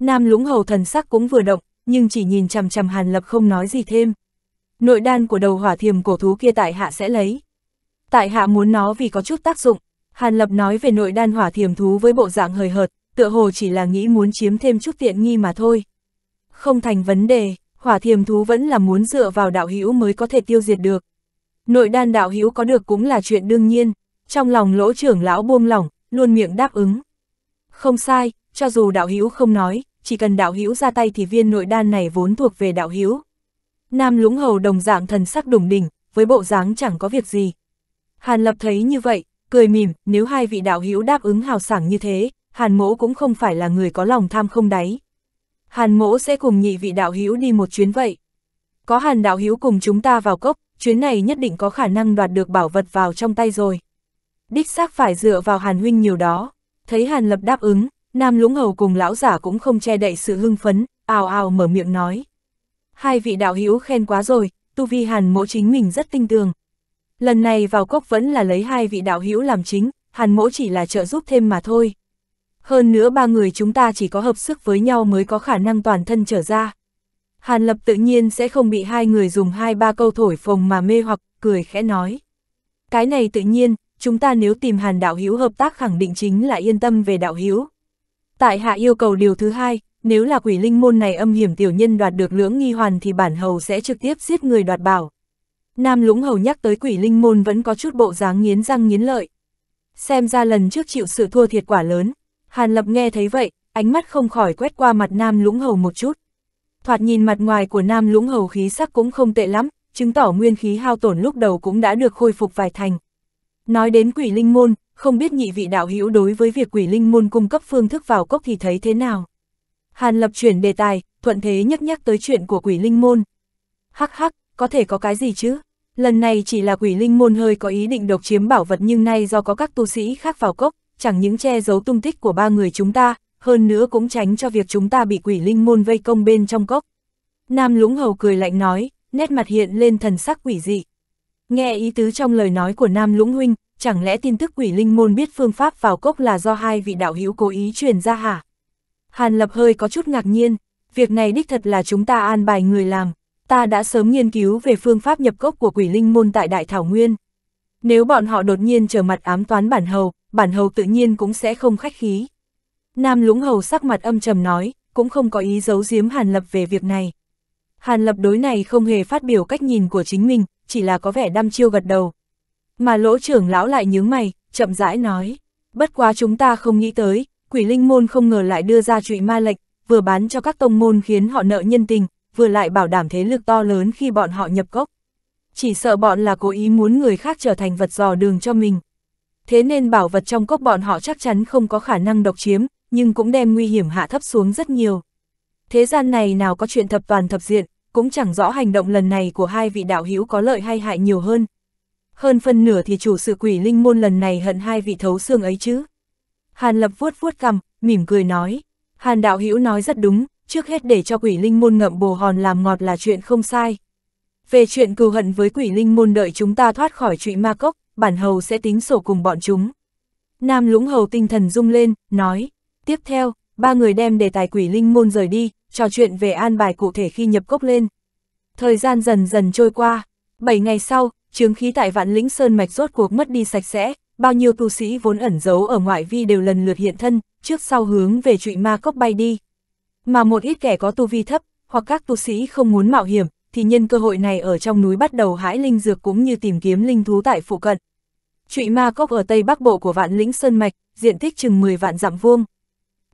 Nam lũng hầu thần sắc cũng vừa động, nhưng chỉ nhìn chằm chằm Hàn Lập không nói gì thêm. Nội đan của đầu hỏa thiềm cổ thú kia tại hạ sẽ lấy. Tại hạ muốn nó vì có chút tác dụng, Hàn Lập nói về nội đan hỏa thiềm thú với bộ dạng hời hợt, tựa hồ chỉ là nghĩ muốn chiếm thêm chút tiện nghi mà thôi. Không thành vấn đề, hỏa thiềm thú vẫn là muốn dựa vào đạo hữu mới có thể tiêu diệt được. Nội đan đạo hữu có được cũng là chuyện đương nhiên, trong lòng lỗ trưởng lão buông lỏng, luôn miệng đáp ứng. Không sai, cho dù đạo hữu không nói, chỉ cần đạo hữu ra tay thì viên nội đan này vốn thuộc về đạo hữu. Nam lũng hầu đồng dạng thần sắc đủng đỉnh, với bộ dáng chẳng có việc gì. Hàn lập thấy như vậy, cười mỉm, nếu hai vị đạo hữu đáp ứng hào sảng như thế, hàn mỗ cũng không phải là người có lòng tham không đáy. Hàn mỗ sẽ cùng nhị vị đạo hữu đi một chuyến vậy. Có hàn đạo hữu cùng chúng ta vào cốc, chuyến này nhất định có khả năng đoạt được bảo vật vào trong tay rồi. Đích xác phải dựa vào hàn huynh nhiều đó. Thấy hàn lập đáp ứng, Nam lũng hầu cùng lão giả cũng không che đậy sự hưng phấn, ào ào mở miệng nói. Hai vị đạo hữu khen quá rồi, tu vi hàn mỗ chính mình rất tinh tường. Lần này vào cốc vẫn là lấy hai vị đạo hữu làm chính, hàn mỗ chỉ là trợ giúp thêm mà thôi. Hơn nữa ba người chúng ta chỉ có hợp sức với nhau mới có khả năng toàn thân trở ra. Hàn lập tự nhiên sẽ không bị hai người dùng hai ba câu thổi phồng mà mê hoặc, cười khẽ nói. Cái này tự nhiên, chúng ta nếu tìm hàn đạo hữu hợp tác khẳng định chính là yên tâm về đạo hữu. Tại hạ yêu cầu điều thứ hai, nếu là quỷ linh môn này âm hiểm tiểu nhân đoạt được lưỡng nghi hoàn thì bản hầu sẽ trực tiếp giết người đoạt bảo. Nam lũng hầu nhắc tới quỷ linh môn vẫn có chút bộ dáng nghiến răng nghiến lợi. Xem ra lần trước chịu sự thua thiệt quả lớn, Hàn Lập nghe thấy vậy, ánh mắt không khỏi quét qua mặt Nam lũng hầu một chút. Thoạt nhìn mặt ngoài của Nam lũng hầu khí sắc cũng không tệ lắm, chứng tỏ nguyên khí hao tổn lúc đầu cũng đã được khôi phục vài thành. Nói đến quỷ linh môn, không biết nhị vị đạo hữu đối với việc quỷ linh môn cung cấp phương thức vào cốc thì thấy thế nào. Hàn lập chuyển đề tài, thuận thế nhắc nhắc tới chuyện của quỷ linh môn. Hắc hắc, có thể có cái gì chứ? Lần này chỉ là quỷ linh môn hơi có ý định độc chiếm bảo vật nhưng nay do có các tu sĩ khác vào cốc, chẳng những che giấu tung tích của ba người chúng ta, hơn nữa cũng tránh cho việc chúng ta bị quỷ linh môn vây công bên trong cốc. Nam lũng hầu cười lạnh nói, nét mặt hiện lên thần sắc quỷ dị. Nghe ý tứ trong lời nói của Nam Lũng Huynh, chẳng lẽ tin tức quỷ linh môn biết phương pháp vào cốc là do hai vị đạo hữu cố ý truyền ra hả? Hàn Lập hơi có chút ngạc nhiên, việc này đích thật là chúng ta an bài người làm, ta đã sớm nghiên cứu về phương pháp nhập cốc của quỷ linh môn tại Đại Thảo Nguyên. Nếu bọn họ đột nhiên trở mặt ám toán bản hầu, bản hầu tự nhiên cũng sẽ không khách khí. Nam Lũng Hầu sắc mặt âm trầm nói, cũng không có ý giấu giếm Hàn Lập về việc này. Hàn Lập đối này không hề phát biểu cách nhìn của chính mình, chỉ là có vẻ đăm chiêu gật đầu. Mà lỗ trưởng lão lại nhướng mày, chậm rãi nói, bất quá chúng ta không nghĩ tới, quỷ linh môn không ngờ lại đưa ra trụy ma lệch, vừa bán cho các tông môn khiến họ nợ nhân tình, vừa lại bảo đảm thế lực to lớn khi bọn họ nhập cốc. Chỉ sợ bọn là cố ý muốn người khác trở thành vật dò đường cho mình. Thế nên bảo vật trong cốc bọn họ chắc chắn không có khả năng độc chiếm, nhưng cũng đem nguy hiểm hạ thấp xuống rất nhiều. Thế gian này nào có chuyện thập toàn thập diện, cũng chẳng rõ hành động lần này của hai vị đạo hữu có lợi hay hại nhiều hơn. Hơn phân nửa thì chủ sự quỷ linh môn lần này hận hai vị thấu xương ấy chứ. Hàn Lập vuốt vuốt cằm, mỉm cười nói. Hàn đạo hữu nói rất đúng, trước hết để cho quỷ linh môn ngậm bồ hòn làm ngọt là chuyện không sai. Về chuyện cừu hận với quỷ linh môn đợi chúng ta thoát khỏi trụy ma cốc, bản hầu sẽ tính sổ cùng bọn chúng. Nam lũng hầu tinh thần rung lên, nói. Tiếp theo, ba người đem đề tài quỷ linh môn rời đi, trò chuyện về an bài cụ thể khi nhập cốc lên. Thời gian dần dần trôi qua, 7 ngày sau, chướng khí tại vạn lĩnh sơn mạch rốt cuộc mất đi sạch sẽ, bao nhiêu tu sĩ vốn ẩn giấu ở ngoại vi đều lần lượt hiện thân, trước sau hướng về trụy ma cốc bay đi. Mà một ít kẻ có tu vi thấp, hoặc các tu sĩ không muốn mạo hiểm, thì nhân cơ hội này ở trong núi bắt đầu hái linh dược cũng như tìm kiếm linh thú tại phụ cận. Trụy ma cốc ở tây bắc bộ của vạn lĩnh sơn mạch, diện tích chừng 10 vạn dặm vuông,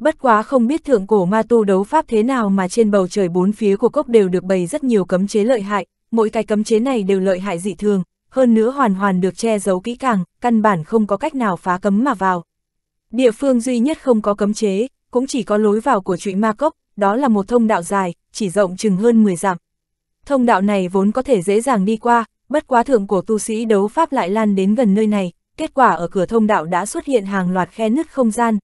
Bất quá không biết thượng cổ ma tu đấu pháp thế nào mà trên bầu trời bốn phía của cốc đều được bày rất nhiều cấm chế lợi hại, mỗi cái cấm chế này đều lợi hại dị thường, hơn nữa hoàn hoàn được che giấu kỹ càng, căn bản không có cách nào phá cấm mà vào. Địa phương duy nhất không có cấm chế, cũng chỉ có lối vào của trụy ma cốc, đó là một thông đạo dài, chỉ rộng chừng hơn 10 dặm. Thông đạo này vốn có thể dễ dàng đi qua, bất quá thượng cổ tu sĩ đấu pháp lại lan đến gần nơi này, kết quả ở cửa thông đạo đã xuất hiện hàng loạt khe nứt không gian,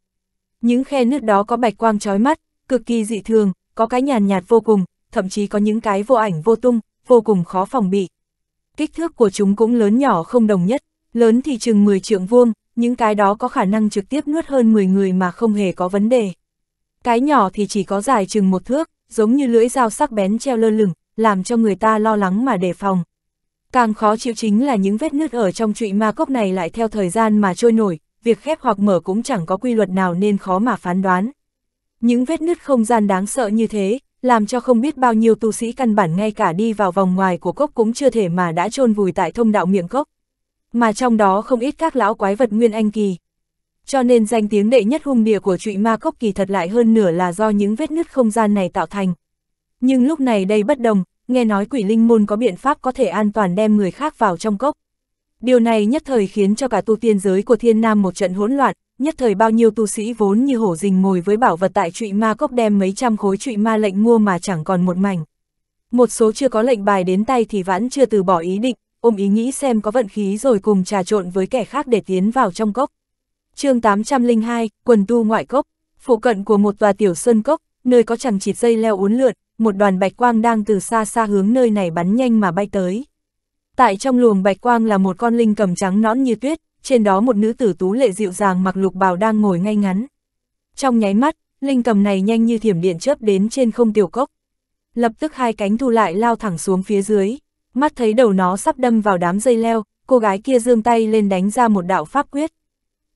những khe nứt đó có bạch quang trói mắt, cực kỳ dị thường, có cái nhàn nhạt vô cùng, thậm chí có những cái vô ảnh vô tung, vô cùng khó phòng bị. Kích thước của chúng cũng lớn nhỏ không đồng nhất, lớn thì chừng 10 trượng vuông, những cái đó có khả năng trực tiếp nuốt hơn 10 người mà không hề có vấn đề. Cái nhỏ thì chỉ có dài chừng một thước, giống như lưỡi dao sắc bén treo lơ lửng, làm cho người ta lo lắng mà đề phòng. Càng khó chịu chính là những vết nứt ở trong trụy ma cốc này lại theo thời gian mà trôi nổi, việc khép hoặc mở cũng chẳng có quy luật nào nên khó mà phán đoán. Những vết nứt không gian đáng sợ như thế, làm cho không biết bao nhiêu tu sĩ căn bản ngay cả đi vào vòng ngoài của cốc cũng chưa thể mà đã chôn vùi tại thông đạo miệng cốc. Mà trong đó không ít các lão quái vật nguyên anh kỳ. Cho nên danh tiếng đệ nhất hung địa của trụy ma cốc kỳ thật lại hơn nửa là do những vết nứt không gian này tạo thành. Nhưng lúc này đây bất đồng, nghe nói quỷ linh môn có biện pháp có thể an toàn đem người khác vào trong cốc. Điều này nhất thời khiến cho cả tu tiên giới của thiên nam một trận hỗn loạn, nhất thời bao nhiêu tu sĩ vốn như hổ rình ngồi với bảo vật tại trụy ma cốc đem mấy trăm khối trụy ma lệnh mua mà chẳng còn một mảnh. Một số chưa có lệnh bài đến tay thì vẫn chưa từ bỏ ý định, ôm ý nghĩ xem có vận khí rồi cùng trà trộn với kẻ khác để tiến vào trong cốc. chương 802, quần tu ngoại cốc, phụ cận của một tòa tiểu sơn cốc, nơi có chẳng chịt dây leo uốn lượn, một đoàn bạch quang đang từ xa xa hướng nơi này bắn nhanh mà bay tới. Tại trong luồng bạch quang là một con linh cầm trắng nõn như tuyết, trên đó một nữ tử tú lệ dịu dàng mặc lục bào đang ngồi ngay ngắn. Trong nháy mắt, linh cầm này nhanh như thiểm điện chớp đến trên không tiểu cốc. Lập tức hai cánh thu lại lao thẳng xuống phía dưới, mắt thấy đầu nó sắp đâm vào đám dây leo, cô gái kia giương tay lên đánh ra một đạo pháp quyết.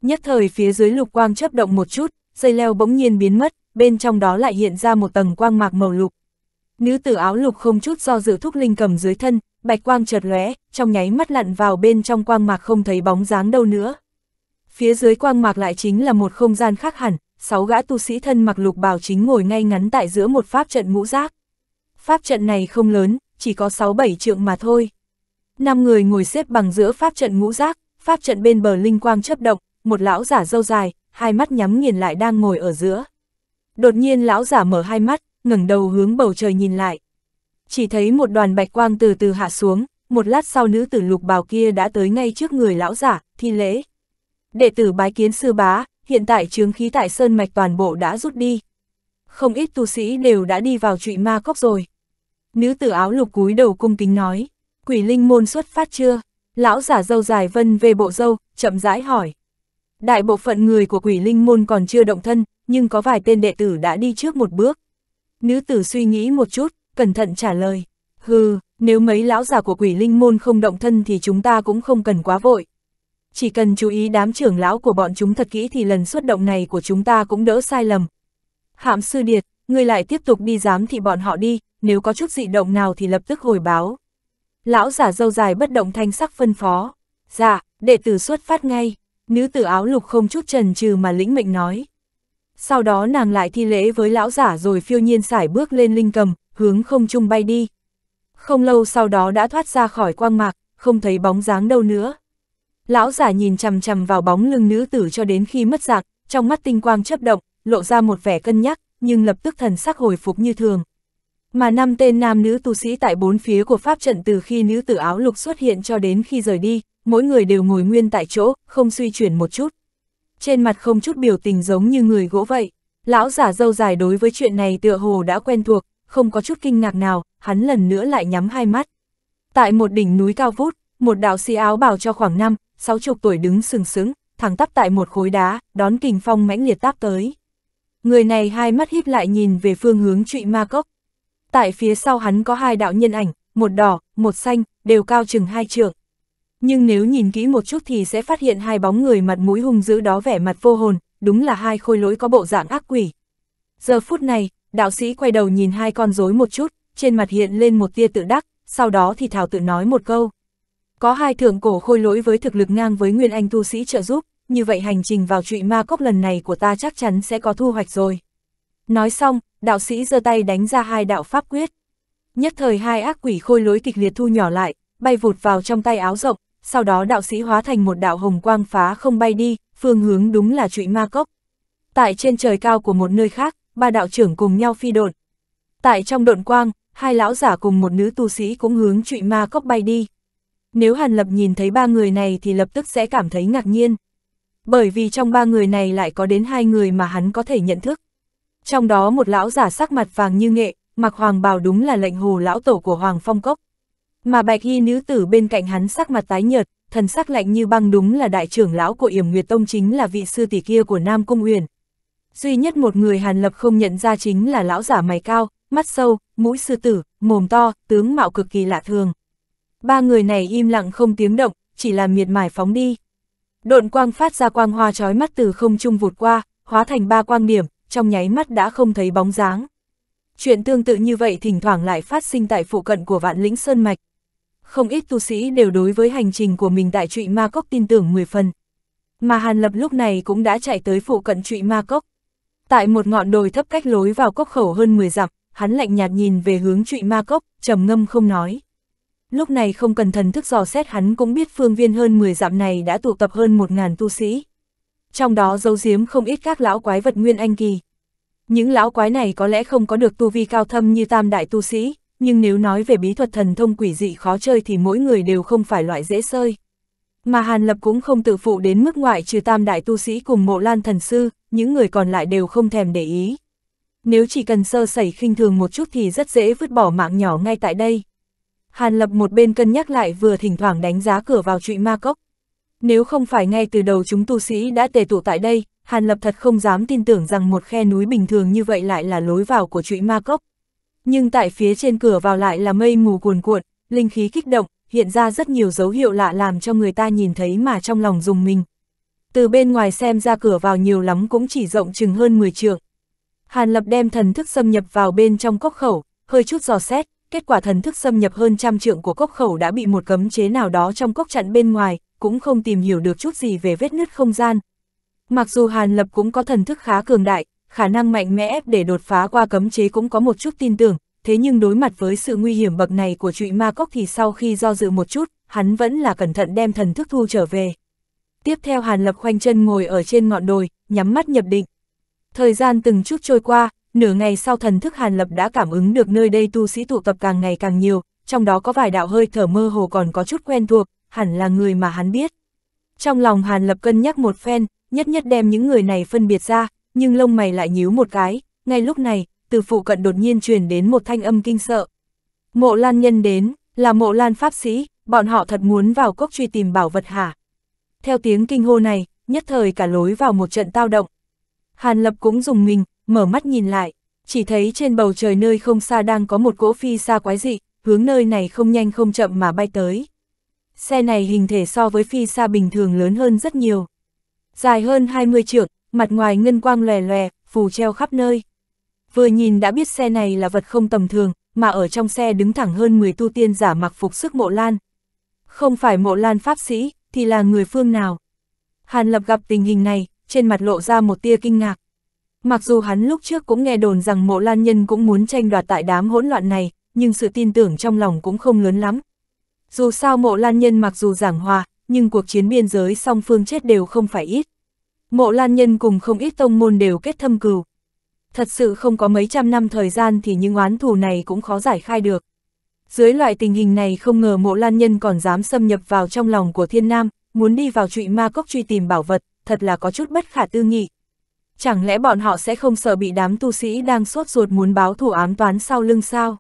Nhất thời phía dưới lục quang chớp động một chút, dây leo bỗng nhiên biến mất, bên trong đó lại hiện ra một tầng quang mạc màu lục nữ tử áo lục không chút do dự thúc linh cầm dưới thân, bạch quang chợt lóe, trong nháy mắt lặn vào bên trong quang mạc không thấy bóng dáng đâu nữa. Phía dưới quang mạc lại chính là một không gian khác hẳn, sáu gã tu sĩ thân mặc lục bào chính ngồi ngay ngắn tại giữa một pháp trận ngũ giác. Pháp trận này không lớn, chỉ có sáu bảy trượng mà thôi. Năm người ngồi xếp bằng giữa pháp trận ngũ giác, pháp trận bên bờ linh quang chấp động, một lão giả râu dài, hai mắt nhắm nghiền lại đang ngồi ở giữa. Đột nhiên lão giả mở hai mắt, ngẩng đầu hướng bầu trời nhìn lại. Chỉ thấy một đoàn bạch quang từ từ hạ xuống, một lát sau nữ tử lục bào kia đã tới ngay trước người lão giả, thi lễ. Đệ tử bái kiến sư bá, hiện tại chướng khí tại Sơn Mạch toàn bộ đã rút đi. Không ít tu sĩ đều đã đi vào trụy ma cốc rồi. Nữ tử áo lục cúi đầu cung kính nói, quỷ linh môn xuất phát chưa? Lão giả dâu dài vân về bộ dâu, chậm rãi hỏi. Đại bộ phận người của quỷ linh môn còn chưa động thân, nhưng có vài tên đệ tử đã đi trước một bước. Nữ tử suy nghĩ một chút, cẩn thận trả lời. Hừ, nếu mấy lão già của quỷ linh môn không động thân thì chúng ta cũng không cần quá vội. Chỉ cần chú ý đám trưởng lão của bọn chúng thật kỹ thì lần xuất động này của chúng ta cũng đỡ sai lầm. Hạm sư điệt, ngươi lại tiếp tục đi giám thị bọn họ đi, nếu có chút dị động nào thì lập tức hồi báo. Lão giả dâu dài bất động thanh sắc phân phó. Dạ, đệ tử xuất phát ngay. Nữ tử áo lục không chút trần trừ mà lĩnh mệnh nói. Sau đó nàng lại thi lễ với lão giả rồi phiêu nhiên sải bước lên linh cầm, hướng không trung bay đi. Không lâu sau đó đã thoát ra khỏi quang mạc, không thấy bóng dáng đâu nữa. Lão giả nhìn chằm chằm vào bóng lưng nữ tử cho đến khi mất dạng, trong mắt tinh quang chấp động, lộ ra một vẻ cân nhắc, nhưng lập tức thần sắc hồi phục như thường. Mà năm tên nam nữ tu sĩ tại bốn phía của pháp trận từ khi nữ tử áo lục xuất hiện cho đến khi rời đi, mỗi người đều ngồi nguyên tại chỗ, không suy chuyển một chút trên mặt không chút biểu tình giống như người gỗ vậy. Lão giả dâu dài đối với chuyện này tựa hồ đã quen thuộc, không có chút kinh ngạc nào, hắn lần nữa lại nhắm hai mắt. Tại một đỉnh núi cao vút, một đạo sĩ áo bào cho khoảng năm, sáu chục tuổi đứng sừng sững, thẳng tắp tại một khối đá, đón kình phong mãnh liệt táp tới. Người này hai mắt híp lại nhìn về phương hướng trụy ma cốc. Tại phía sau hắn có hai đạo nhân ảnh, một đỏ, một xanh, đều cao chừng hai trượng nhưng nếu nhìn kỹ một chút thì sẽ phát hiện hai bóng người mặt mũi hung dữ đó vẻ mặt vô hồn, đúng là hai khôi lỗi có bộ dạng ác quỷ. Giờ phút này, đạo sĩ quay đầu nhìn hai con rối một chút, trên mặt hiện lên một tia tự đắc, sau đó thì Thảo tự nói một câu. Có hai thượng cổ khôi lỗi với thực lực ngang với Nguyên Anh tu sĩ trợ giúp, như vậy hành trình vào trụy ma cốc lần này của ta chắc chắn sẽ có thu hoạch rồi. Nói xong, đạo sĩ giơ tay đánh ra hai đạo pháp quyết. Nhất thời hai ác quỷ khôi lối kịch liệt thu nhỏ lại, bay vụt vào trong tay áo rộng, sau đó đạo sĩ hóa thành một đạo hồng quang phá không bay đi, phương hướng đúng là trụy ma cốc. Tại trên trời cao của một nơi khác, ba đạo trưởng cùng nhau phi độn. Tại trong độn quang, hai lão giả cùng một nữ tu sĩ cũng hướng trụy ma cốc bay đi. Nếu Hàn Lập nhìn thấy ba người này thì lập tức sẽ cảm thấy ngạc nhiên. Bởi vì trong ba người này lại có đến hai người mà hắn có thể nhận thức. Trong đó một lão giả sắc mặt vàng như nghệ, mặc hoàng bào đúng là lệnh hồ lão tổ của Hoàng Phong Cốc. Mà bạch y nữ tử bên cạnh hắn sắc mặt tái nhợt, thần sắc lạnh như băng đúng là đại trưởng lão của Yểm Nguyệt Tông chính là vị sư tỷ kia của Nam Cung Uyển. Duy nhất một người Hàn Lập không nhận ra chính là lão giả mày cao, mắt sâu, mũi sư tử, mồm to, tướng mạo cực kỳ lạ thường. Ba người này im lặng không tiếng động, chỉ là miệt mài phóng đi. Độn quang phát ra quang hoa chói mắt từ không trung vụt qua, hóa thành ba quang điểm, trong nháy mắt đã không thấy bóng dáng. Chuyện tương tự như vậy thỉnh thoảng lại phát sinh tại phụ cận của vạn lĩnh Sơn Mạch không ít tu sĩ đều đối với hành trình của mình tại trụy ma cốc tin tưởng 10 phần. Mà Hàn Lập lúc này cũng đã chạy tới phụ cận trụy ma cốc. Tại một ngọn đồi thấp cách lối vào cốc khẩu hơn 10 dặm, hắn lạnh nhạt nhìn về hướng trụy ma cốc, trầm ngâm không nói. Lúc này không cần thần thức dò xét hắn cũng biết phương viên hơn 10 dặm này đã tụ tập hơn 1.000 tu sĩ. Trong đó dấu giếm không ít các lão quái vật nguyên anh kỳ. Những lão quái này có lẽ không có được tu vi cao thâm như tam đại tu sĩ, nhưng nếu nói về bí thuật thần thông quỷ dị khó chơi thì mỗi người đều không phải loại dễ sơi. Mà Hàn Lập cũng không tự phụ đến mức ngoại trừ tam đại tu sĩ cùng mộ lan thần sư, những người còn lại đều không thèm để ý. Nếu chỉ cần sơ sẩy khinh thường một chút thì rất dễ vứt bỏ mạng nhỏ ngay tại đây. Hàn Lập một bên cân nhắc lại vừa thỉnh thoảng đánh giá cửa vào trụy ma cốc. Nếu không phải ngay từ đầu chúng tu sĩ đã tề tụ tại đây, Hàn Lập thật không dám tin tưởng rằng một khe núi bình thường như vậy lại là lối vào của trụy ma cốc. Nhưng tại phía trên cửa vào lại là mây mù cuồn cuộn, linh khí kích động, hiện ra rất nhiều dấu hiệu lạ làm cho người ta nhìn thấy mà trong lòng dùng mình. Từ bên ngoài xem ra cửa vào nhiều lắm cũng chỉ rộng chừng hơn 10 trượng. Hàn Lập đem thần thức xâm nhập vào bên trong cốc khẩu, hơi chút dò xét, kết quả thần thức xâm nhập hơn trăm trượng của cốc khẩu đã bị một cấm chế nào đó trong cốc chặn bên ngoài, cũng không tìm hiểu được chút gì về vết nứt không gian. Mặc dù Hàn Lập cũng có thần thức khá cường đại, khả năng mạnh mẽ để đột phá qua cấm chế cũng có một chút tin tưởng, thế nhưng đối mặt với sự nguy hiểm bậc này của trụy ma cốc thì sau khi do dự một chút, hắn vẫn là cẩn thận đem thần thức thu trở về. Tiếp theo Hàn Lập khoanh chân ngồi ở trên ngọn đồi, nhắm mắt nhập định. Thời gian từng chút trôi qua, nửa ngày sau thần thức Hàn Lập đã cảm ứng được nơi đây tu sĩ tụ tập càng ngày càng nhiều, trong đó có vài đạo hơi thở mơ hồ còn có chút quen thuộc, hẳn là người mà hắn biết. Trong lòng Hàn Lập cân nhắc một phen, nhất nhất đem những người này phân biệt ra, nhưng lông mày lại nhíu một cái, ngay lúc này, từ phụ cận đột nhiên truyền đến một thanh âm kinh sợ. Mộ lan nhân đến, là mộ lan pháp sĩ, bọn họ thật muốn vào cốc truy tìm bảo vật hả? Theo tiếng kinh hô này, nhất thời cả lối vào một trận tao động. Hàn Lập cũng dùng mình, mở mắt nhìn lại, chỉ thấy trên bầu trời nơi không xa đang có một cỗ phi xa quái dị, hướng nơi này không nhanh không chậm mà bay tới. Xe này hình thể so với phi xa bình thường lớn hơn rất nhiều. Dài hơn 20 trượng, mặt ngoài ngân quang lòe lòe, phù treo khắp nơi. Vừa nhìn đã biết xe này là vật không tầm thường, mà ở trong xe đứng thẳng hơn 10 tu tiên giả mặc phục sức mộ lan. Không phải mộ lan pháp sĩ, thì là người phương nào. Hàn Lập gặp tình hình này, trên mặt lộ ra một tia kinh ngạc. Mặc dù hắn lúc trước cũng nghe đồn rằng mộ lan nhân cũng muốn tranh đoạt tại đám hỗn loạn này, nhưng sự tin tưởng trong lòng cũng không lớn lắm. Dù sao mộ lan nhân mặc dù giảng hòa, nhưng cuộc chiến biên giới song phương chết đều không phải ít. Mộ Lan Nhân cùng không ít tông môn đều kết thâm cừu. Thật sự không có mấy trăm năm thời gian thì những oán thù này cũng khó giải khai được. Dưới loại tình hình này không ngờ mộ Lan Nhân còn dám xâm nhập vào trong lòng của thiên nam, muốn đi vào trụy ma cốc truy tìm bảo vật, thật là có chút bất khả tư nghị. Chẳng lẽ bọn họ sẽ không sợ bị đám tu sĩ đang sốt ruột muốn báo thủ ám toán sau lưng sao?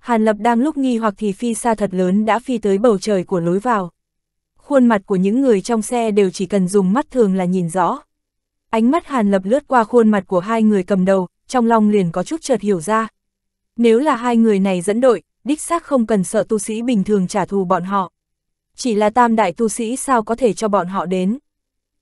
Hàn Lập đang lúc nghi hoặc thì phi xa thật lớn đã phi tới bầu trời của lối vào khuôn mặt của những người trong xe đều chỉ cần dùng mắt thường là nhìn rõ. Ánh mắt Hàn Lập lướt qua khuôn mặt của hai người cầm đầu, trong lòng liền có chút chợt hiểu ra. Nếu là hai người này dẫn đội, đích xác không cần sợ tu sĩ bình thường trả thù bọn họ. Chỉ là tam đại tu sĩ sao có thể cho bọn họ đến.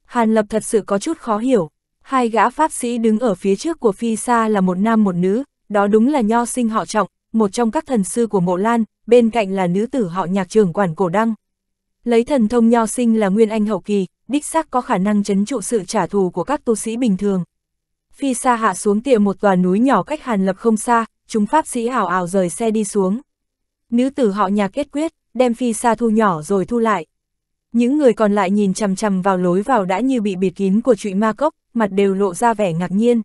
Hàn Lập thật sự có chút khó hiểu. Hai gã pháp sĩ đứng ở phía trước của Phi Sa là một nam một nữ, đó đúng là nho sinh họ trọng, một trong các thần sư của Mộ Lan, bên cạnh là nữ tử họ nhạc trưởng quản cổ đăng. Lấy thần thông nho sinh là nguyên anh hậu kỳ, đích xác có khả năng chấn trụ sự trả thù của các tu sĩ bình thường. Phi xa hạ xuống tịa một tòa núi nhỏ cách hàn lập không xa, chúng pháp sĩ hào ảo rời xe đi xuống. Nữ tử họ nhà kết quyết, đem phi xa thu nhỏ rồi thu lại. Những người còn lại nhìn chằm chằm vào lối vào đã như bị bịt kín của trụy ma cốc, mặt đều lộ ra vẻ ngạc nhiên.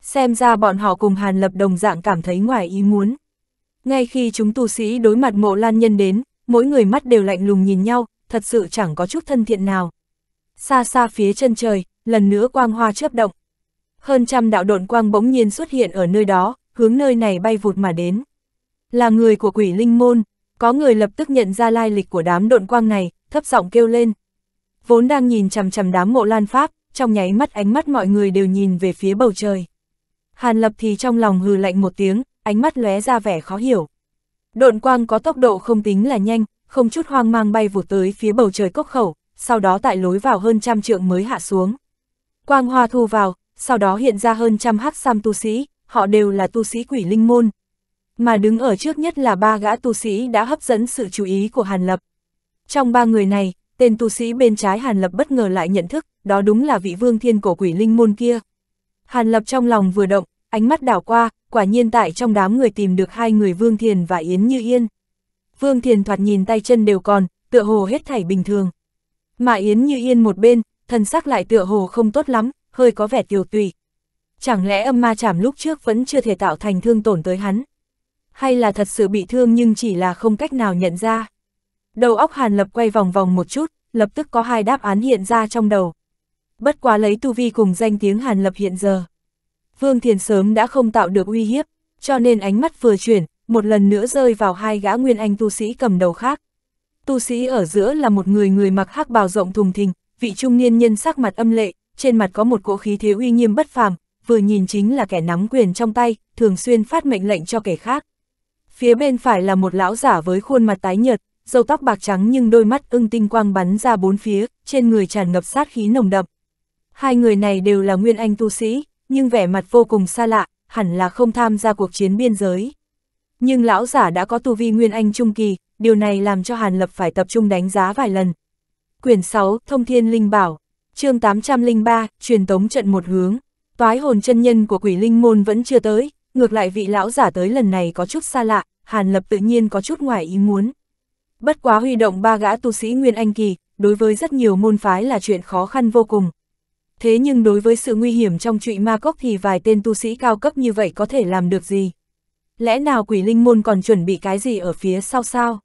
Xem ra bọn họ cùng Hàn Lập đồng dạng cảm thấy ngoài ý muốn. Ngay khi chúng tu sĩ đối mặt mộ lan nhân đến, mỗi người mắt đều lạnh lùng nhìn nhau, thật sự chẳng có chút thân thiện nào. Xa xa phía chân trời, lần nữa quang hoa chớp động. Hơn trăm đạo độn quang bỗng nhiên xuất hiện ở nơi đó, hướng nơi này bay vụt mà đến. Là người của quỷ linh môn, có người lập tức nhận ra lai lịch của đám độn quang này, thấp giọng kêu lên. Vốn đang nhìn chằm chằm đám mộ lan pháp, trong nháy mắt ánh mắt mọi người đều nhìn về phía bầu trời. Hàn lập thì trong lòng hừ lạnh một tiếng, ánh mắt lóe ra vẻ khó hiểu. Độn quang có tốc độ không tính là nhanh, không chút hoang mang bay vụt tới phía bầu trời cốc khẩu, sau đó tại lối vào hơn trăm trượng mới hạ xuống. Quang hoa thu vào, sau đó hiện ra hơn trăm hắc sam tu sĩ, họ đều là tu sĩ quỷ linh môn. Mà đứng ở trước nhất là ba gã tu sĩ đã hấp dẫn sự chú ý của Hàn Lập. Trong ba người này, tên tu sĩ bên trái Hàn Lập bất ngờ lại nhận thức, đó đúng là vị vương thiên cổ quỷ linh môn kia. Hàn Lập trong lòng vừa động, ánh mắt đảo qua, quả nhiên tại trong đám người tìm được hai người Vương Thiền và Yến Như Yên. Vương Thiền thoạt nhìn tay chân đều còn, tựa hồ hết thảy bình thường. Mà Yến Như Yên một bên, thần sắc lại tựa hồ không tốt lắm, hơi có vẻ tiêu tùy. Chẳng lẽ âm ma chảm lúc trước vẫn chưa thể tạo thành thương tổn tới hắn? Hay là thật sự bị thương nhưng chỉ là không cách nào nhận ra? Đầu óc Hàn Lập quay vòng vòng một chút, lập tức có hai đáp án hiện ra trong đầu. Bất quá lấy tu vi cùng danh tiếng Hàn Lập hiện giờ. Vương Thiền sớm đã không tạo được uy hiếp, cho nên ánh mắt vừa chuyển, một lần nữa rơi vào hai gã nguyên anh tu sĩ cầm đầu khác. Tu sĩ ở giữa là một người người mặc hắc bào rộng thùng thình, vị trung niên nhân sắc mặt âm lệ, trên mặt có một cỗ khí thế uy nghiêm bất phàm, vừa nhìn chính là kẻ nắm quyền trong tay, thường xuyên phát mệnh lệnh cho kẻ khác. Phía bên phải là một lão giả với khuôn mặt tái nhợt, râu tóc bạc trắng nhưng đôi mắt ưng tinh quang bắn ra bốn phía, trên người tràn ngập sát khí nồng đậm. Hai người này đều là nguyên anh tu sĩ, nhưng vẻ mặt vô cùng xa lạ, hẳn là không tham gia cuộc chiến biên giới. Nhưng lão giả đã có tu vi Nguyên Anh Trung Kỳ, điều này làm cho Hàn Lập phải tập trung đánh giá vài lần. Quyển 6, Thông Thiên Linh Bảo, chương 803, truyền tống trận một hướng. Toái hồn chân nhân của quỷ linh môn vẫn chưa tới, ngược lại vị lão giả tới lần này có chút xa lạ, Hàn Lập tự nhiên có chút ngoài ý muốn. Bất quá huy động ba gã tu sĩ Nguyên Anh Kỳ, đối với rất nhiều môn phái là chuyện khó khăn vô cùng, thế nhưng đối với sự nguy hiểm trong trụy ma cốc thì vài tên tu sĩ cao cấp như vậy có thể làm được gì? Lẽ nào quỷ linh môn còn chuẩn bị cái gì ở phía sau sao?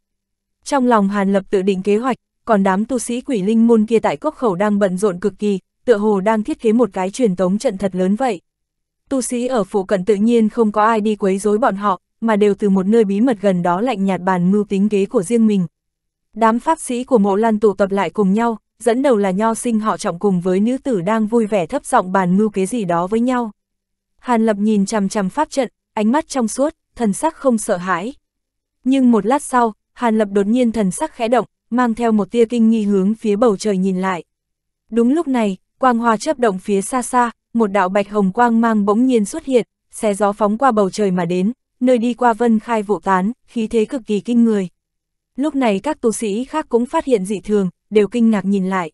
Trong lòng Hàn Lập tự định kế hoạch, còn đám tu sĩ quỷ linh môn kia tại cốc khẩu đang bận rộn cực kỳ, tựa hồ đang thiết kế một cái truyền tống trận thật lớn vậy. Tu sĩ ở phụ cận tự nhiên không có ai đi quấy rối bọn họ, mà đều từ một nơi bí mật gần đó lạnh nhạt bàn mưu tính kế của riêng mình. Đám pháp sĩ của mộ lan tụ tập lại cùng nhau, dẫn đầu là nho sinh họ trọng cùng với nữ tử đang vui vẻ thấp giọng bàn mưu kế gì đó với nhau. Hàn Lập nhìn chằm chằm pháp trận, ánh mắt trong suốt, thần sắc không sợ hãi. Nhưng một lát sau, Hàn Lập đột nhiên thần sắc khẽ động, mang theo một tia kinh nghi hướng phía bầu trời nhìn lại. Đúng lúc này, quang hoa chớp động phía xa xa, một đạo bạch hồng quang mang bỗng nhiên xuất hiện, xé gió phóng qua bầu trời mà đến, nơi đi qua vân khai vụ tán, khí thế cực kỳ kinh người. Lúc này các tu sĩ khác cũng phát hiện dị thường, đều kinh ngạc nhìn lại.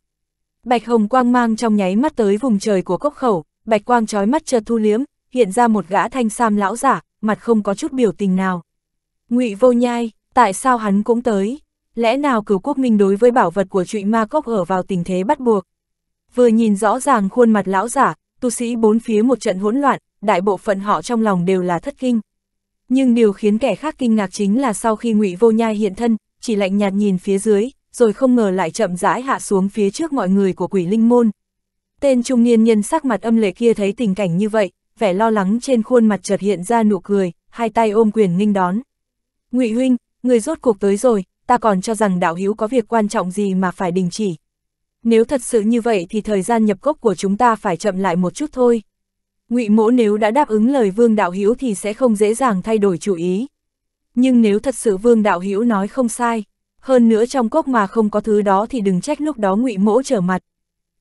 Bạch hồng quang mang trong nháy mắt tới vùng trời của cốc khẩu, bạch quang trói mắt chợt thu liếm, hiện ra một gã thanh sam lão giả, mặt không có chút biểu tình nào. Ngụy vô nhai, tại sao hắn cũng tới? Lẽ nào cửu quốc minh đối với bảo vật của trụy ma cốc ở vào tình thế bắt buộc? Vừa nhìn rõ ràng khuôn mặt lão giả, tu sĩ bốn phía một trận hỗn loạn, đại bộ phận họ trong lòng đều là thất kinh. Nhưng điều khiến kẻ khác kinh ngạc chính là sau khi ngụy vô nhai hiện thân, chỉ lạnh nhạt nhìn phía dưới, rồi không ngờ lại chậm rãi hạ xuống phía trước mọi người của quỷ linh môn. Tên trung niên nhân sắc mặt âm lệ kia thấy tình cảnh như vậy, vẻ lo lắng trên khuôn mặt chợt hiện ra nụ cười, hai tay ôm quyền nghinh đón. Ngụy huynh, người rốt cuộc tới rồi, ta còn cho rằng đạo hữu có việc quan trọng gì mà phải đình chỉ. Nếu thật sự như vậy thì thời gian nhập cốc của chúng ta phải chậm lại một chút thôi. Ngụy Mỗ nếu đã đáp ứng lời Vương đạo hữu thì sẽ không dễ dàng thay đổi chủ ý. Nhưng nếu thật sự Vương đạo hữu nói không sai, hơn nữa trong cốc mà không có thứ đó thì đừng trách lúc đó ngụy mỗ trở mặt.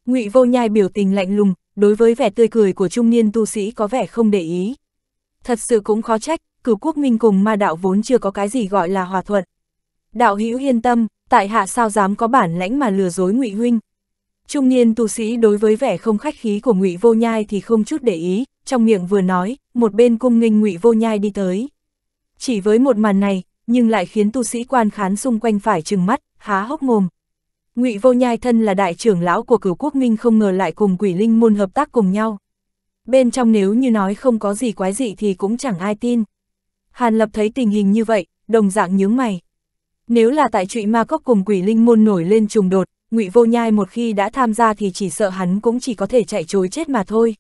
Ngụy vô nhai biểu tình lạnh lùng, đối với vẻ tươi cười của trung niên tu sĩ có vẻ không để ý. Thật sự cũng khó trách, cửu quốc minh cùng ma đạo vốn chưa có cái gì gọi là hòa thuận. Đạo hữu yên tâm, tại hạ sao dám có bản lãnh mà lừa dối ngụy huynh. Trung niên tu sĩ đối với vẻ không khách khí của ngụy vô nhai thì không chút để ý, trong miệng vừa nói, một bên cung nghênh ngụy vô nhai đi tới. Chỉ với một màn này, nhưng lại khiến tu sĩ quan khán xung quanh phải trừng mắt, há hốc mồm. Ngụy Vô Nhai thân là đại trưởng lão của cửu quốc minh không ngờ lại cùng quỷ linh môn hợp tác cùng nhau. Bên trong nếu như nói không có gì quái dị thì cũng chẳng ai tin. Hàn Lập thấy tình hình như vậy, đồng dạng nhướng mày. Nếu là tại trụy ma cốc cùng quỷ linh môn nổi lên trùng đột, Ngụy Vô Nhai một khi đã tham gia thì chỉ sợ hắn cũng chỉ có thể chạy trối chết mà thôi.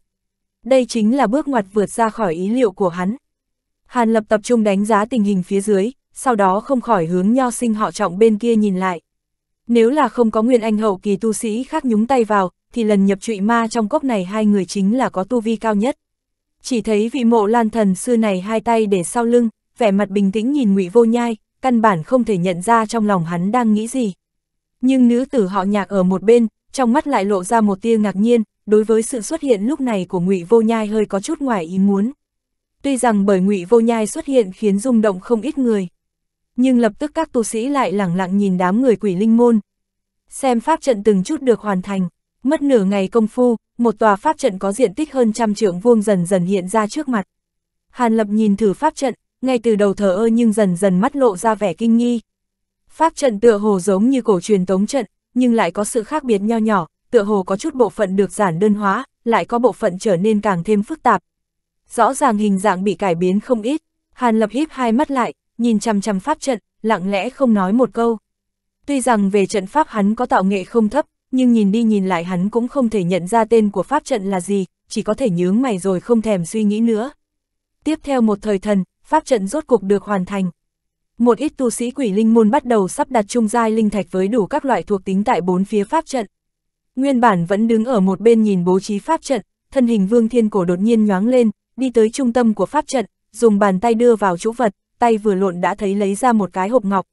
Đây chính là bước ngoặt vượt ra khỏi ý liệu của hắn. Hàn Lập tập trung đánh giá tình hình phía dưới, sau đó không khỏi hướng nho sinh họ trọng bên kia nhìn lại. Nếu là không có nguyên anh hậu kỳ tu sĩ khác nhúng tay vào, thì lần nhập trụy ma trong cốc này hai người chính là có tu vi cao nhất. Chỉ thấy vị mộ lan thần xưa này hai tay để sau lưng, vẻ mặt bình tĩnh nhìn ngụy vô nhai, căn bản không thể nhận ra trong lòng hắn đang nghĩ gì. Nhưng nữ tử họ nhạc ở một bên, trong mắt lại lộ ra một tia ngạc nhiên, đối với sự xuất hiện lúc này của ngụy vô nhai hơi có chút ngoài ý muốn. Tuy rằng bởi ngụy vô nhai xuất hiện khiến rung động không ít người nhưng lập tức các tu sĩ lại lẳng lặng nhìn đám người quỷ linh môn. Xem pháp trận từng chút được hoàn thành, mất nửa ngày công phu, một tòa pháp trận có diện tích hơn trăm trượng vuông dần dần hiện ra trước mặt. Hàn Lập nhìn thử pháp trận, ngay từ đầu thờ ơ nhưng dần dần mắt lộ ra vẻ kinh nghi. Pháp trận tựa hồ giống như cổ truyền tống trận, nhưng lại có sự khác biệt nho nhỏ, tựa hồ có chút bộ phận được giản đơn hóa, lại có bộ phận trở nên càng thêm phức tạp. Rõ ràng hình dạng bị cải biến không ít, Hàn Lập híp hai mắt lại, nhìn chằm chằm pháp trận, lặng lẽ không nói một câu. Tuy rằng về trận pháp hắn có tạo nghệ không thấp, nhưng nhìn đi nhìn lại hắn cũng không thể nhận ra tên của pháp trận là gì, chỉ có thể nhướng mày rồi không thèm suy nghĩ nữa. Tiếp theo một thời thần, pháp trận rốt cuộc được hoàn thành. Một ít tu sĩ quỷ linh môn bắt đầu sắp đặt trung giai linh thạch với đủ các loại thuộc tính tại bốn phía pháp trận. Nguyên bản vẫn đứng ở một bên nhìn bố trí pháp trận, thân hình Vương Thiên Cổ đột nhiên nhoáng lên, đi tới trung tâm của pháp trận, dùng bàn tay đưa vào chỗ vật tay vừa lộn đã thấy lấy ra một cái hộp ngọc.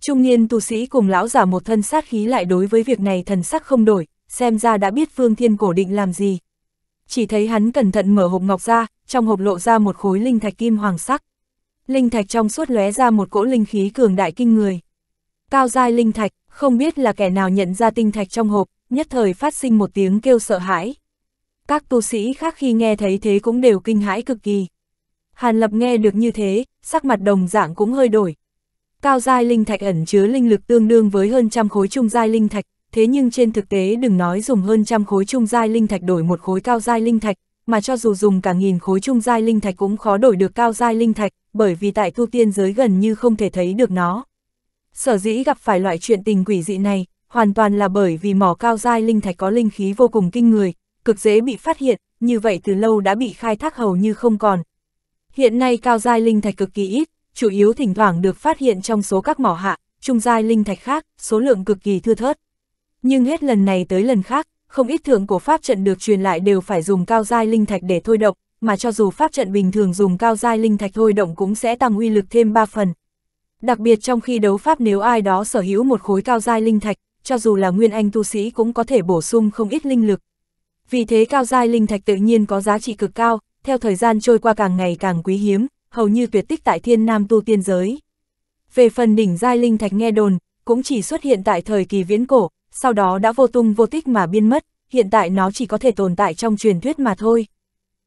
Trung niên tu sĩ cùng lão giả một thân sát khí lại đối với việc này thần sắc không đổi, xem ra đã biết Phương Thiên Cổ định làm gì. Chỉ thấy hắn cẩn thận mở hộp ngọc ra, trong hộp lộ ra một khối linh thạch kim hoàng sắc. Linh thạch trong suốt lóe ra một cỗ linh khí cường đại kinh người. Cao giai linh thạch, không biết là kẻ nào nhận ra tinh thạch trong hộp, nhất thời phát sinh một tiếng kêu sợ hãi. Các tu sĩ khác khi nghe thấy thế cũng đều kinh hãi cực kỳ. Hàn Lập nghe được như thế, sắc mặt đồng dạng cũng hơi đổi. Cao giai linh thạch ẩn chứa linh lực tương đương với hơn trăm khối trung giai linh thạch, thế nhưng trên thực tế đừng nói dùng hơn trăm khối trung giai linh thạch đổi một khối cao giai linh thạch, mà cho dù dùng cả nghìn khối trung giai linh thạch cũng khó đổi được cao giai linh thạch, bởi vì tại tu tiên giới gần như không thể thấy được nó. Sở dĩ gặp phải loại chuyện tình quỷ dị này, hoàn toàn là bởi vì mỏ cao giai linh thạch có linh khí vô cùng kinh người, cực dễ bị phát hiện, như vậy từ lâu đã bị khai thác hầu như không còn, Hiện nay cao giai linh thạch cực kỳ ít, chủ yếu thỉnh thoảng được phát hiện trong số các mỏ hạ, trung giai linh thạch khác, số lượng cực kỳ thưa thớt. Nhưng hết lần này tới lần khác, không ít thượng của pháp trận được truyền lại đều phải dùng cao giai linh thạch để thôi động, mà cho dù pháp trận bình thường dùng cao giai linh thạch thôi động cũng sẽ tăng uy lực thêm 3 phần. Đặc biệt trong khi đấu pháp nếu ai đó sở hữu một khối cao giai linh thạch, cho dù là nguyên anh tu sĩ cũng có thể bổ sung không ít linh lực. Vì thế cao giai linh thạch tự nhiên có giá trị cực cao, theo thời gian trôi qua càng ngày càng quý hiếm, hầu như tuyệt tích tại thiên nam tu tiên giới. Về phần đỉnh giai linh thạch nghe đồn, cũng chỉ xuất hiện tại thời kỳ viễn cổ, sau đó đã vô tung vô tích mà biên mất, hiện tại nó chỉ có thể tồn tại trong truyền thuyết mà thôi.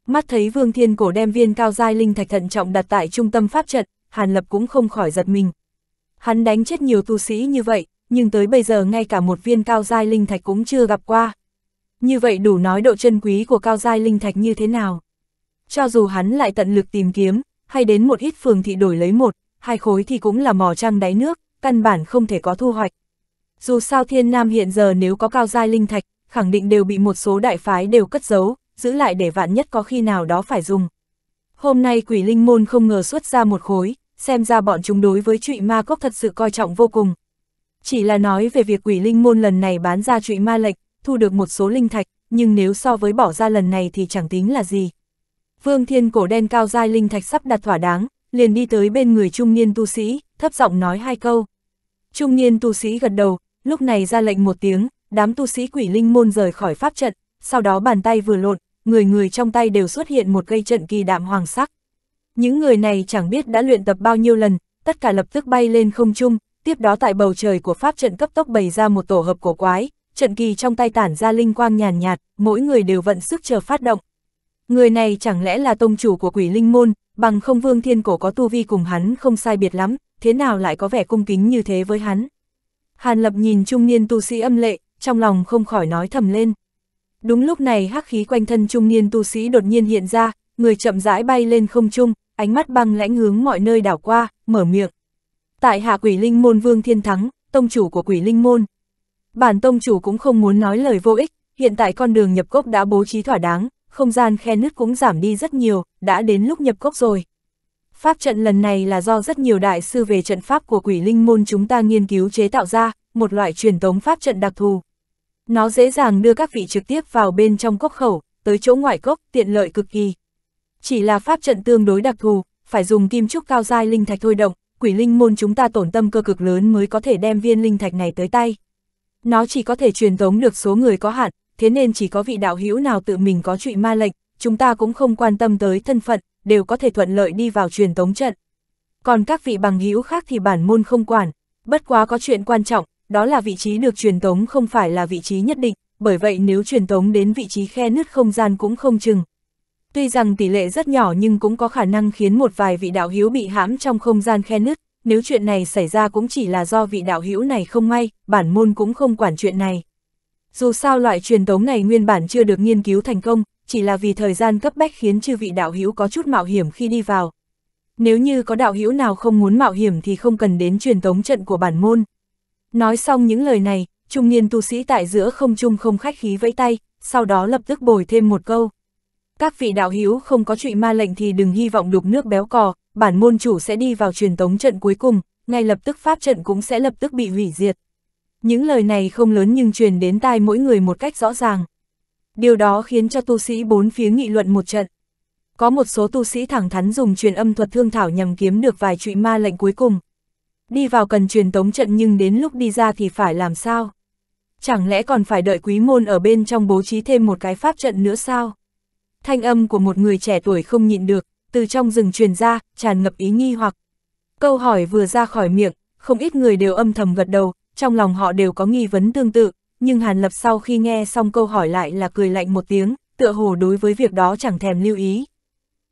Mắt thấy Vương Thiên Cổ đem viên cao giai linh thạch thận trọng đặt tại trung tâm pháp trận, Hàn Lập cũng không khỏi giật mình. Hắn đánh chết nhiều tu sĩ như vậy, nhưng tới bây giờ ngay cả một viên cao giai linh thạch cũng chưa gặp qua. Như vậy đủ nói độ chân quý của cao giai linh thạch như thế nào cho dù hắn lại tận lực tìm kiếm, hay đến một ít phường thị đổi lấy một, hai khối thì cũng là mò trăng đáy nước, căn bản không thể có thu hoạch. Dù sao thiên nam hiện giờ nếu có cao giai linh thạch, khẳng định đều bị một số đại phái đều cất giấu, giữ lại để vạn nhất có khi nào đó phải dùng. Hôm nay quỷ linh môn không ngờ xuất ra một khối, xem ra bọn chúng đối với trụy ma cốc thật sự coi trọng vô cùng. Chỉ là nói về việc quỷ linh môn lần này bán ra trụy ma lệch, thu được một số linh thạch, nhưng nếu so với bỏ ra lần này thì chẳng tính là gì. Vương Thiên cổ đen cao dai linh thạch sắp đặt thỏa đáng, liền đi tới bên người trung niên tu sĩ, thấp giọng nói hai câu. Trung niên tu sĩ gật đầu, lúc này ra lệnh một tiếng, đám tu sĩ quỷ linh môn rời khỏi pháp trận, sau đó bàn tay vừa lộn, người người trong tay đều xuất hiện một cây trận kỳ đạm hoàng sắc. Những người này chẳng biết đã luyện tập bao nhiêu lần, tất cả lập tức bay lên không trung, tiếp đó tại bầu trời của pháp trận cấp tốc bày ra một tổ hợp cổ quái, trận kỳ trong tay tản ra linh quang nhàn nhạt, mỗi người đều vận sức chờ phát động. Người này chẳng lẽ là tông chủ của quỷ linh môn, bằng không vương thiên cổ có tu vi cùng hắn không sai biệt lắm, thế nào lại có vẻ cung kính như thế với hắn. Hàn lập nhìn trung niên tu sĩ âm lệ, trong lòng không khỏi nói thầm lên. Đúng lúc này hắc khí quanh thân trung niên tu sĩ đột nhiên hiện ra, người chậm rãi bay lên không trung, ánh mắt băng lãnh hướng mọi nơi đảo qua, mở miệng. Tại hạ quỷ linh môn vương thiên thắng, tông chủ của quỷ linh môn. Bản tông chủ cũng không muốn nói lời vô ích, hiện tại con đường nhập cốc đã bố trí thỏa đáng, không gian khe nứt cũng giảm đi rất nhiều, đã đến lúc nhập cốc rồi. Pháp trận lần này là do rất nhiều đại sư về trận pháp của quỷ linh môn chúng ta nghiên cứu chế tạo ra, một loại truyền tống pháp trận đặc thù. Nó dễ dàng đưa các vị trực tiếp vào bên trong cốc khẩu, tới chỗ ngoại cốc, tiện lợi cực kỳ. Chỉ là pháp trận tương đối đặc thù, phải dùng kim trúc cao dai linh thạch thôi động, quỷ linh môn chúng ta tổn tâm cơ cực lớn mới có thể đem viên linh thạch này tới tay. Nó chỉ có thể truyền tống được số người có hạn, thế nên chỉ có vị đạo hữu nào tự mình có trụy ma lệnh, chúng ta cũng không quan tâm tới thân phận, đều có thể thuận lợi đi vào truyền tống trận. Còn các vị bằng hữu khác thì bản môn không quản, bất quá có chuyện quan trọng, đó là vị trí được truyền tống không phải là vị trí nhất định, bởi vậy nếu truyền tống đến vị trí khe nứt không gian cũng không chừng. Tuy rằng tỷ lệ rất nhỏ nhưng cũng có khả năng khiến một vài vị đạo hữu bị hãm trong không gian khe nứt, nếu chuyện này xảy ra cũng chỉ là do vị đạo hữu này không may, bản môn cũng không quản chuyện này. Dù sao loại truyền tống này nguyên bản chưa được nghiên cứu thành công, chỉ là vì thời gian cấp bách khiến chư vị đạo hữu có chút mạo hiểm khi đi vào. Nếu như có đạo hữu nào không muốn mạo hiểm thì không cần đến truyền tống trận của bản môn. Nói xong những lời này, trung niên tu sĩ tại giữa không trung không khách khí vẫy tay, sau đó lập tức bồi thêm một câu. Các vị đạo hữu không có trụy ma lệnh thì đừng hy vọng đục nước béo cò, bản môn chủ sẽ đi vào truyền tống trận cuối cùng, ngay lập tức pháp trận cũng sẽ lập tức bị hủy diệt. Những lời này không lớn nhưng truyền đến tai mỗi người một cách rõ ràng. Điều đó khiến cho tu sĩ bốn phía nghị luận một trận. Có một số tu sĩ thẳng thắn dùng truyền âm thuật thương thảo nhằm kiếm được vài trụy ma lệnh cuối cùng. Đi vào cần truyền tống trận nhưng đến lúc đi ra thì phải làm sao? Chẳng lẽ còn phải đợi quý môn ở bên trong bố trí thêm một cái pháp trận nữa sao? Thanh âm của một người trẻ tuổi không nhịn được, từ trong rừng truyền ra, tràn ngập ý nghi hoặc. Câu hỏi vừa ra khỏi miệng, không ít người đều âm thầm gật đầu, trong lòng họ đều có nghi vấn tương tự, nhưng Hàn Lập sau khi nghe xong câu hỏi lại là cười lạnh một tiếng, tựa hồ đối với việc đó chẳng thèm lưu ý.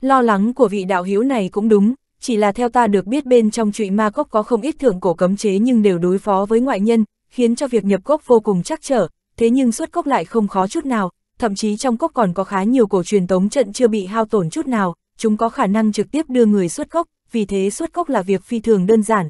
Lo lắng của vị đạo hữu này cũng đúng, chỉ là theo ta được biết bên trong trụy ma cốc có không ít thưởng cổ cấm chế nhưng đều đối phó với ngoại nhân, khiến cho việc nhập cốc vô cùng chắc trở, thế nhưng xuất cốc lại không khó chút nào, thậm chí trong cốc còn có khá nhiều cổ truyền tống trận chưa bị hao tổn chút nào, chúng có khả năng trực tiếp đưa người xuất cốc, vì thế xuất cốc là việc phi thường đơn giản,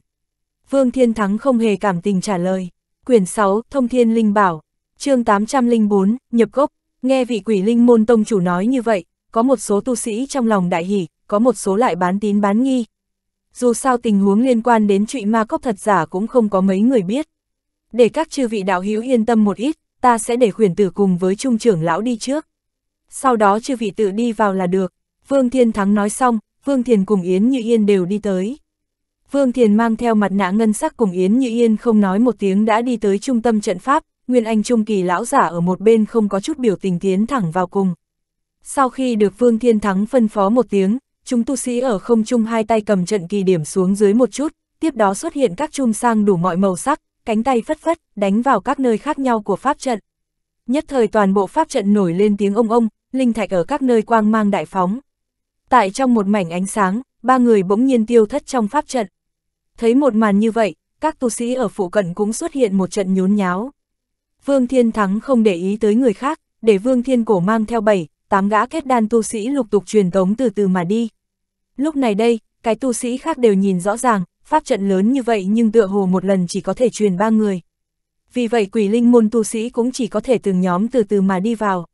Vương Thiên Thắng không hề cảm tình trả lời. Quyển 6, Thông Thiên Linh Bảo, chương 804, Nhập Gốc, nghe vị quỷ linh môn tông chủ nói như vậy, có một số tu sĩ trong lòng đại hỷ, có một số lại bán tín bán nghi. Dù sao tình huống liên quan đến trụy ma cốc thật giả cũng không có mấy người biết. Để các chư vị đạo hữu yên tâm một ít, ta sẽ để khuyển tử cùng với trung trưởng lão đi trước. Sau đó chư vị tự đi vào là được, Vương Thiên Thắng nói xong, Vương Thiền cùng Yến Như Yên đều đi tới. Vương Thiền mang theo mặt nạ ngân sắc cùng Yến Như Yên không nói một tiếng đã đi tới trung tâm trận pháp, Nguyên Anh Trung Kỳ lão giả ở một bên không có chút biểu tình tiến thẳng vào cùng. Sau khi được Vương Thiên Thắng phân phó một tiếng, chúng tu sĩ ở không trung hai tay cầm trận kỳ điểm xuống dưới một chút, tiếp đó xuất hiện các chum sang đủ mọi màu sắc, cánh tay phất phất, đánh vào các nơi khác nhau của pháp trận. Nhất thời toàn bộ pháp trận nổi lên tiếng ông ông, linh thạch ở các nơi quang mang đại phóng. Tại trong một mảnh ánh sáng, ba người bỗng nhiên tiêu thất trong pháp trận. Thấy một màn như vậy, các tu sĩ ở phụ cận cũng xuất hiện một trận nhốn nháo. Vương Thiên Thắng không để ý tới người khác, để Vương Thiên Cổ mang theo bảy, tám gã kết đan tu sĩ lục tục truyền tống từ từ mà đi. Lúc này đây, cái tu sĩ khác đều nhìn rõ ràng, pháp trận lớn như vậy nhưng tựa hồ một lần chỉ có thể truyền ba người. Vì vậy quỷ linh môn tu sĩ cũng chỉ có thể từng nhóm từ từ mà đi vào.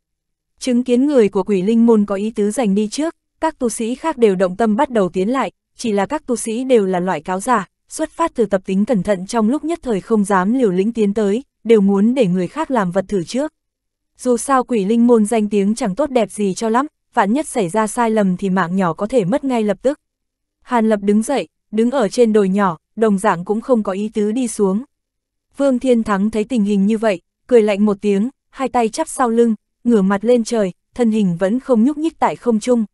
Chứng kiến người của quỷ linh môn có ý tứ giành đi trước, các tu sĩ khác đều động tâm bắt đầu tiến lại, chỉ là các tu sĩ đều là loại cáo giả, xuất phát từ tập tính cẩn thận trong lúc nhất thời không dám liều lĩnh tiến tới, đều muốn để người khác làm vật thử trước. Dù sao quỷ linh môn danh tiếng chẳng tốt đẹp gì cho lắm, vạn nhất xảy ra sai lầm thì mạng nhỏ có thể mất ngay lập tức. Hàn Lập đứng dậy, đứng ở trên đồi nhỏ, đồng dạng cũng không có ý tứ đi xuống. Vương Thiên Thắng thấy tình hình như vậy, cười lạnh một tiếng, hai tay chắp sau lưng, ngửa mặt lên trời, thân hình vẫn không nhúc nhích tại không trung.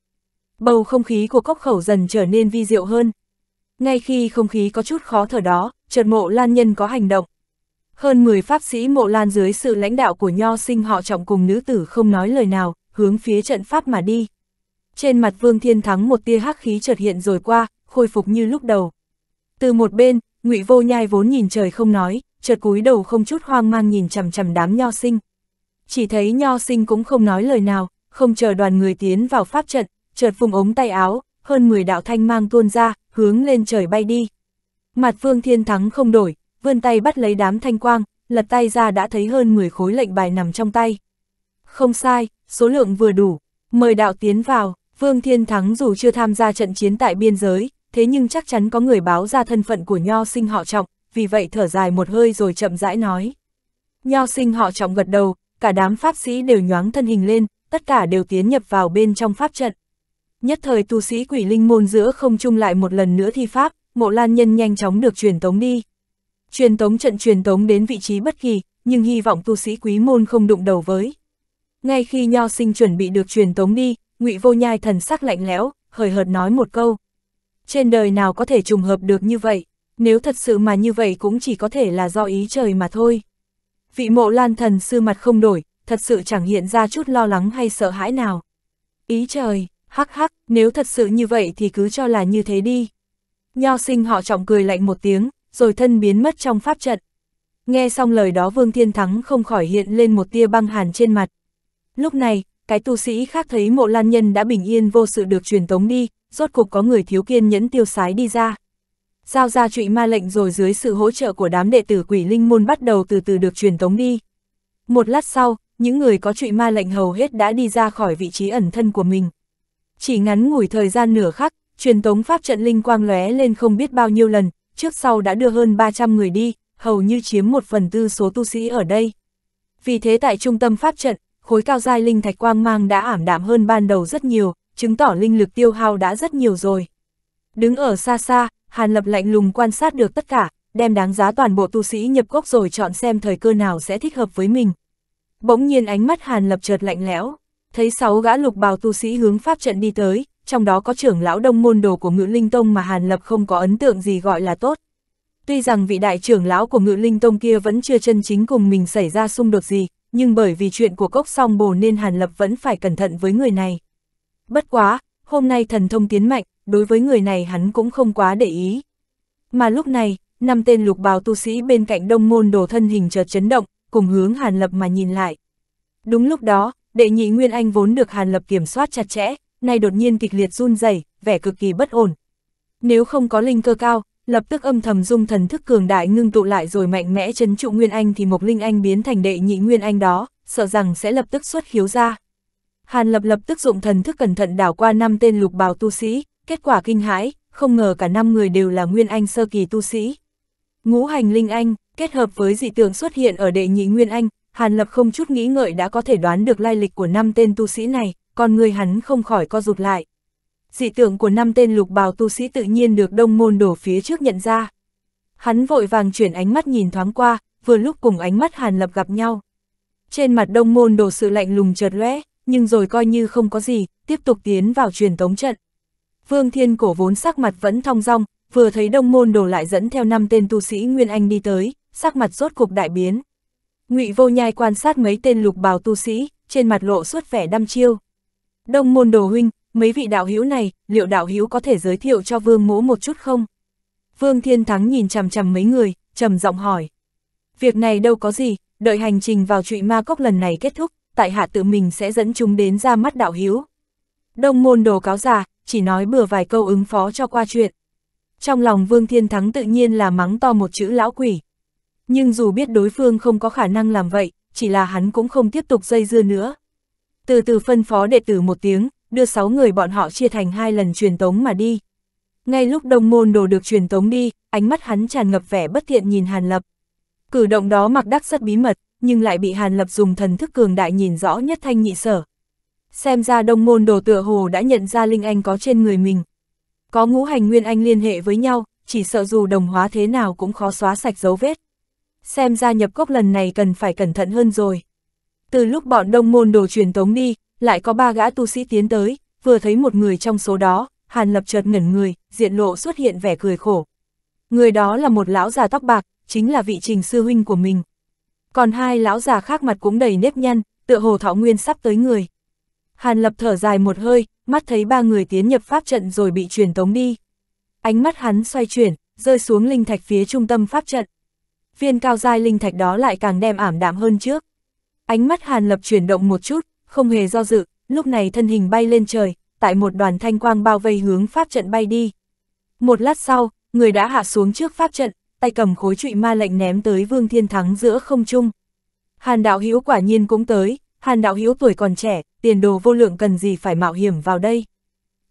Bầu không khí của cốc khẩu dần trở nên vi diệu hơn. Ngay khi không khí có chút khó thở đó, chợt mộ lan nhân có hành động. Hơn 10 pháp sĩ mộ lan dưới sự lãnh đạo của nho sinh họ trọng cùng nữ tử không nói lời nào, hướng phía trận pháp mà đi. Trên mặt Vương Thiên Thắng một tia hắc khí chợt hiện rồi qua, khôi phục như lúc đầu. Từ một bên, Ngụy Vô Nhai vốn nhìn trời không nói, chợt cúi đầu không chút hoang mang nhìn chằm chằm đám nho sinh. Chỉ thấy nho sinh cũng không nói lời nào, không chờ đoàn người tiến vào pháp trận, chợt vùng ống tay áo, hơn 10 đạo thanh mang tuôn ra, hướng lên trời bay đi. Mặt Phương Thiên Thắng không đổi, vươn tay bắt lấy đám thanh quang, lật tay ra đã thấy hơn 10 khối lệnh bài nằm trong tay. Không sai, số lượng vừa đủ, mời đạo tiến vào, Vương Thiên Thắng dù chưa tham gia trận chiến tại biên giới, thế nhưng chắc chắn có người báo ra thân phận của Nho sinh họ trọng, vì vậy thở dài một hơi rồi chậm rãi nói. Nho sinh họ trọng gật đầu, cả đám pháp sĩ đều nhoáng thân hình lên, tất cả đều tiến nhập vào bên trong pháp trận. Nhất thời tu sĩ quỷ linh môn giữa không chung lại một lần nữa thi pháp, mộ lan nhân nhanh chóng được truyền tống đi. Truyền tống trận truyền tống đến vị trí bất kỳ, nhưng hy vọng tu sĩ quý môn không đụng đầu với. Ngay khi nho sinh chuẩn bị được truyền tống đi, ngụy vô nhai thần sắc lạnh lẽo, hời hợt nói một câu. Trên đời nào có thể trùng hợp được như vậy, nếu thật sự mà như vậy cũng chỉ có thể là do ý trời mà thôi. Vị mộ lan thần sư mặt không đổi, thật sự chẳng hiện ra chút lo lắng hay sợ hãi nào. Ý trời, hắc hắc, nếu thật sự như vậy thì cứ cho là như thế đi. Nho sinh họ trọng cười lạnh một tiếng, rồi thân biến mất trong pháp trận. Nghe xong lời đó Vương Thiên Thắng không khỏi hiện lên một tia băng hàn trên mặt. Lúc này, cái tu sĩ khác thấy mộ lan nhân đã bình yên vô sự được truyền tống đi, rốt cục có người thiếu kiên nhẫn tiêu sái đi ra. Giao ra trụy ma lệnh rồi dưới sự hỗ trợ của đám đệ tử quỷ linh môn bắt đầu từ từ được truyền tống đi. Một lát sau, những người có trụy ma lệnh hầu hết đã đi ra khỏi vị trí ẩn thân của mình. Chỉ ngắn ngủi thời gian nửa khắc, truyền tống pháp trận linh quang lóe lên không biết bao nhiêu lần, trước sau đã đưa hơn 300 người đi, hầu như chiếm một phần tư số tu sĩ ở đây. Vì thế tại trung tâm pháp trận, khối cao giai linh thạch quang mang đã ảm đạm hơn ban đầu rất nhiều, chứng tỏ linh lực tiêu hao đã rất nhiều rồi. Đứng ở xa xa, Hàn Lập lạnh lùng quan sát được tất cả, đem đáng giá toàn bộ tu sĩ nhập cốc rồi chọn xem thời cơ nào sẽ thích hợp với mình. Bỗng nhiên ánh mắt Hàn Lập chợt lạnh lẽo thấy sáu gã lục bào tu sĩ hướng pháp trận đi tới, trong đó có trưởng lão đông môn đồ của ngự linh tông mà Hàn Lập không có ấn tượng gì gọi là tốt. Tuy rằng vị đại trưởng lão của ngự linh tông kia vẫn chưa chân chính cùng mình xảy ra xung đột gì, nhưng bởi vì chuyện của cốc song bồ nên Hàn Lập vẫn phải cẩn thận với người này. Bất quá, hôm nay thần thông tiến mạnh, đối với người này hắn cũng không quá để ý. Mà lúc này, năm tên lục bào tu sĩ bên cạnh đông môn đồ thân hình chợt chấn động, cùng hướng Hàn Lập mà nhìn lại. Đúng lúc đó, đệ nhị Nguyên Anh vốn được Hàn Lập kiểm soát chặt chẽ, nay đột nhiên kịch liệt run rẩy, vẻ cực kỳ bất ổn. Nếu không có linh cơ cao, lập tức âm thầm dung thần thức cường đại ngưng tụ lại rồi mạnh mẽ chấn trụ Nguyên Anh thì Mộc Linh Anh biến thành đệ nhị Nguyên Anh đó, sợ rằng sẽ lập tức xuất khiếu ra. Hàn Lập lập tức dụng thần thức cẩn thận đảo qua năm tên lục bào tu sĩ, kết quả kinh hãi, không ngờ cả năm người đều là Nguyên Anh sơ kỳ tu sĩ. Ngũ hành Linh Anh, kết hợp với dị tượng xuất hiện ở đệ nhị Nguyên Anh, Hàn Lập không chút nghĩ ngợi đã có thể đoán được lai lịch của năm tên tu sĩ này, còn người hắn không khỏi co rụt lại. Dị tưởng của năm tên lục bào tu sĩ tự nhiên được đông môn đổ phía trước nhận ra. Hắn vội vàng chuyển ánh mắt nhìn thoáng qua, vừa lúc cùng ánh mắt Hàn Lập gặp nhau. Trên mặt đông môn đổ sự lạnh lùng chợt lóe, nhưng rồi coi như không có gì, tiếp tục tiến vào truyền tống trận. Vương Thiên Cổ vốn sắc mặt vẫn thong dong, vừa thấy đông môn đổ lại dẫn theo năm tên tu sĩ Nguyên Anh đi tới, sắc mặt rốt cục đại biến ngụy Vô Nhai quan sát mấy tên lục bào tu sĩ, trên mặt lộ suốt vẻ đăm chiêu. Đông môn đồ huynh, mấy vị đạo hữu này, liệu đạo hữu có thể giới thiệu cho Vương Mỗ một chút không? Vương Thiên Thắng nhìn chằm chằm mấy người, trầm giọng hỏi. Việc này đâu có gì, đợi hành trình vào trụy ma cốc lần này kết thúc, tại hạ tự mình sẽ dẫn chúng đến ra mắt đạo hữu. Đông môn đồ cáo già, chỉ nói bừa vài câu ứng phó cho qua chuyện. Trong lòng Vương Thiên Thắng tự nhiên là mắng to một chữ lão quỷ nhưng dù biết đối phương không có khả năng làm vậy, chỉ là hắn cũng không tiếp tục dây dưa nữa. Từ từ phân phó đệ tử một tiếng, đưa sáu người bọn họ chia thành hai lần truyền tống mà đi. Ngay lúc đông môn đồ được truyền tống đi, ánh mắt hắn tràn ngập vẻ bất thiện nhìn Hàn Lập. Cử động đó mặc đắc rất bí mật, nhưng lại bị Hàn Lập dùng thần thức cường đại nhìn rõ nhất thanh nhị sở. Xem ra đông môn đồ tựa hồ đã nhận ra Linh Anh có trên người mình. Có ngũ hành Nguyên Anh liên hệ với nhau, chỉ sợ dù đồng hóa thế nào cũng khó xóa sạch dấu vết xem ra nhập cốc lần này cần phải cẩn thận hơn rồi. Từ lúc bọn đông môn đồ truyền tống đi, lại có ba gã tu sĩ tiến tới, vừa thấy một người trong số đó, Hàn Lập chợt ngẩn người, diện lộ xuất hiện vẻ cười khổ. Người đó là một lão già tóc bạc, chính là vị trình sư huynh của mình. Còn hai lão già khác mặt cũng đầy nếp nhăn, tựa hồ thọ nguyên sắp tới người. Hàn Lập thở dài một hơi, mắt thấy ba người tiến nhập pháp trận rồi bị truyền tống đi. Ánh mắt hắn xoay chuyển, rơi xuống linh thạch phía trung tâm pháp trận viên cao giai linh thạch đó lại càng đem ảm đạm hơn trước. Ánh mắt Hàn Lập chuyển động một chút, không hề do dự, lúc này thân hình bay lên trời, tại một đoàn thanh quang bao vây hướng pháp trận bay đi. Một lát sau, người đã hạ xuống trước pháp trận, tay cầm khối trụy ma lệnh ném tới Vương Thiên Thắng giữa không trung. Hàn Đạo Hữu quả nhiên cũng tới, Hàn Đạo Hữu tuổi còn trẻ, tiền đồ vô lượng cần gì phải mạo hiểm vào đây.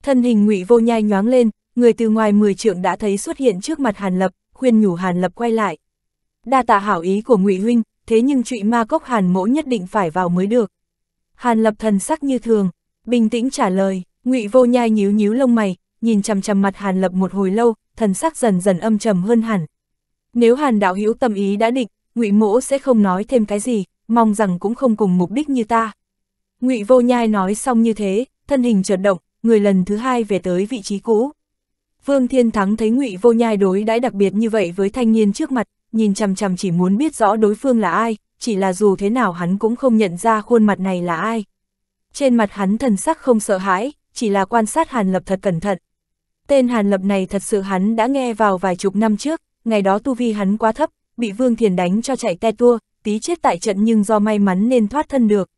Thân hình Ngụy Vô Nhai nhoáng lên, người từ ngoài 10 trượng đã thấy xuất hiện trước mặt Hàn Lập, khuyên nhủ Hàn Lập quay lại đa tạ hảo ý của ngụy huynh, thế nhưng trụy ma cốc hàn mỗ nhất định phải vào mới được. Hàn lập thần sắc như thường, bình tĩnh trả lời, ngụy vô nhai nhíu nhíu lông mày, nhìn chằm chằm mặt hàn lập một hồi lâu, thần sắc dần dần âm trầm hơn hẳn. Nếu hàn đạo hữu tâm ý đã định, ngụy mỗ sẽ không nói thêm cái gì, mong rằng cũng không cùng mục đích như ta. Ngụy vô nhai nói xong như thế, thân hình chợt động, người lần thứ hai về tới vị trí cũ. Vương Thiên Thắng thấy Ngụy Vô Nhai đối đãi đặc biệt như vậy với thanh niên trước mặt, nhìn chằm chằm chỉ muốn biết rõ đối phương là ai, chỉ là dù thế nào hắn cũng không nhận ra khuôn mặt này là ai. Trên mặt hắn thần sắc không sợ hãi, chỉ là quan sát Hàn Lập thật cẩn thận. Tên Hàn Lập này thật sự hắn đã nghe vào vài chục năm trước, ngày đó tu vi hắn quá thấp, bị Vương Thiền đánh cho chạy te tua, tí chết tại trận nhưng do may mắn nên thoát thân được.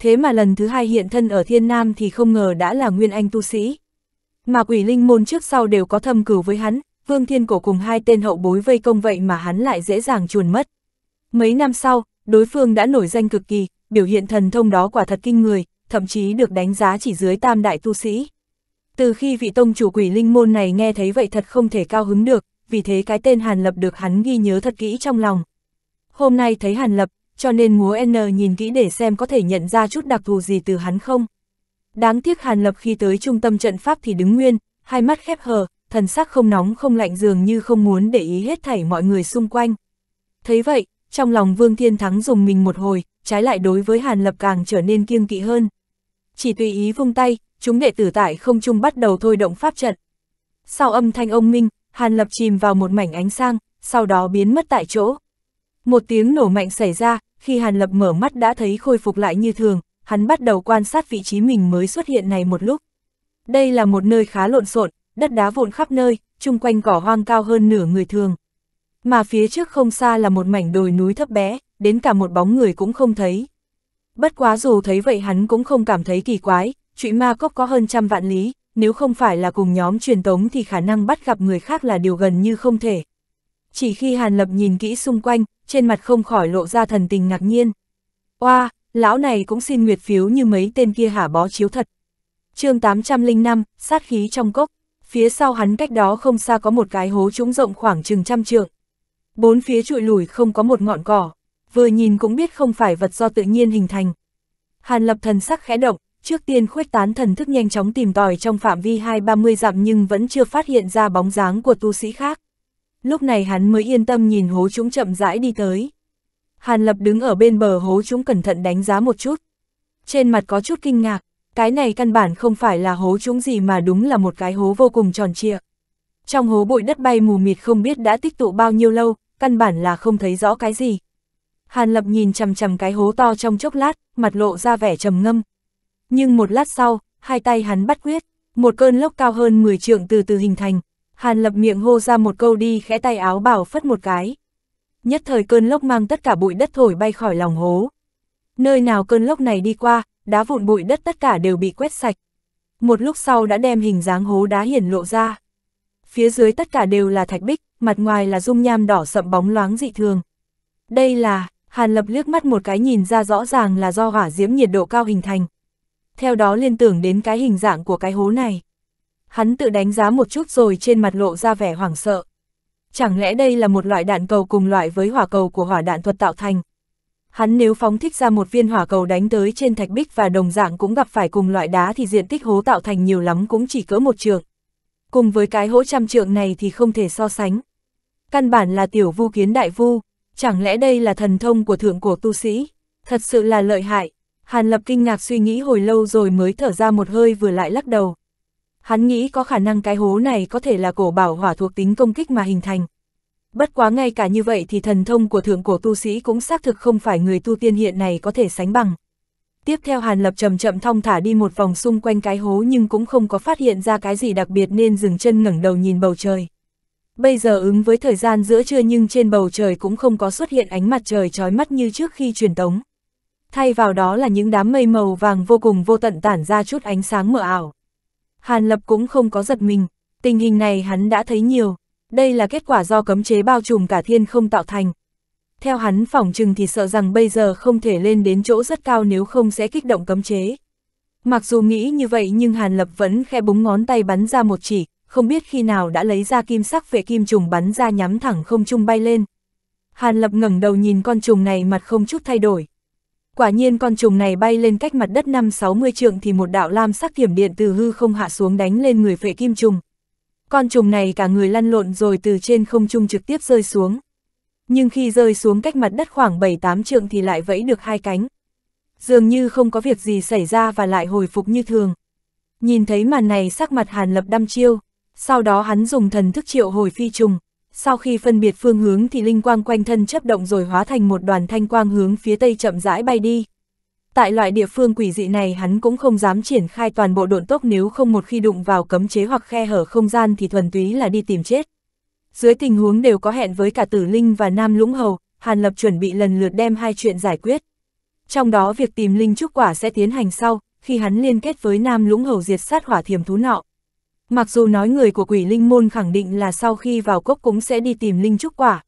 Thế mà lần thứ hai hiện thân ở Thiên Nam thì không ngờ đã là Nguyên Anh tu sĩ. Mà quỷ linh môn trước sau đều có thâm cửu với hắn, Vương Thiên Cổ cùng hai tên hậu bối vây công vậy mà hắn lại dễ dàng chuồn mất. Mấy năm sau, đối phương đã nổi danh cực kỳ, biểu hiện thần thông đó quả thật kinh người, thậm chí được đánh giá chỉ dưới tam đại tu sĩ. Từ khi vị tông chủ quỷ linh môn này nghe thấy vậy thật không thể cao hứng được, vì thế cái tên Hàn Lập được hắn ghi nhớ thật kỹ trong lòng. Hôm nay thấy Hàn Lập, cho nên múa N nhìn kỹ để xem có thể nhận ra chút đặc thù gì từ hắn không. Đáng tiếc Hàn Lập khi tới trung tâm trận pháp thì đứng nguyên, hai mắt khép hờ, thần sắc không nóng không lạnh dường như không muốn để ý hết thảy mọi người xung quanh. Thấy vậy, trong lòng Vương Thiên Thắng dùng mình một hồi, trái lại đối với Hàn Lập càng trở nên kiêng kỵ hơn. Chỉ tùy ý vung tay, chúng đệ tử tại không trung bắt đầu thôi động pháp trận. Sau âm thanh ông minh, Hàn Lập chìm vào một mảnh ánh sang, sau đó biến mất tại chỗ. Một tiếng nổ mạnh xảy ra, khi Hàn Lập mở mắt đã thấy khôi phục lại như thường, hắn bắt đầu quan sát vị trí mình mới xuất hiện này một lúc. Đây là một nơi khá lộn xộn, đất đá vụn khắp nơi, chung quanh cỏ hoang cao hơn nửa người thường. Mà phía trước không xa là một mảnh đồi núi thấp bé, đến cả một bóng người cũng không thấy. Bất quá dù thấy vậy hắn cũng không cảm thấy kỳ quái, trụy ma cốc có hơn trăm vạn lý, nếu không phải là cùng nhóm truyền tống thì khả năng bắt gặp người khác là điều gần như không thể. Chỉ khi Hàn Lập nhìn kỹ xung quanh, trên mặt không khỏi lộ ra thần tình ngạc nhiên. Oa, lão này cũng xin nguyệt phiếu như mấy tên kia hả bó chiếu thật. chương 805, sát khí trong cốc phía sau hắn cách đó không xa có một cái hố trũng rộng khoảng chừng trăm trượng. Bốn phía trụi lùi không có một ngọn cỏ, vừa nhìn cũng biết không phải vật do tự nhiên hình thành. Hàn lập thần sắc khẽ động, trước tiên khuếch tán thần thức nhanh chóng tìm tòi trong phạm vi hai ba mươi dặm nhưng vẫn chưa phát hiện ra bóng dáng của tu sĩ khác. Lúc này hắn mới yên tâm nhìn hố trũng chậm rãi đi tới. Hàn lập đứng ở bên bờ hố trũng cẩn thận đánh giá một chút. Trên mặt có chút kinh ngạc, cái này căn bản không phải là hố trũng gì mà đúng là một cái hố vô cùng tròn trịa. Trong hố bụi đất bay mù mịt không biết đã tích tụ bao nhiêu lâu, căn bản là không thấy rõ cái gì. Hàn Lập nhìn chằm chằm cái hố to trong chốc lát, mặt lộ ra vẻ trầm ngâm. Nhưng một lát sau, hai tay hắn bắt quyết, một cơn lốc cao hơn 10 trượng từ từ hình thành. Hàn Lập miệng hô ra một câu đi khẽ tay áo bảo phất một cái. Nhất thời cơn lốc mang tất cả bụi đất thổi bay khỏi lòng hố. Nơi nào cơn lốc này đi qua, đá vụn bụi đất tất cả đều bị quét sạch. Một lúc sau đã đem hình dáng hố đá hiển lộ ra. Phía dưới tất cả đều là thạch bích, mặt ngoài là dung nham đỏ sậm bóng loáng dị thường. Đây là, Hàn Lập liếc mắt một cái nhìn ra rõ ràng là do hỏa diễm nhiệt độ cao hình thành. Theo đó liên tưởng đến cái hình dạng của cái hố này. Hắn tự đánh giá một chút rồi trên mặt lộ ra vẻ hoảng sợ. Chẳng lẽ đây là một loại đạn cầu cùng loại với hỏa cầu của hỏa đạn thuật tạo thành? Hắn nếu phóng thích ra một viên hỏa cầu đánh tới trên thạch bích và đồng dạng cũng gặp phải cùng loại đá thì diện tích hố tạo thành nhiều lắm cũng chỉ cỡ một trượng. Cùng với cái hố trăm trượng này thì không thể so sánh. Căn bản là tiểu vu kiến đại vu, chẳng lẽ đây là thần thông của thượng cổ tu sĩ? Thật sự là lợi hại. Hàn Lập kinh ngạc suy nghĩ hồi lâu rồi mới thở ra một hơi vừa lại lắc đầu. Hắn nghĩ có khả năng cái hố này có thể là cổ bảo hỏa thuộc tính công kích mà hình thành. Bất quá ngay cả như vậy thì thần thông của thượng cổ tu sĩ cũng xác thực không phải người tu tiên hiện này có thể sánh bằng. Tiếp theo Hàn Lập chậm chậm thong thả đi một vòng xung quanh cái hố nhưng cũng không có phát hiện ra cái gì đặc biệt nên dừng chân ngẩng đầu nhìn bầu trời. Bây giờ ứng với thời gian giữa trưa nhưng trên bầu trời cũng không có xuất hiện ánh mặt trời trói mắt như trước khi truyền tống. Thay vào đó là những đám mây màu vàng vô cùng vô tận tản ra chút ánh sáng mờ ảo. Hàn Lập cũng không có giật mình, tình hình này hắn đã thấy nhiều, đây là kết quả do cấm chế bao trùm cả thiên không tạo thành. Theo hắn phỏng chừng thì sợ rằng bây giờ không thể lên đến chỗ rất cao nếu không sẽ kích động cấm chế. Mặc dù nghĩ như vậy nhưng Hàn Lập vẫn khe búng ngón tay bắn ra một chỉ, không biết khi nào đã lấy ra kim sắc vệ kim trùng bắn ra nhắm thẳng không trung bay lên. Hàn Lập ngẩng đầu nhìn con trùng này mặt không chút thay đổi. Quả nhiên con trùng này bay lên cách mặt đất 5-60 trượng thì một đạo lam sắc thiểm điện từ hư không hạ xuống đánh lên người phệ kim trùng. Con trùng này cả người lăn lộn rồi từ trên không trung trực tiếp rơi xuống. Nhưng khi rơi xuống cách mặt đất khoảng 7-8 trượng thì lại vẫy được hai cánh. Dường như không có việc gì xảy ra và lại hồi phục như thường. Nhìn thấy màn này sắc mặt Hàn Lập đăm chiêu, sau đó hắn dùng thần thức triệu hồi phi trùng. Sau khi phân biệt phương hướng thì linh quang quanh thân chấp động rồi hóa thành một đoàn thanh quang hướng phía tây chậm rãi bay đi. Tại loại địa phương quỷ dị này hắn cũng không dám triển khai toàn bộ độn tốc nếu không một khi đụng vào cấm chế hoặc khe hở không gian thì thuần túy là đi tìm chết. Dưới tình huống đều có hẹn với cả Tử Linh và Nam Lũng Hầu, Hàn Lập chuẩn bị lần lượt đem hai chuyện giải quyết. Trong đó việc tìm Linh Trúc Quả sẽ tiến hành sau, khi hắn liên kết với Nam Lũng Hầu diệt sát hỏa thiểm thú nọ. Mặc dù nói người của quỷ linh môn khẳng định là sau khi vào cốc cũng sẽ đi tìm Linh Trúc Quả,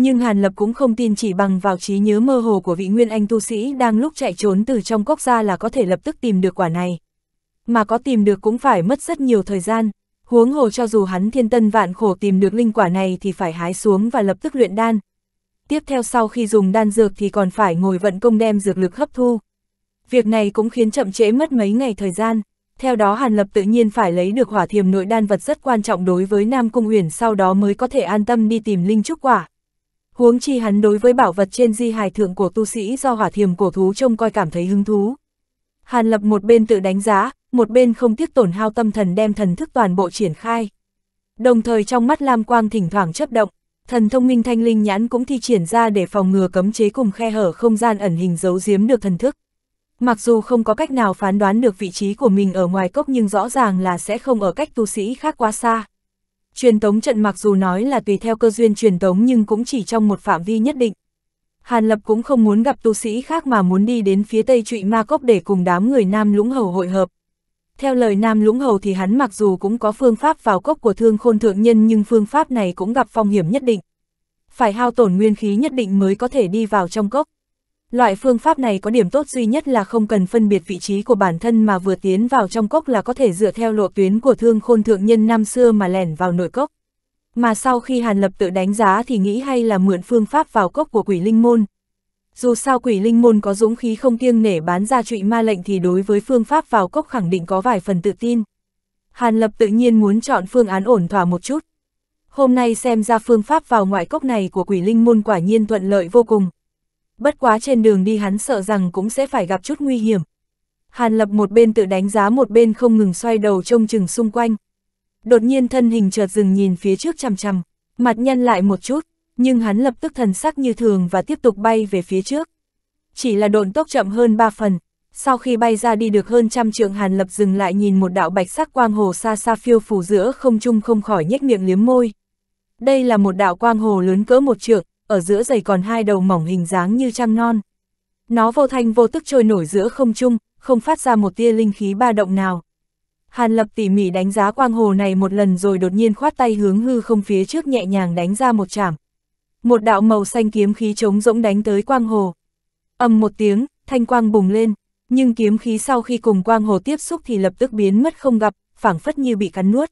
nhưng Hàn Lập cũng không tin chỉ bằng vào trí nhớ mơ hồ của vị nguyên anh tu sĩ đang lúc chạy trốn từ trong cốc ra là có thể lập tức tìm được quả này. Mà có tìm được cũng phải mất rất nhiều thời gian, huống hồ cho dù hắn thiên tân vạn khổ tìm được linh quả này thì phải hái xuống và lập tức luyện đan. Tiếp theo sau khi dùng đan dược thì còn phải ngồi vận công đem dược lực hấp thu. Việc này cũng khiến chậm trễ mất mấy ngày thời gian. Theo đó Hàn Lập tự nhiên phải lấy được hỏa thiềm nội đan vật rất quan trọng đối với Nam Cung Uyển sau đó mới có thể an tâm đi tìm linh trúc quả. Huống chi hắn đối với bảo vật trên di hài thượng của tu sĩ do hỏa thiềm cổ thú trông coi cảm thấy hứng thú. Hàn lập một bên tự đánh giá, một bên không tiếc tổn hao tâm thần đem thần thức toàn bộ triển khai. Đồng thời trong mắt Lam Quang thỉnh thoảng chấp động, thần thông minh thanh linh nhãn cũng thi triển ra để phòng ngừa cấm chế cùng khe hở không gian ẩn hình giấu giếm được thần thức. Mặc dù không có cách nào phán đoán được vị trí của mình ở ngoài cốc nhưng rõ ràng là sẽ không ở cách tu sĩ khác quá xa. Truyền tống trận mặc dù nói là tùy theo cơ duyên truyền tống nhưng cũng chỉ trong một phạm vi nhất định. Hàn Lập cũng không muốn gặp tu sĩ khác mà muốn đi đến phía tây trụy ma cốc để cùng đám người Nam Lũng Hầu hội hợp. Theo lời Nam Lũng Hầu thì hắn mặc dù cũng có phương pháp vào cốc của thương khôn thượng nhân nhưng phương pháp này cũng gặp phong hiểm nhất định. Phải hao tổn nguyên khí nhất định mới có thể đi vào trong cốc. Loại phương pháp này có điểm tốt duy nhất là không cần phân biệt vị trí của bản thân mà vừa tiến vào trong cốc là có thể dựa theo lộ tuyến của thương khôn thượng nhân năm xưa mà lẻn vào nội cốc. Mà sau khi Hàn Lập tự đánh giá thì nghĩ hay là mượn phương pháp vào cốc của quỷ linh môn. Dù sao quỷ linh môn có dũng khí không kiêng nể bán ra trụy ma lệnh thì đối với phương pháp vào cốc khẳng định có vài phần tự tin. Hàn Lập tự nhiên muốn chọn phương án ổn thỏa một chút. Hôm nay xem ra phương pháp vào ngoại cốc này của quỷ linh môn quả nhiên thuận lợi vô cùng bất quá trên đường đi hắn sợ rằng cũng sẽ phải gặp chút nguy hiểm. Hàn Lập một bên tự đánh giá một bên không ngừng xoay đầu trông chừng xung quanh. Đột nhiên thân hình chợt dừng nhìn phía trước chằm chằm, mặt nhăn lại một chút, nhưng hắn lập tức thần sắc như thường và tiếp tục bay về phía trước. Chỉ là độn tốc chậm hơn ba phần, sau khi bay ra đi được hơn trăm trượng Hàn Lập dừng lại nhìn một đạo bạch sắc quang hồ xa xa phiêu phủ giữa không trung không khỏi nhếch miệng liếm môi. Đây là một đạo quang hồ lớn cỡ một trượng, ở giữa giày còn hai đầu mỏng hình dáng như trăng non. Nó vô thanh vô tức trôi nổi giữa không trung, không phát ra một tia linh khí ba động nào. Hàn Lập tỉ mỉ đánh giá quang hồ này một lần rồi đột nhiên khoát tay hướng hư không phía trước nhẹ nhàng đánh ra một chạm. Một đạo màu xanh kiếm khí trống rỗng đánh tới quang hồ. ầm một tiếng, thanh quang bùng lên, nhưng kiếm khí sau khi cùng quang hồ tiếp xúc thì lập tức biến mất không gặp, phảng phất như bị cắn nuốt.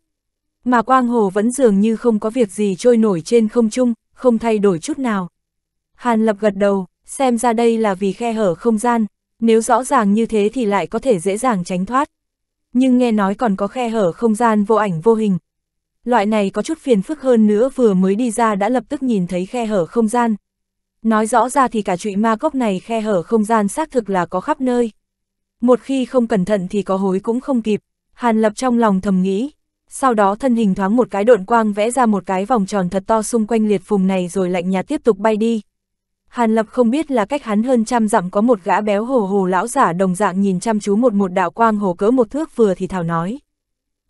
Mà quang hồ vẫn dường như không có việc gì trôi nổi trên không trung, không thay đổi chút nào. Hàn Lập gật đầu, xem ra đây là vì khe hở không gian, nếu rõ ràng như thế thì lại có thể dễ dàng tránh thoát. Nhưng nghe nói còn có khe hở không gian vô ảnh vô hình. Loại này có chút phiền phức hơn nữa vừa mới đi ra đã lập tức nhìn thấy khe hở không gian. Nói rõ ra thì cả trụy ma cốc này khe hở không gian xác thực là có khắp nơi. Một khi không cẩn thận thì có hối cũng không kịp, Hàn Lập trong lòng thầm nghĩ, sau đó thân hình thoáng một cái độn quang vẽ ra một cái vòng tròn thật to xung quanh liệt phùng này rồi lạnh nhạt tiếp tục bay đi. Hàn Lập không biết là cách hắn hơn trăm dặm có một gã béo hồ hồ lão giả đồng dạng nhìn chăm chú một một đạo quang hồ cỡ một thước vừa thì thảo nói.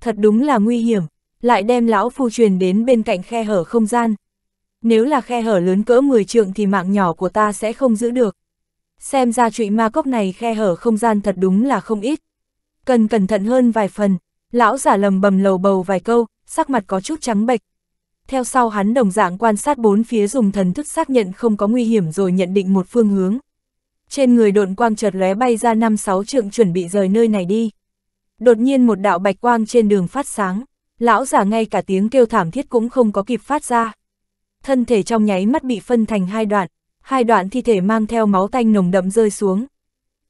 Thật đúng là nguy hiểm, lại đem lão phu truyền đến bên cạnh khe hở không gian. Nếu là khe hở lớn cỡ 10 trượng thì mạng nhỏ của ta sẽ không giữ được. Xem ra trụy ma cốc này khe hở không gian thật đúng là không ít. Cần cẩn thận hơn vài phần, Lão giả lầm bầm lầu bầu vài câu, sắc mặt có chút trắng bệch. Theo sau hắn đồng dạng quan sát bốn phía dùng thần thức xác nhận không có nguy hiểm rồi nhận định một phương hướng. Trên người độn quang chợt lóe bay ra năm sáu trượng chuẩn bị rời nơi này đi. Đột nhiên một đạo bạch quang trên đường phát sáng, lão giả ngay cả tiếng kêu thảm thiết cũng không có kịp phát ra. Thân thể trong nháy mắt bị phân thành hai đoạn, hai đoạn thi thể mang theo máu tanh nồng đậm rơi xuống.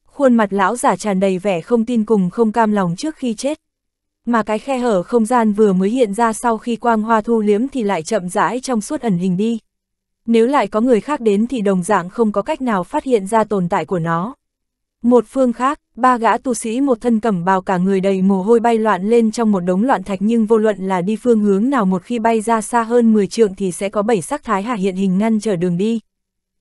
Khuôn mặt lão giả tràn đầy vẻ không tin cùng không cam lòng trước khi chết mà cái khe hở không gian vừa mới hiện ra sau khi quang hoa thu liếm thì lại chậm rãi trong suốt ẩn hình đi. Nếu lại có người khác đến thì đồng dạng không có cách nào phát hiện ra tồn tại của nó. Một phương khác, ba gã tu sĩ một thân cẩm bào cả người đầy mồ hôi bay loạn lên trong một đống loạn thạch nhưng vô luận là đi phương hướng nào một khi bay ra xa hơn 10 trượng thì sẽ có bảy sắc thái hạ hiện hình ngăn trở đường đi.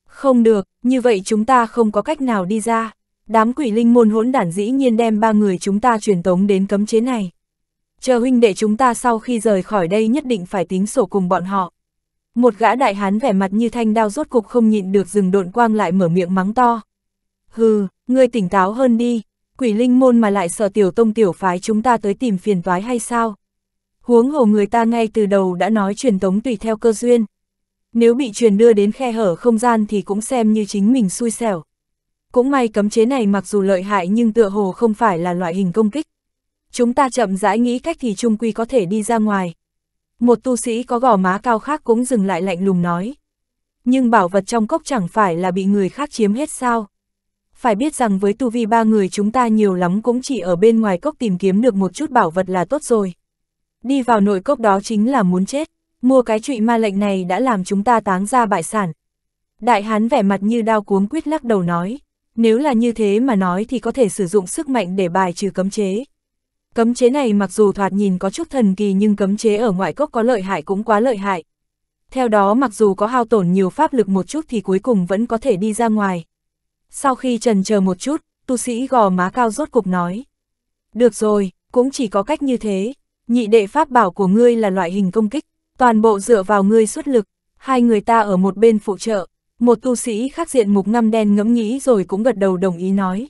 Không được, như vậy chúng ta không có cách nào đi ra. Đám quỷ linh môn hỗn đản dĩ nhiên đem ba người chúng ta truyền tống đến cấm chế này chờ huynh đệ chúng ta sau khi rời khỏi đây nhất định phải tính sổ cùng bọn họ. Một gã đại hán vẻ mặt như thanh đao rốt cục không nhịn được dừng độn quang lại mở miệng mắng to. Hừ, ngươi tỉnh táo hơn đi, quỷ linh môn mà lại sợ tiểu tông tiểu phái chúng ta tới tìm phiền toái hay sao? Huống hồ người ta ngay từ đầu đã nói truyền tống tùy theo cơ duyên. Nếu bị truyền đưa đến khe hở không gian thì cũng xem như chính mình xui xẻo. Cũng may cấm chế này mặc dù lợi hại nhưng tựa hồ không phải là loại hình công kích chúng ta chậm rãi nghĩ cách thì trung quy có thể đi ra ngoài. Một tu sĩ có gò má cao khác cũng dừng lại lạnh lùng nói. Nhưng bảo vật trong cốc chẳng phải là bị người khác chiếm hết sao. Phải biết rằng với tu vi ba người chúng ta nhiều lắm cũng chỉ ở bên ngoài cốc tìm kiếm được một chút bảo vật là tốt rồi. Đi vào nội cốc đó chính là muốn chết, mua cái trụy ma lệnh này đã làm chúng ta táng ra bại sản. Đại hán vẻ mặt như đao cuống quyết lắc đầu nói, nếu là như thế mà nói thì có thể sử dụng sức mạnh để bài trừ cấm chế. Cấm chế này mặc dù thoạt nhìn có chút thần kỳ nhưng cấm chế ở ngoại cốc có lợi hại cũng quá lợi hại. Theo đó mặc dù có hao tổn nhiều pháp lực một chút thì cuối cùng vẫn có thể đi ra ngoài. Sau khi trần chờ một chút, tu sĩ gò má cao rốt cục nói. Được rồi, cũng chỉ có cách như thế. Nhị đệ pháp bảo của ngươi là loại hình công kích, toàn bộ dựa vào ngươi xuất lực. Hai người ta ở một bên phụ trợ, một tu sĩ khác diện mục ngăm đen ngẫm nghĩ rồi cũng gật đầu đồng ý nói.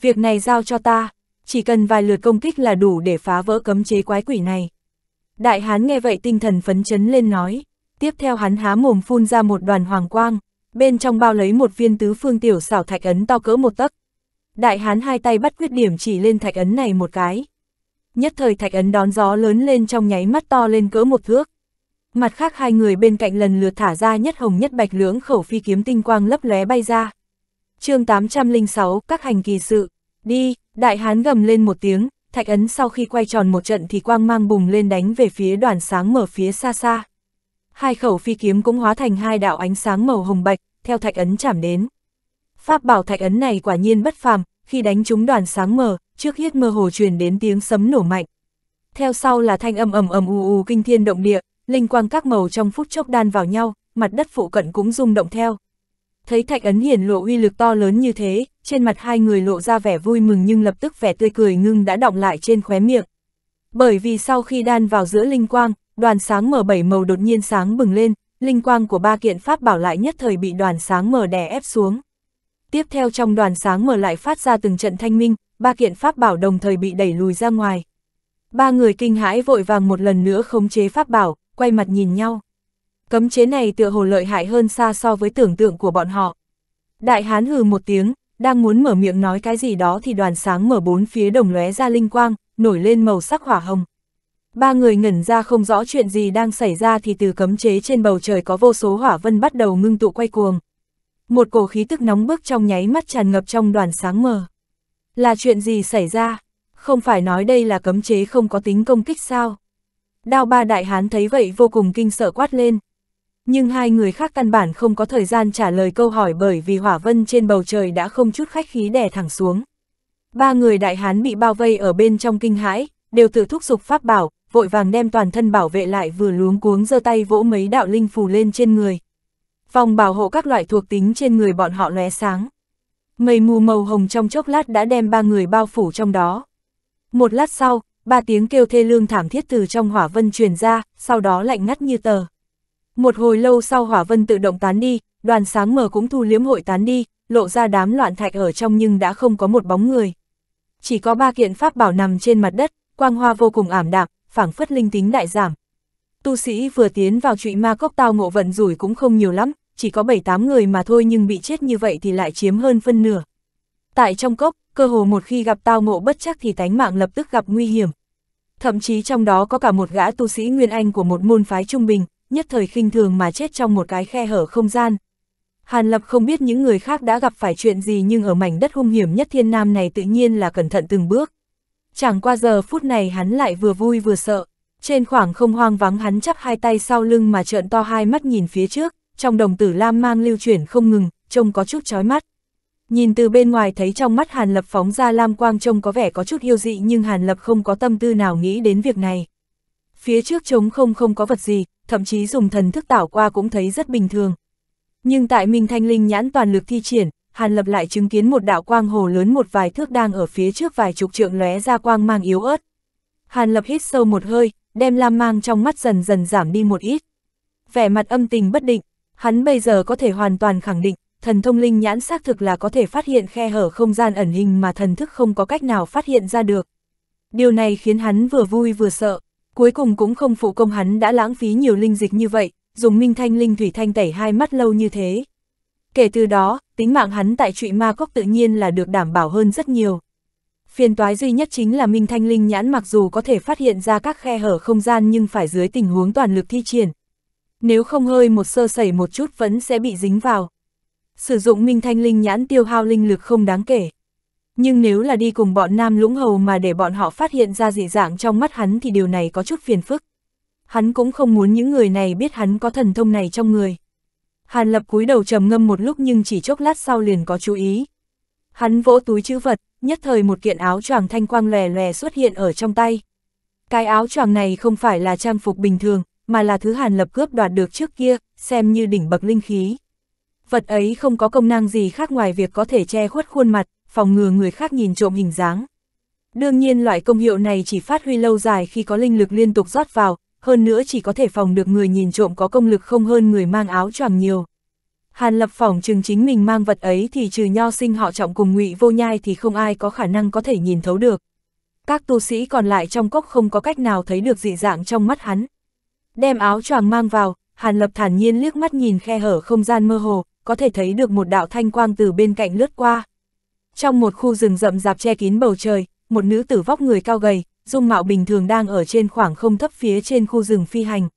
Việc này giao cho ta, chỉ cần vài lượt công kích là đủ để phá vỡ cấm chế quái quỷ này. Đại hán nghe vậy tinh thần phấn chấn lên nói, tiếp theo hắn há mồm phun ra một đoàn hoàng quang, bên trong bao lấy một viên tứ phương tiểu xảo thạch ấn to cỡ một tấc. Đại hán hai tay bắt quyết điểm chỉ lên thạch ấn này một cái. Nhất thời thạch ấn đón gió lớn lên trong nháy mắt to lên cỡ một thước. Mặt khác hai người bên cạnh lần lượt thả ra nhất hồng nhất bạch lưỡng khẩu phi kiếm tinh quang lấp lóe bay ra. chương 806 Các hành kỳ sự đi, đại hán gầm lên một tiếng, thạch ấn sau khi quay tròn một trận thì quang mang bùng lên đánh về phía đoàn sáng mở phía xa xa. Hai khẩu phi kiếm cũng hóa thành hai đạo ánh sáng màu hồng bạch, theo thạch ấn chạm đến. Pháp bảo thạch ấn này quả nhiên bất phàm, khi đánh trúng đoàn sáng mở, trước hết mơ hồ truyền đến tiếng sấm nổ mạnh. Theo sau là thanh âm ầm ầm u u kinh thiên động địa, linh quang các màu trong phút chốc đan vào nhau, mặt đất phụ cận cũng rung động theo thấy thạch ấn hiển lộ uy lực to lớn như thế, trên mặt hai người lộ ra vẻ vui mừng nhưng lập tức vẻ tươi cười ngưng đã đọng lại trên khóe miệng. Bởi vì sau khi đan vào giữa linh quang, đoàn sáng mở bảy màu đột nhiên sáng bừng lên, linh quang của ba kiện pháp bảo lại nhất thời bị đoàn sáng mở đè ép xuống. Tiếp theo trong đoàn sáng mở lại phát ra từng trận thanh minh, ba kiện pháp bảo đồng thời bị đẩy lùi ra ngoài. Ba người kinh hãi vội vàng một lần nữa khống chế pháp bảo, quay mặt nhìn nhau. Cấm chế này tựa hồ lợi hại hơn xa so với tưởng tượng của bọn họ. Đại hán hừ một tiếng, đang muốn mở miệng nói cái gì đó thì đoàn sáng mở bốn phía đồng lóe ra linh quang, nổi lên màu sắc hỏa hồng. Ba người ngẩn ra không rõ chuyện gì đang xảy ra thì từ cấm chế trên bầu trời có vô số hỏa vân bắt đầu ngưng tụ quay cuồng. Một cổ khí tức nóng bức trong nháy mắt tràn ngập trong đoàn sáng mờ. Là chuyện gì xảy ra? Không phải nói đây là cấm chế không có tính công kích sao? Đao ba đại hán thấy vậy vô cùng kinh sợ quát lên, nhưng hai người khác căn bản không có thời gian trả lời câu hỏi bởi vì hỏa vân trên bầu trời đã không chút khách khí đè thẳng xuống. Ba người đại hán bị bao vây ở bên trong kinh hãi, đều tự thúc giục pháp bảo, vội vàng đem toàn thân bảo vệ lại vừa luống cuống giơ tay vỗ mấy đạo linh phù lên trên người. Vòng bảo hộ các loại thuộc tính trên người bọn họ lóe sáng. Mây mù màu hồng trong chốc lát đã đem ba người bao phủ trong đó. Một lát sau, ba tiếng kêu thê lương thảm thiết từ trong hỏa vân truyền ra, sau đó lạnh ngắt như tờ. Một hồi lâu sau hỏa vân tự động tán đi, đoàn sáng mờ cũng thu liếm hội tán đi, lộ ra đám loạn thạch ở trong nhưng đã không có một bóng người. Chỉ có ba kiện pháp bảo nằm trên mặt đất, quang hoa vô cùng ảm đạm, phảng phất linh tính đại giảm. Tu sĩ vừa tiến vào trụy ma cốc tao ngộ vận rủi cũng không nhiều lắm, chỉ có 7-8 người mà thôi nhưng bị chết như vậy thì lại chiếm hơn phân nửa. Tại trong cốc, cơ hồ một khi gặp tao ngộ bất chắc thì tánh mạng lập tức gặp nguy hiểm. Thậm chí trong đó có cả một gã tu sĩ Nguyên Anh của một môn phái trung bình, nhất thời khinh thường mà chết trong một cái khe hở không gian. Hàn Lập không biết những người khác đã gặp phải chuyện gì nhưng ở mảnh đất hung hiểm nhất thiên nam này tự nhiên là cẩn thận từng bước. Chẳng qua giờ phút này hắn lại vừa vui vừa sợ, trên khoảng không hoang vắng hắn chắp hai tay sau lưng mà trợn to hai mắt nhìn phía trước, trong đồng tử lam mang lưu chuyển không ngừng, trông có chút chói mắt. Nhìn từ bên ngoài thấy trong mắt Hàn Lập phóng ra lam quang trông có vẻ có chút yêu dị nhưng Hàn Lập không có tâm tư nào nghĩ đến việc này. Phía trước trống không không có vật gì, thậm chí dùng thần thức tảo qua cũng thấy rất bình thường. Nhưng tại Minh Thanh Linh nhãn toàn lực thi triển, Hàn Lập lại chứng kiến một đạo quang hồ lớn một vài thước đang ở phía trước vài chục trượng lóe ra quang mang yếu ớt. Hàn Lập hít sâu một hơi, đem lam mang trong mắt dần dần giảm đi một ít. Vẻ mặt âm tình bất định, hắn bây giờ có thể hoàn toàn khẳng định, thần thông linh nhãn xác thực là có thể phát hiện khe hở không gian ẩn hình mà thần thức không có cách nào phát hiện ra được. Điều này khiến hắn vừa vui vừa sợ cuối cùng cũng không phụ công hắn đã lãng phí nhiều linh dịch như vậy, dùng minh thanh linh thủy thanh tẩy hai mắt lâu như thế. Kể từ đó, tính mạng hắn tại trụy ma cốc tự nhiên là được đảm bảo hơn rất nhiều. Phiền toái duy nhất chính là minh thanh linh nhãn mặc dù có thể phát hiện ra các khe hở không gian nhưng phải dưới tình huống toàn lực thi triển. Nếu không hơi một sơ sẩy một chút vẫn sẽ bị dính vào. Sử dụng minh thanh linh nhãn tiêu hao linh lực không đáng kể nhưng nếu là đi cùng bọn nam lũng hầu mà để bọn họ phát hiện ra dị dạng trong mắt hắn thì điều này có chút phiền phức. Hắn cũng không muốn những người này biết hắn có thần thông này trong người. Hàn lập cúi đầu trầm ngâm một lúc nhưng chỉ chốc lát sau liền có chú ý. Hắn vỗ túi chữ vật, nhất thời một kiện áo choàng thanh quang lè lè xuất hiện ở trong tay. Cái áo choàng này không phải là trang phục bình thường, mà là thứ hàn lập cướp đoạt được trước kia, xem như đỉnh bậc linh khí. Vật ấy không có công năng gì khác ngoài việc có thể che khuất khuôn mặt, phòng ngừa người khác nhìn trộm hình dáng. Đương nhiên loại công hiệu này chỉ phát huy lâu dài khi có linh lực liên tục rót vào, hơn nữa chỉ có thể phòng được người nhìn trộm có công lực không hơn người mang áo choàng nhiều. Hàn lập phỏng chừng chính mình mang vật ấy thì trừ nho sinh họ trọng cùng ngụy vô nhai thì không ai có khả năng có thể nhìn thấu được. Các tu sĩ còn lại trong cốc không có cách nào thấy được dị dạng trong mắt hắn. Đem áo choàng mang vào, hàn lập thản nhiên liếc mắt nhìn khe hở không gian mơ hồ, có thể thấy được một đạo thanh quang từ bên cạnh lướt qua. Trong một khu rừng rậm rạp che kín bầu trời, một nữ tử vóc người cao gầy, dung mạo bình thường đang ở trên khoảng không thấp phía trên khu rừng phi hành.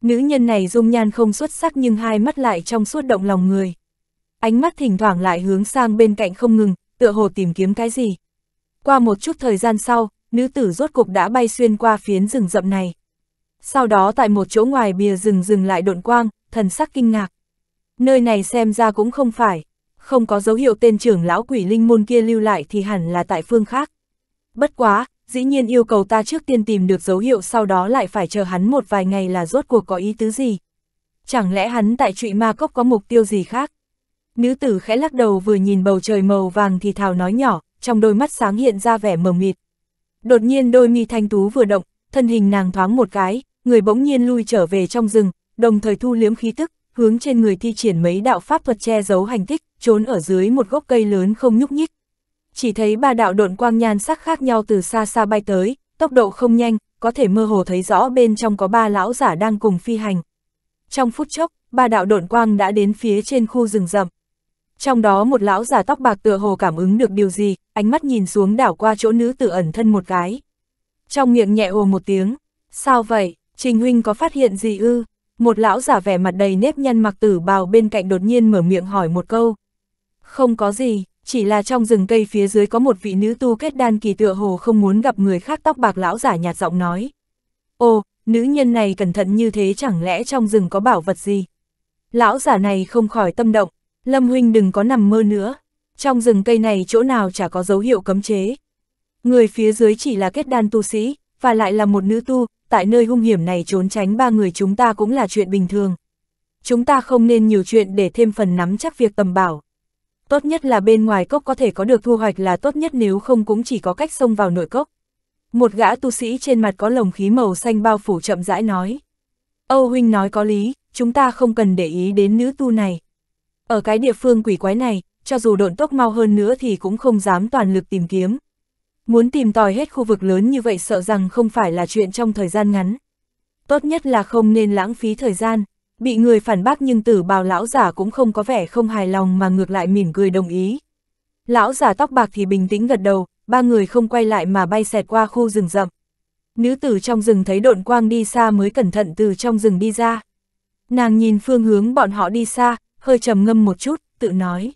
Nữ nhân này dung nhan không xuất sắc nhưng hai mắt lại trong suốt động lòng người. Ánh mắt thỉnh thoảng lại hướng sang bên cạnh không ngừng, tựa hồ tìm kiếm cái gì. Qua một chút thời gian sau, nữ tử rốt cục đã bay xuyên qua phiến rừng rậm này. Sau đó tại một chỗ ngoài bìa rừng rừng lại độn quang, thần sắc kinh ngạc. Nơi này xem ra cũng không phải không có dấu hiệu tên trưởng lão quỷ linh môn kia lưu lại thì hẳn là tại phương khác. Bất quá, dĩ nhiên yêu cầu ta trước tiên tìm được dấu hiệu sau đó lại phải chờ hắn một vài ngày là rốt cuộc có ý tứ gì. Chẳng lẽ hắn tại trụy ma cốc có mục tiêu gì khác? Nữ tử khẽ lắc đầu vừa nhìn bầu trời màu vàng thì thào nói nhỏ, trong đôi mắt sáng hiện ra vẻ mờ mịt. Đột nhiên đôi mi thanh tú vừa động, thân hình nàng thoáng một cái, người bỗng nhiên lui trở về trong rừng, đồng thời thu liếm khí tức, hướng trên người thi triển mấy đạo pháp thuật che giấu hành tích, trốn ở dưới một gốc cây lớn không nhúc nhích. Chỉ thấy ba đạo độn quang nhan sắc khác nhau từ xa xa bay tới, tốc độ không nhanh, có thể mơ hồ thấy rõ bên trong có ba lão giả đang cùng phi hành. Trong phút chốc, ba đạo độn quang đã đến phía trên khu rừng rậm. Trong đó một lão giả tóc bạc tựa hồ cảm ứng được điều gì, ánh mắt nhìn xuống đảo qua chỗ nữ tử ẩn thân một cái. Trong miệng nhẹ ồ một tiếng, sao vậy, Trình Huynh có phát hiện gì ư? Một lão giả vẻ mặt đầy nếp nhăn mặc tử bào bên cạnh đột nhiên mở miệng hỏi một câu. Không có gì, chỉ là trong rừng cây phía dưới có một vị nữ tu kết đan kỳ tựa hồ không muốn gặp người khác tóc bạc lão giả nhạt giọng nói. Ồ, nữ nhân này cẩn thận như thế chẳng lẽ trong rừng có bảo vật gì? Lão giả này không khỏi tâm động, Lâm Huynh đừng có nằm mơ nữa, trong rừng cây này chỗ nào chả có dấu hiệu cấm chế. Người phía dưới chỉ là kết đan tu sĩ, và lại là một nữ tu, tại nơi hung hiểm này trốn tránh ba người chúng ta cũng là chuyện bình thường. Chúng ta không nên nhiều chuyện để thêm phần nắm chắc việc tầm bảo tốt nhất là bên ngoài cốc có thể có được thu hoạch là tốt nhất nếu không cũng chỉ có cách xông vào nội cốc. Một gã tu sĩ trên mặt có lồng khí màu xanh bao phủ chậm rãi nói. Âu huynh nói có lý, chúng ta không cần để ý đến nữ tu này. Ở cái địa phương quỷ quái này, cho dù độn tốc mau hơn nữa thì cũng không dám toàn lực tìm kiếm. Muốn tìm tòi hết khu vực lớn như vậy sợ rằng không phải là chuyện trong thời gian ngắn. Tốt nhất là không nên lãng phí thời gian bị người phản bác nhưng tử bào lão giả cũng không có vẻ không hài lòng mà ngược lại mỉm cười đồng ý. Lão giả tóc bạc thì bình tĩnh gật đầu, ba người không quay lại mà bay xẹt qua khu rừng rậm. Nữ tử trong rừng thấy độn quang đi xa mới cẩn thận từ trong rừng đi ra. Nàng nhìn phương hướng bọn họ đi xa, hơi trầm ngâm một chút, tự nói.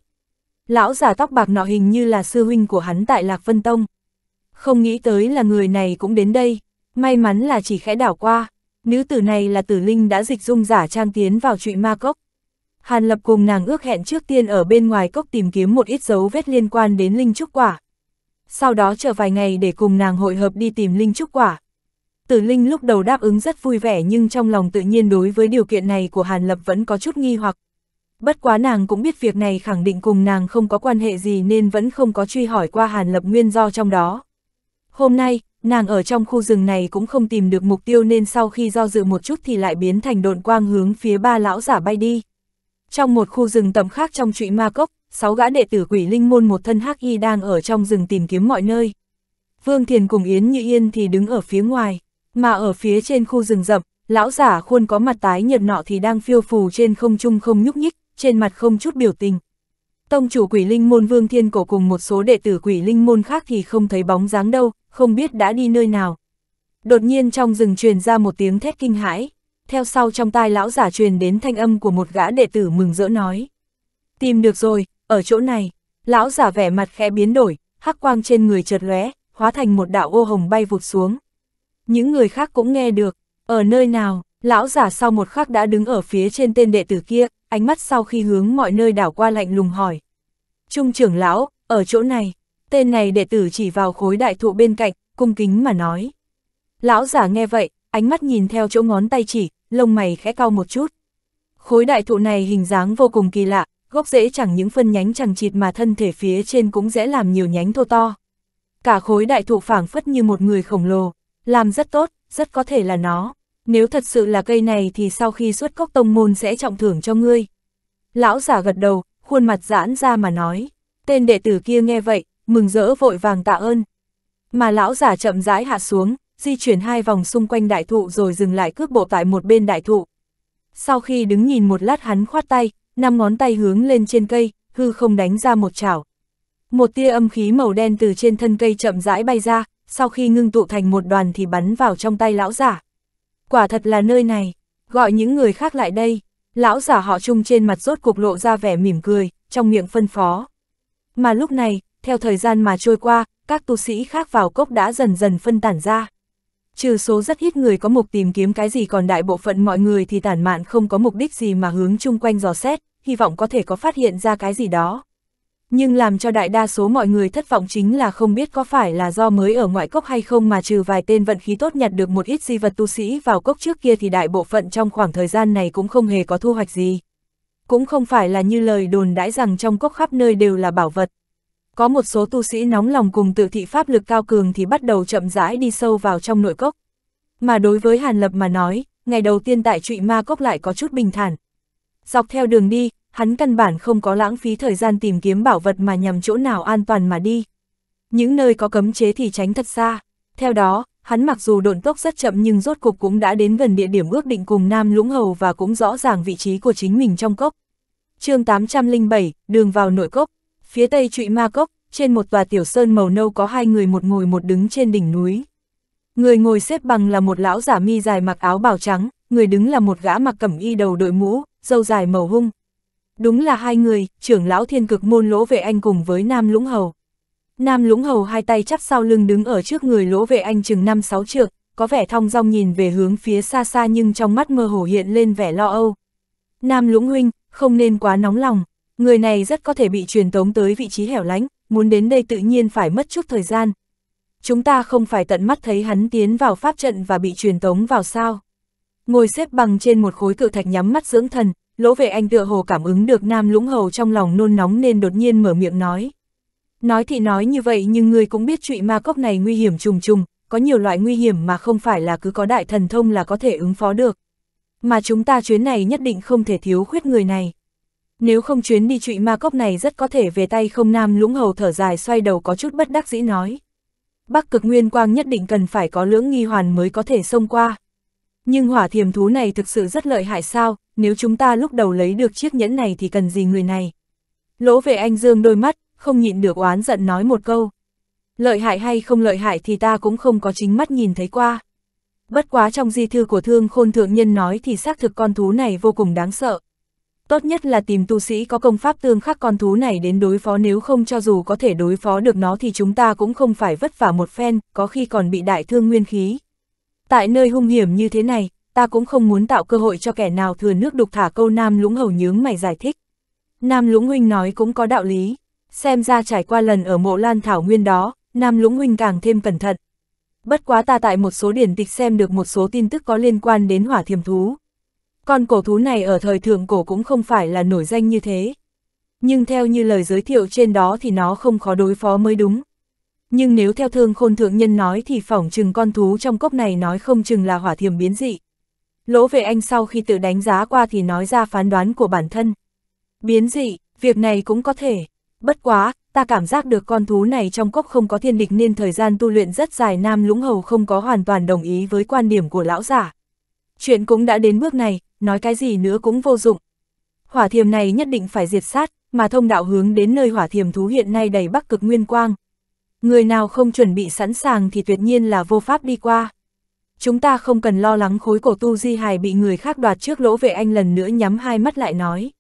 Lão giả tóc bạc nọ hình như là sư huynh của hắn tại Lạc Vân Tông. Không nghĩ tới là người này cũng đến đây, may mắn là chỉ khẽ đảo qua. Nữ tử này là tử linh đã dịch dung giả trang tiến vào trụy ma cốc. Hàn Lập cùng nàng ước hẹn trước tiên ở bên ngoài cốc tìm kiếm một ít dấu vết liên quan đến linh trúc quả. Sau đó chờ vài ngày để cùng nàng hội hợp đi tìm linh trúc quả. Tử Linh lúc đầu đáp ứng rất vui vẻ nhưng trong lòng tự nhiên đối với điều kiện này của Hàn Lập vẫn có chút nghi hoặc. Bất quá nàng cũng biết việc này khẳng định cùng nàng không có quan hệ gì nên vẫn không có truy hỏi qua Hàn Lập nguyên do trong đó. Hôm nay, nàng ở trong khu rừng này cũng không tìm được mục tiêu nên sau khi do dự một chút thì lại biến thành độn quang hướng phía ba lão giả bay đi. Trong một khu rừng tầm khác trong trụy ma cốc, sáu gã đệ tử quỷ linh môn một thân hắc y đang ở trong rừng tìm kiếm mọi nơi. Vương Thiền cùng Yến Như Yên thì đứng ở phía ngoài, mà ở phía trên khu rừng rậm, lão giả khuôn có mặt tái nhợt nọ thì đang phiêu phù trên không trung không nhúc nhích, trên mặt không chút biểu tình. Tông chủ quỷ linh môn Vương Thiên Cổ cùng một số đệ tử quỷ linh môn khác thì không thấy bóng dáng đâu, không biết đã đi nơi nào. Đột nhiên trong rừng truyền ra một tiếng thét kinh hãi, theo sau trong tai lão giả truyền đến thanh âm của một gã đệ tử mừng rỡ nói. Tìm được rồi, ở chỗ này, lão giả vẻ mặt khẽ biến đổi, hắc quang trên người chợt lóe, hóa thành một đạo ô hồng bay vụt xuống. Những người khác cũng nghe được, ở nơi nào, lão giả sau một khắc đã đứng ở phía trên tên đệ tử kia, ánh mắt sau khi hướng mọi nơi đảo qua lạnh lùng hỏi. Trung trưởng lão, ở chỗ này, tên này đệ tử chỉ vào khối đại thụ bên cạnh, cung kính mà nói. Lão giả nghe vậy, ánh mắt nhìn theo chỗ ngón tay chỉ, lông mày khẽ cao một chút. Khối đại thụ này hình dáng vô cùng kỳ lạ, gốc rễ chẳng những phân nhánh chẳng chịt mà thân thể phía trên cũng dễ làm nhiều nhánh thô to. Cả khối đại thụ phảng phất như một người khổng lồ, làm rất tốt, rất có thể là nó. Nếu thật sự là cây này thì sau khi xuất cốc tông môn sẽ trọng thưởng cho ngươi. Lão giả gật đầu, khuôn mặt giãn ra mà nói. Tên đệ tử kia nghe vậy, mừng rỡ vội vàng tạ ơn. Mà lão giả chậm rãi hạ xuống, di chuyển hai vòng xung quanh đại thụ rồi dừng lại cước bộ tại một bên đại thụ. Sau khi đứng nhìn một lát hắn khoát tay, năm ngón tay hướng lên trên cây, hư không đánh ra một chảo. Một tia âm khí màu đen từ trên thân cây chậm rãi bay ra, sau khi ngưng tụ thành một đoàn thì bắn vào trong tay lão giả. Quả thật là nơi này, gọi những người khác lại đây, lão giả họ chung trên mặt rốt cục lộ ra vẻ mỉm cười, trong miệng phân phó. Mà lúc này, theo thời gian mà trôi qua, các tu sĩ khác vào cốc đã dần dần phân tản ra. Trừ số rất ít người có mục tìm kiếm cái gì còn đại bộ phận mọi người thì tản mạn không có mục đích gì mà hướng chung quanh dò xét, hy vọng có thể có phát hiện ra cái gì đó. Nhưng làm cho đại đa số mọi người thất vọng chính là không biết có phải là do mới ở ngoại cốc hay không mà trừ vài tên vận khí tốt nhặt được một ít di vật tu sĩ vào cốc trước kia thì đại bộ phận trong khoảng thời gian này cũng không hề có thu hoạch gì. Cũng không phải là như lời đồn đãi rằng trong cốc khắp nơi đều là bảo vật, có một số tu sĩ nóng lòng cùng tự thị pháp lực cao cường thì bắt đầu chậm rãi đi sâu vào trong nội cốc. Mà đối với Hàn Lập mà nói, ngày đầu tiên tại trụy ma cốc lại có chút bình thản. Dọc theo đường đi, hắn căn bản không có lãng phí thời gian tìm kiếm bảo vật mà nhằm chỗ nào an toàn mà đi. Những nơi có cấm chế thì tránh thật xa. Theo đó, hắn mặc dù độn tốc rất chậm nhưng rốt cục cũng đã đến gần địa điểm ước định cùng Nam Lũng Hầu và cũng rõ ràng vị trí của chính mình trong cốc. chương 807, đường vào nội cốc. Phía tây trụy ma cốc, trên một tòa tiểu sơn màu nâu có hai người một ngồi một đứng trên đỉnh núi. Người ngồi xếp bằng là một lão giả mi dài mặc áo bào trắng, người đứng là một gã mặc cẩm y đầu đội mũ, dâu dài màu hung. Đúng là hai người, trưởng lão thiên cực môn lỗ vệ anh cùng với Nam Lũng Hầu. Nam Lũng Hầu hai tay chắp sau lưng đứng ở trước người lỗ vệ anh chừng năm sáu trượng, có vẻ thong dong nhìn về hướng phía xa xa nhưng trong mắt mơ hồ hiện lên vẻ lo âu. Nam Lũng Huynh, không nên quá nóng lòng. Người này rất có thể bị truyền tống tới vị trí hẻo lánh, muốn đến đây tự nhiên phải mất chút thời gian. Chúng ta không phải tận mắt thấy hắn tiến vào pháp trận và bị truyền tống vào sao. Ngồi xếp bằng trên một khối cự thạch nhắm mắt dưỡng thần, lỗ vệ anh tựa hồ cảm ứng được nam lũng hầu trong lòng nôn nóng nên đột nhiên mở miệng nói. Nói thì nói như vậy nhưng người cũng biết trụy ma cốc này nguy hiểm trùng trùng, có nhiều loại nguy hiểm mà không phải là cứ có đại thần thông là có thể ứng phó được. Mà chúng ta chuyến này nhất định không thể thiếu khuyết người này. Nếu không chuyến đi trụy ma cốc này rất có thể về tay không nam lũng hầu thở dài xoay đầu có chút bất đắc dĩ nói. Bắc cực nguyên quang nhất định cần phải có lưỡng nghi hoàn mới có thể xông qua. Nhưng hỏa thiềm thú này thực sự rất lợi hại sao, nếu chúng ta lúc đầu lấy được chiếc nhẫn này thì cần gì người này. Lỗ về anh dương đôi mắt, không nhịn được oán giận nói một câu. Lợi hại hay không lợi hại thì ta cũng không có chính mắt nhìn thấy qua. Bất quá trong di thư của thương khôn thượng nhân nói thì xác thực con thú này vô cùng đáng sợ. Tốt nhất là tìm tu sĩ có công pháp tương khắc con thú này đến đối phó nếu không cho dù có thể đối phó được nó thì chúng ta cũng không phải vất vả một phen, có khi còn bị đại thương nguyên khí. Tại nơi hung hiểm như thế này, ta cũng không muốn tạo cơ hội cho kẻ nào thừa nước đục thả câu Nam Lũng Hầu nhướng mày giải thích. Nam Lũng Huynh nói cũng có đạo lý, xem ra trải qua lần ở mộ lan thảo nguyên đó, Nam Lũng Huynh càng thêm cẩn thận. Bất quá ta tại một số điển tịch xem được một số tin tức có liên quan đến hỏa thiềm thú. Con cổ thú này ở thời thượng cổ cũng không phải là nổi danh như thế. Nhưng theo như lời giới thiệu trên đó thì nó không khó đối phó mới đúng. Nhưng nếu theo thương khôn thượng nhân nói thì phỏng chừng con thú trong cốc này nói không chừng là hỏa thiểm biến dị. Lỗ về anh sau khi tự đánh giá qua thì nói ra phán đoán của bản thân. Biến dị, việc này cũng có thể. Bất quá, ta cảm giác được con thú này trong cốc không có thiên địch nên thời gian tu luyện rất dài Nam Lũng Hầu không có hoàn toàn đồng ý với quan điểm của lão giả. Chuyện cũng đã đến bước này, nói cái gì nữa cũng vô dụng. Hỏa thiềm này nhất định phải diệt sát, mà thông đạo hướng đến nơi hỏa thiềm thú hiện nay đầy bắc cực nguyên quang. Người nào không chuẩn bị sẵn sàng thì tuyệt nhiên là vô pháp đi qua. Chúng ta không cần lo lắng khối cổ tu di hài bị người khác đoạt trước lỗ vệ anh lần nữa nhắm hai mắt lại nói.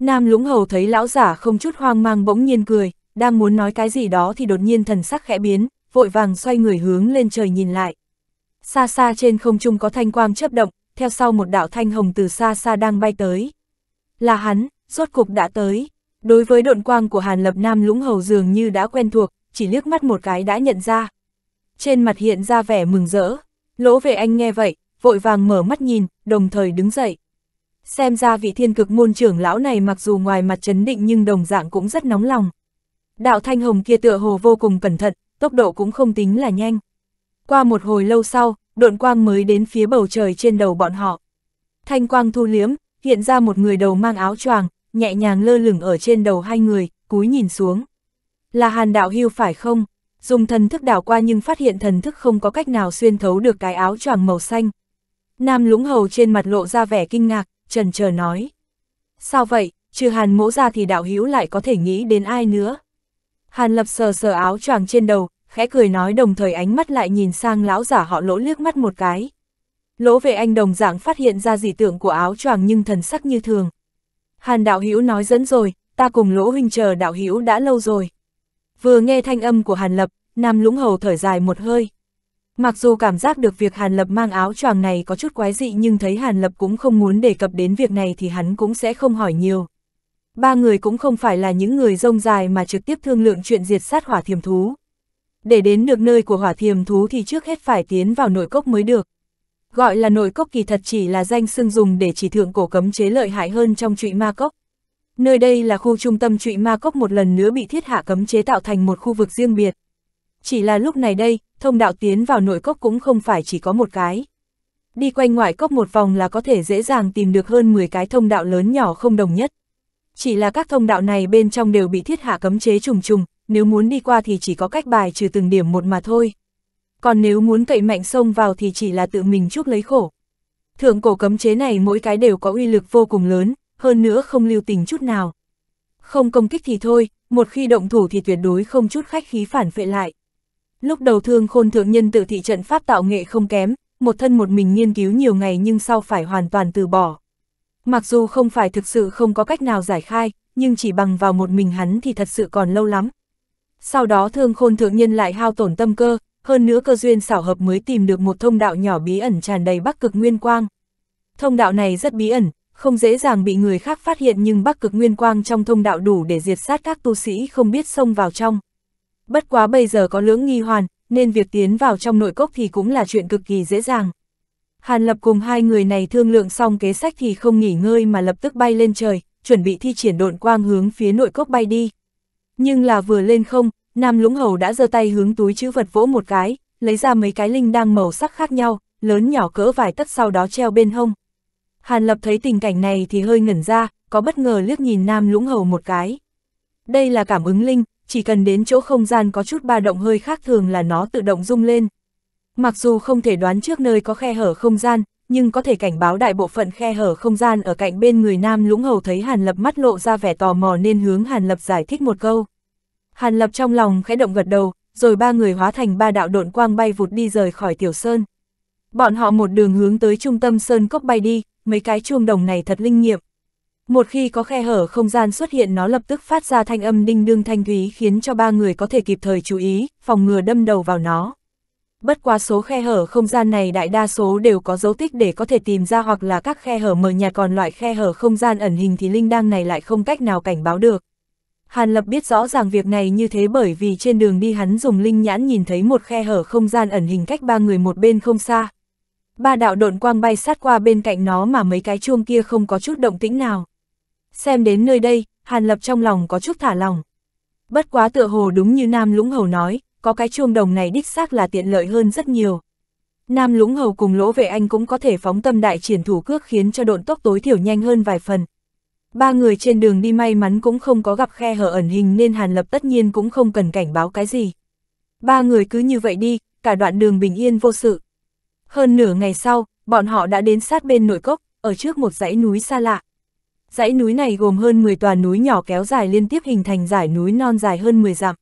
Nam lũng hầu thấy lão giả không chút hoang mang bỗng nhiên cười, đang muốn nói cái gì đó thì đột nhiên thần sắc khẽ biến, vội vàng xoay người hướng lên trời nhìn lại. Xa xa trên không trung có thanh quang chớp động, theo sau một đạo thanh hồng từ xa xa đang bay tới. Là hắn, rốt cục đã tới. Đối với độn quang của Hàn Lập Nam lũng hầu dường như đã quen thuộc, chỉ liếc mắt một cái đã nhận ra. Trên mặt hiện ra vẻ mừng rỡ, lỗ về anh nghe vậy, vội vàng mở mắt nhìn, đồng thời đứng dậy. Xem ra vị thiên cực môn trưởng lão này mặc dù ngoài mặt chấn định nhưng đồng dạng cũng rất nóng lòng. Đạo thanh hồng kia tựa hồ vô cùng cẩn thận, tốc độ cũng không tính là nhanh. Qua một hồi lâu sau, độn quang mới đến phía bầu trời trên đầu bọn họ. Thanh quang thu liếm, hiện ra một người đầu mang áo choàng, nhẹ nhàng lơ lửng ở trên đầu hai người, cúi nhìn xuống. Là hàn đạo hưu phải không? Dùng thần thức đảo qua nhưng phát hiện thần thức không có cách nào xuyên thấu được cái áo choàng màu xanh. Nam lũng hầu trên mặt lộ ra vẻ kinh ngạc, trần chờ nói. Sao vậy, trừ hàn mỗ ra thì đạo hữu lại có thể nghĩ đến ai nữa? Hàn lập sờ sờ áo choàng trên đầu, khẽ cười nói đồng thời ánh mắt lại nhìn sang lão giả họ lỗ liếc mắt một cái. Lỗ về anh đồng dạng phát hiện ra dị tượng của áo choàng nhưng thần sắc như thường. Hàn đạo Hữu nói dẫn rồi, ta cùng lỗ huynh chờ đạo Hữu đã lâu rồi. Vừa nghe thanh âm của Hàn Lập, Nam Lũng Hầu thở dài một hơi. Mặc dù cảm giác được việc Hàn Lập mang áo choàng này có chút quái dị nhưng thấy Hàn Lập cũng không muốn đề cập đến việc này thì hắn cũng sẽ không hỏi nhiều. Ba người cũng không phải là những người rông dài mà trực tiếp thương lượng chuyện diệt sát hỏa thiềm thú. Để đến được nơi của hỏa thiềm thú thì trước hết phải tiến vào nội cốc mới được. Gọi là nội cốc kỳ thật chỉ là danh xưng dùng để chỉ thượng cổ cấm chế lợi hại hơn trong trụy ma cốc. Nơi đây là khu trung tâm trụy ma cốc một lần nữa bị thiết hạ cấm chế tạo thành một khu vực riêng biệt. Chỉ là lúc này đây, thông đạo tiến vào nội cốc cũng không phải chỉ có một cái. Đi quanh ngoại cốc một vòng là có thể dễ dàng tìm được hơn 10 cái thông đạo lớn nhỏ không đồng nhất. Chỉ là các thông đạo này bên trong đều bị thiết hạ cấm chế trùng trùng, nếu muốn đi qua thì chỉ có cách bài trừ từng điểm một mà thôi. Còn nếu muốn cậy mạnh sông vào thì chỉ là tự mình chuốc lấy khổ. Thượng cổ cấm chế này mỗi cái đều có uy lực vô cùng lớn, hơn nữa không lưu tình chút nào. Không công kích thì thôi, một khi động thủ thì tuyệt đối không chút khách khí phản vệ lại. Lúc đầu thương khôn thượng nhân tự thị trận pháp tạo nghệ không kém, một thân một mình nghiên cứu nhiều ngày nhưng sau phải hoàn toàn từ bỏ. Mặc dù không phải thực sự không có cách nào giải khai, nhưng chỉ bằng vào một mình hắn thì thật sự còn lâu lắm, sau đó thương khôn thượng nhân lại hao tổn tâm cơ, hơn nữa cơ duyên xảo hợp mới tìm được một thông đạo nhỏ bí ẩn tràn đầy bắc cực nguyên quang. Thông đạo này rất bí ẩn, không dễ dàng bị người khác phát hiện nhưng bắc cực nguyên quang trong thông đạo đủ để diệt sát các tu sĩ không biết xông vào trong. Bất quá bây giờ có lưỡng nghi hoàn, nên việc tiến vào trong nội cốc thì cũng là chuyện cực kỳ dễ dàng. Hàn Lập cùng hai người này thương lượng xong kế sách thì không nghỉ ngơi mà lập tức bay lên trời, chuẩn bị thi triển độn quang hướng phía nội cốc bay đi. Nhưng là vừa lên không, Nam Lũng Hầu đã giơ tay hướng túi chữ vật vỗ một cái, lấy ra mấy cái linh đang màu sắc khác nhau, lớn nhỏ cỡ vài tấc sau đó treo bên hông. Hàn Lập thấy tình cảnh này thì hơi ngẩn ra, có bất ngờ liếc nhìn Nam Lũng Hầu một cái. Đây là cảm ứng linh, chỉ cần đến chỗ không gian có chút ba động hơi khác thường là nó tự động rung lên. Mặc dù không thể đoán trước nơi có khe hở không gian, nhưng có thể cảnh báo đại bộ phận khe hở không gian ở cạnh bên người nam lũng hầu thấy Hàn Lập mắt lộ ra vẻ tò mò nên hướng Hàn Lập giải thích một câu. Hàn Lập trong lòng khẽ động gật đầu, rồi ba người hóa thành ba đạo độn quang bay vụt đi rời khỏi tiểu sơn. Bọn họ một đường hướng tới trung tâm sơn cốc bay đi, mấy cái chuông đồng này thật linh nghiệm. Một khi có khe hở không gian xuất hiện nó lập tức phát ra thanh âm đinh đương thanh thúy khiến cho ba người có thể kịp thời chú ý, phòng ngừa đâm đầu vào nó bất qua số khe hở không gian này đại đa số đều có dấu tích để có thể tìm ra hoặc là các khe hở mờ nhạt còn loại khe hở không gian ẩn hình thì linh đăng này lại không cách nào cảnh báo được. Hàn Lập biết rõ ràng việc này như thế bởi vì trên đường đi hắn dùng linh nhãn nhìn thấy một khe hở không gian ẩn hình cách ba người một bên không xa. Ba đạo độn quang bay sát qua bên cạnh nó mà mấy cái chuông kia không có chút động tĩnh nào. Xem đến nơi đây, Hàn Lập trong lòng có chút thả lòng. Bất quá tựa hồ đúng như Nam Lũng Hầu nói, có cái chuông đồng này đích xác là tiện lợi hơn rất nhiều. Nam Lũng Hầu cùng Lỗ Vệ Anh cũng có thể phóng tâm đại triển thủ cước khiến cho độn tốc tối thiểu nhanh hơn vài phần. Ba người trên đường đi may mắn cũng không có gặp khe hở ẩn hình nên Hàn Lập tất nhiên cũng không cần cảnh báo cái gì. Ba người cứ như vậy đi, cả đoạn đường bình yên vô sự. Hơn nửa ngày sau, bọn họ đã đến sát bên nội cốc, ở trước một dãy núi xa lạ. Dãy núi này gồm hơn 10 tòa núi nhỏ kéo dài liên tiếp hình thành dải núi non dài hơn 10 dặm.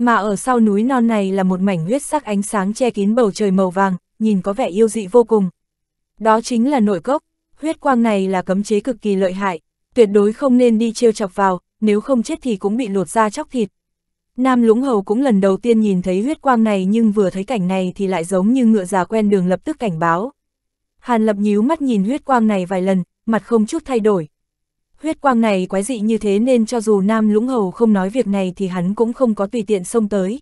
Mà ở sau núi non này là một mảnh huyết sắc ánh sáng che kín bầu trời màu vàng, nhìn có vẻ yêu dị vô cùng. Đó chính là nội cốc, huyết quang này là cấm chế cực kỳ lợi hại, tuyệt đối không nên đi trêu chọc vào, nếu không chết thì cũng bị lột da chóc thịt. Nam Lũng Hầu cũng lần đầu tiên nhìn thấy huyết quang này nhưng vừa thấy cảnh này thì lại giống như ngựa già quen đường lập tức cảnh báo. Hàn Lập nhíu mắt nhìn huyết quang này vài lần, mặt không chút thay đổi. Huyết quang này quái dị như thế nên cho dù Nam Lũng Hầu không nói việc này thì hắn cũng không có tùy tiện xông tới.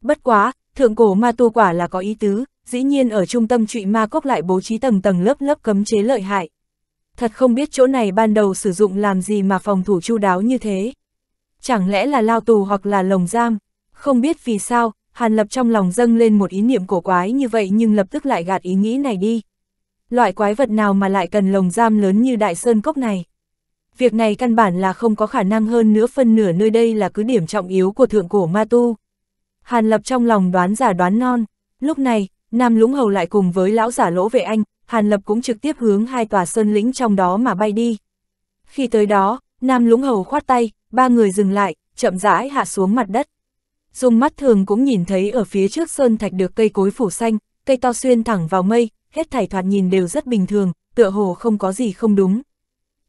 Bất quá, thượng cổ ma tu quả là có ý tứ, dĩ nhiên ở trung tâm trụy ma cốc lại bố trí tầng tầng lớp lớp cấm chế lợi hại. Thật không biết chỗ này ban đầu sử dụng làm gì mà phòng thủ chu đáo như thế. Chẳng lẽ là lao tù hoặc là lồng giam? Không biết vì sao, Hàn Lập trong lòng dâng lên một ý niệm cổ quái như vậy nhưng lập tức lại gạt ý nghĩ này đi. Loại quái vật nào mà lại cần lồng giam lớn như đại sơn cốc này? việc này căn bản là không có khả năng hơn nữa phân nửa nơi đây là cứ điểm trọng yếu của thượng cổ ma tu. Hàn Lập trong lòng đoán giả đoán non, lúc này, Nam Lũng Hầu lại cùng với lão giả lỗ vệ anh, Hàn Lập cũng trực tiếp hướng hai tòa sơn lĩnh trong đó mà bay đi. Khi tới đó, Nam Lũng Hầu khoát tay, ba người dừng lại, chậm rãi hạ xuống mặt đất. Dùng mắt thường cũng nhìn thấy ở phía trước sơn thạch được cây cối phủ xanh, cây to xuyên thẳng vào mây, hết thảy thoạt nhìn đều rất bình thường, tựa hồ không có gì không đúng.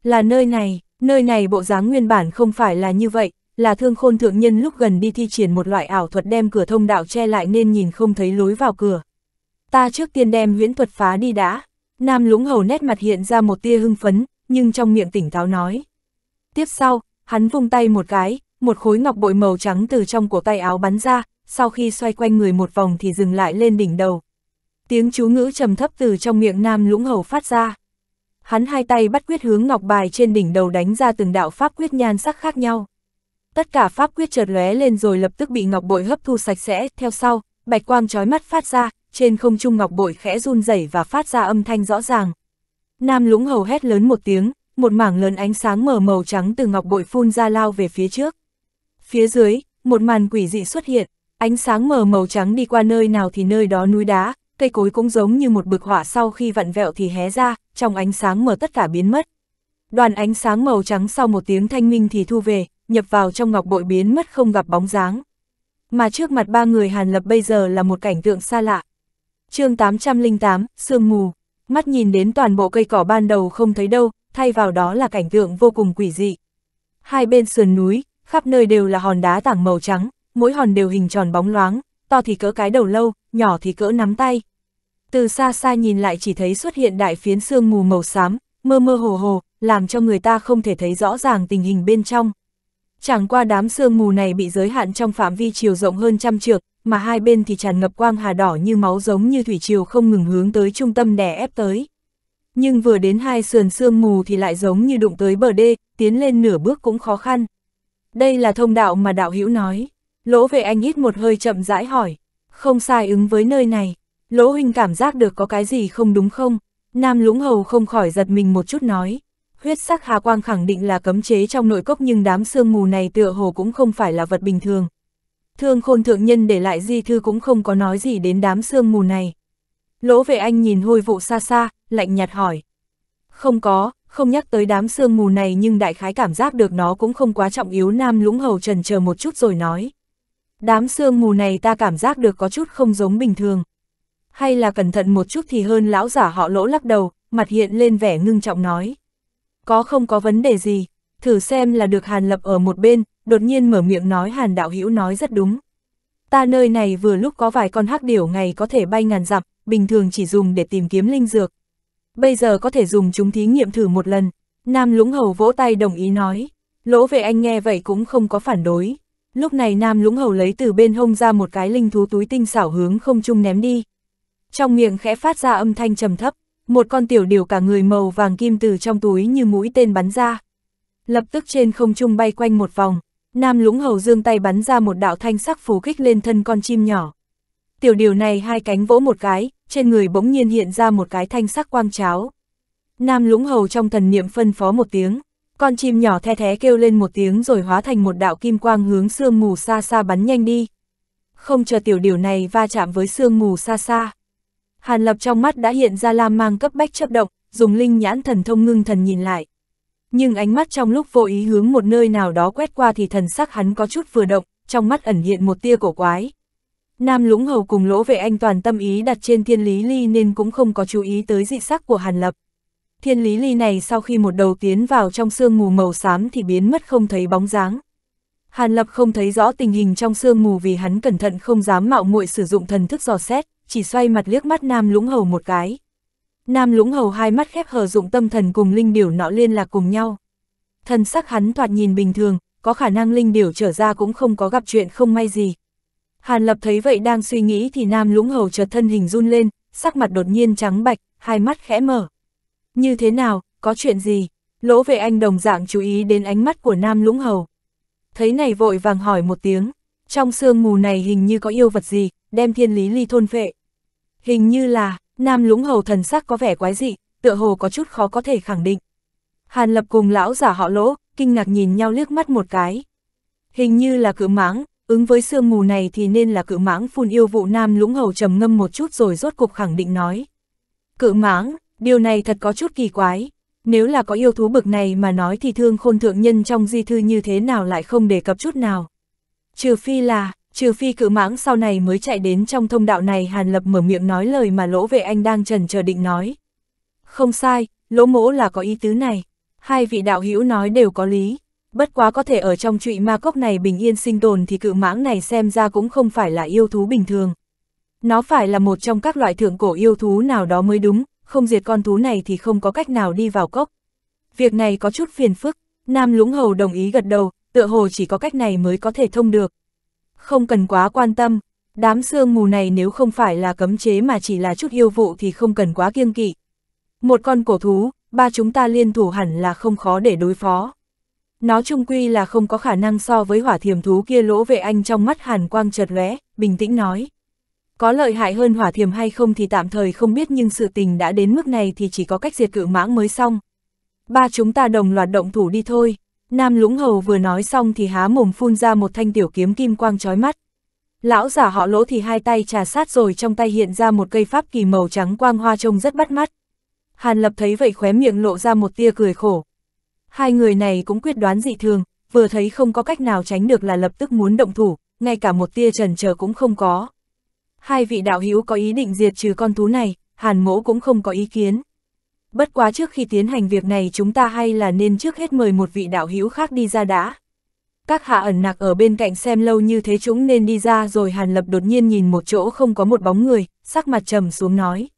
Là nơi này, nơi này bộ dáng nguyên bản không phải là như vậy, là thương khôn thượng nhân lúc gần đi thi triển một loại ảo thuật đem cửa thông đạo che lại nên nhìn không thấy lối vào cửa. Ta trước tiên đem huyễn thuật phá đi đã. Nam lũng hầu nét mặt hiện ra một tia hưng phấn, nhưng trong miệng tỉnh táo nói. Tiếp sau, hắn vung tay một cái, một khối ngọc bội màu trắng từ trong cổ tay áo bắn ra, sau khi xoay quanh người một vòng thì dừng lại lên đỉnh đầu. Tiếng chú ngữ trầm thấp từ trong miệng nam lũng hầu phát ra hắn hai tay bắt quyết hướng ngọc bài trên đỉnh đầu đánh ra từng đạo pháp quyết nhan sắc khác nhau. Tất cả pháp quyết chợt lóe lên rồi lập tức bị ngọc bội hấp thu sạch sẽ, theo sau, bạch quang chói mắt phát ra, trên không trung ngọc bội khẽ run rẩy và phát ra âm thanh rõ ràng. Nam Lũng Hầu hét lớn một tiếng, một mảng lớn ánh sáng mờ màu trắng từ ngọc bội phun ra lao về phía trước. Phía dưới, một màn quỷ dị xuất hiện, ánh sáng mờ màu trắng đi qua nơi nào thì nơi đó núi đá, cây cối cũng giống như một bực hỏa sau khi vặn vẹo thì hé ra, trong ánh sáng mờ tất cả biến mất. Đoàn ánh sáng màu trắng sau một tiếng thanh minh thì thu về, nhập vào trong ngọc bội biến mất không gặp bóng dáng. Mà trước mặt ba người Hàn Lập bây giờ là một cảnh tượng xa lạ. chương 808, Sương Mù, mắt nhìn đến toàn bộ cây cỏ ban đầu không thấy đâu, thay vào đó là cảnh tượng vô cùng quỷ dị. Hai bên sườn núi, khắp nơi đều là hòn đá tảng màu trắng, mỗi hòn đều hình tròn bóng loáng, to thì cỡ cái đầu lâu, nhỏ thì cỡ nắm tay, từ xa xa nhìn lại chỉ thấy xuất hiện đại phiến sương mù màu xám, mơ mơ hồ hồ, làm cho người ta không thể thấy rõ ràng tình hình bên trong. Chẳng qua đám sương mù này bị giới hạn trong phạm vi chiều rộng hơn trăm trượng, mà hai bên thì tràn ngập quang hà đỏ như máu giống như thủy triều không ngừng hướng tới trung tâm đè ép tới. Nhưng vừa đến hai sườn sương mù thì lại giống như đụng tới bờ đê, tiến lên nửa bước cũng khó khăn. Đây là thông đạo mà đạo hữu nói. Lỗ về anh ít một hơi chậm rãi hỏi. Không sai ứng với nơi này. Lỗ huynh cảm giác được có cái gì không đúng không? Nam lũng hầu không khỏi giật mình một chút nói. Huyết sắc hà quang khẳng định là cấm chế trong nội cốc nhưng đám sương mù này tựa hồ cũng không phải là vật bình thường. Thương khôn thượng nhân để lại di thư cũng không có nói gì đến đám sương mù này. Lỗ vệ anh nhìn hôi vụ xa xa, lạnh nhạt hỏi. Không có, không nhắc tới đám sương mù này nhưng đại khái cảm giác được nó cũng không quá trọng yếu nam lũng hầu trần chờ một chút rồi nói. Đám sương mù này ta cảm giác được có chút không giống bình thường hay là cẩn thận một chút thì hơn lão giả họ lỗ lắc đầu, mặt hiện lên vẻ ngưng trọng nói. Có không có vấn đề gì, thử xem là được Hàn Lập ở một bên, đột nhiên mở miệng nói Hàn Đạo Hữu nói rất đúng. Ta nơi này vừa lúc có vài con hắc điểu ngày có thể bay ngàn dặm, bình thường chỉ dùng để tìm kiếm linh dược. Bây giờ có thể dùng chúng thí nghiệm thử một lần. Nam Lũng Hầu vỗ tay đồng ý nói. Lỗ về anh nghe vậy cũng không có phản đối. Lúc này Nam Lũng Hầu lấy từ bên hông ra một cái linh thú túi tinh xảo hướng không trung ném đi, trong miệng khẽ phát ra âm thanh trầm thấp, một con tiểu điểu cả người màu vàng kim từ trong túi như mũi tên bắn ra. Lập tức trên không trung bay quanh một vòng, Nam Lũng Hầu dương tay bắn ra một đạo thanh sắc phù kích lên thân con chim nhỏ. Tiểu điều này hai cánh vỗ một cái, trên người bỗng nhiên hiện ra một cái thanh sắc quang cháo. Nam Lũng Hầu trong thần niệm phân phó một tiếng, con chim nhỏ the thé kêu lên một tiếng rồi hóa thành một đạo kim quang hướng sương mù xa xa bắn nhanh đi. Không chờ tiểu điều này va chạm với sương mù xa xa. Hàn Lập trong mắt đã hiện ra lam mang cấp bách chấp động, dùng linh nhãn thần thông ngưng thần nhìn lại. Nhưng ánh mắt trong lúc vô ý hướng một nơi nào đó quét qua thì thần sắc hắn có chút vừa động, trong mắt ẩn hiện một tia cổ quái. Nam Lũng Hầu cùng lỗ vệ anh toàn tâm ý đặt trên thiên lý ly nên cũng không có chú ý tới dị sắc của Hàn Lập. Thiên lý ly này sau khi một đầu tiến vào trong sương mù màu xám thì biến mất không thấy bóng dáng. Hàn Lập không thấy rõ tình hình trong sương mù vì hắn cẩn thận không dám mạo muội sử dụng thần thức dò xét chỉ xoay mặt liếc mắt Nam Lũng Hầu một cái. Nam Lũng Hầu hai mắt khép hờ dụng tâm thần cùng linh điểu nọ liên lạc cùng nhau. Thần sắc hắn thoạt nhìn bình thường, có khả năng linh điểu trở ra cũng không có gặp chuyện không may gì. Hàn Lập thấy vậy đang suy nghĩ thì Nam Lũng Hầu chợt thân hình run lên, sắc mặt đột nhiên trắng bạch, hai mắt khẽ mở. Như thế nào, có chuyện gì? Lỗ về anh đồng dạng chú ý đến ánh mắt của Nam Lũng Hầu. Thấy này vội vàng hỏi một tiếng, trong sương mù này hình như có yêu vật gì, đem thiên lý ly thôn phệ. Hình như là, Nam Lũng Hầu thần sắc có vẻ quái dị, tựa hồ có chút khó có thể khẳng định. Hàn Lập cùng lão giả họ lỗ, kinh ngạc nhìn nhau liếc mắt một cái. Hình như là cự mãng, ứng với sương mù này thì nên là cự mãng phun yêu vụ Nam Lũng Hầu trầm ngâm một chút rồi rốt cục khẳng định nói. Cự mãng, điều này thật có chút kỳ quái. Nếu là có yêu thú bực này mà nói thì thương khôn thượng nhân trong di thư như thế nào lại không đề cập chút nào. Trừ phi là, trừ phi cự mãng sau này mới chạy đến trong thông đạo này Hàn Lập mở miệng nói lời mà lỗ vệ anh đang trần chờ định nói. Không sai, lỗ mỗ là có ý tứ này, hai vị đạo hữu nói đều có lý, bất quá có thể ở trong trụy ma cốc này bình yên sinh tồn thì cự mãng này xem ra cũng không phải là yêu thú bình thường. Nó phải là một trong các loại thượng cổ yêu thú nào đó mới đúng, không diệt con thú này thì không có cách nào đi vào cốc. Việc này có chút phiền phức, Nam Lũng Hầu đồng ý gật đầu, tựa hồ chỉ có cách này mới có thể thông được, không cần quá quan tâm, đám sương mù này nếu không phải là cấm chế mà chỉ là chút yêu vụ thì không cần quá kiêng kỵ. Một con cổ thú, ba chúng ta liên thủ hẳn là không khó để đối phó. Nó trung quy là không có khả năng so với hỏa thiềm thú kia lỗ vệ anh trong mắt hàn quang chợt lóe, bình tĩnh nói. Có lợi hại hơn hỏa thiềm hay không thì tạm thời không biết nhưng sự tình đã đến mức này thì chỉ có cách diệt cự mãng mới xong. Ba chúng ta đồng loạt động thủ đi thôi. Nam Lũng Hầu vừa nói xong thì há mồm phun ra một thanh tiểu kiếm kim quang chói mắt. Lão giả họ lỗ thì hai tay trà sát rồi trong tay hiện ra một cây pháp kỳ màu trắng quang hoa trông rất bắt mắt. Hàn Lập thấy vậy khóe miệng lộ ra một tia cười khổ. Hai người này cũng quyết đoán dị thường, vừa thấy không có cách nào tránh được là lập tức muốn động thủ, ngay cả một tia trần chờ cũng không có. Hai vị đạo hữu có ý định diệt trừ con thú này, Hàn Mỗ cũng không có ý kiến bất quá trước khi tiến hành việc này chúng ta hay là nên trước hết mời một vị đạo hữu khác đi ra đã. Các hạ ẩn nặc ở bên cạnh xem lâu như thế chúng nên đi ra rồi Hàn Lập đột nhiên nhìn một chỗ không có một bóng người, sắc mặt trầm xuống nói.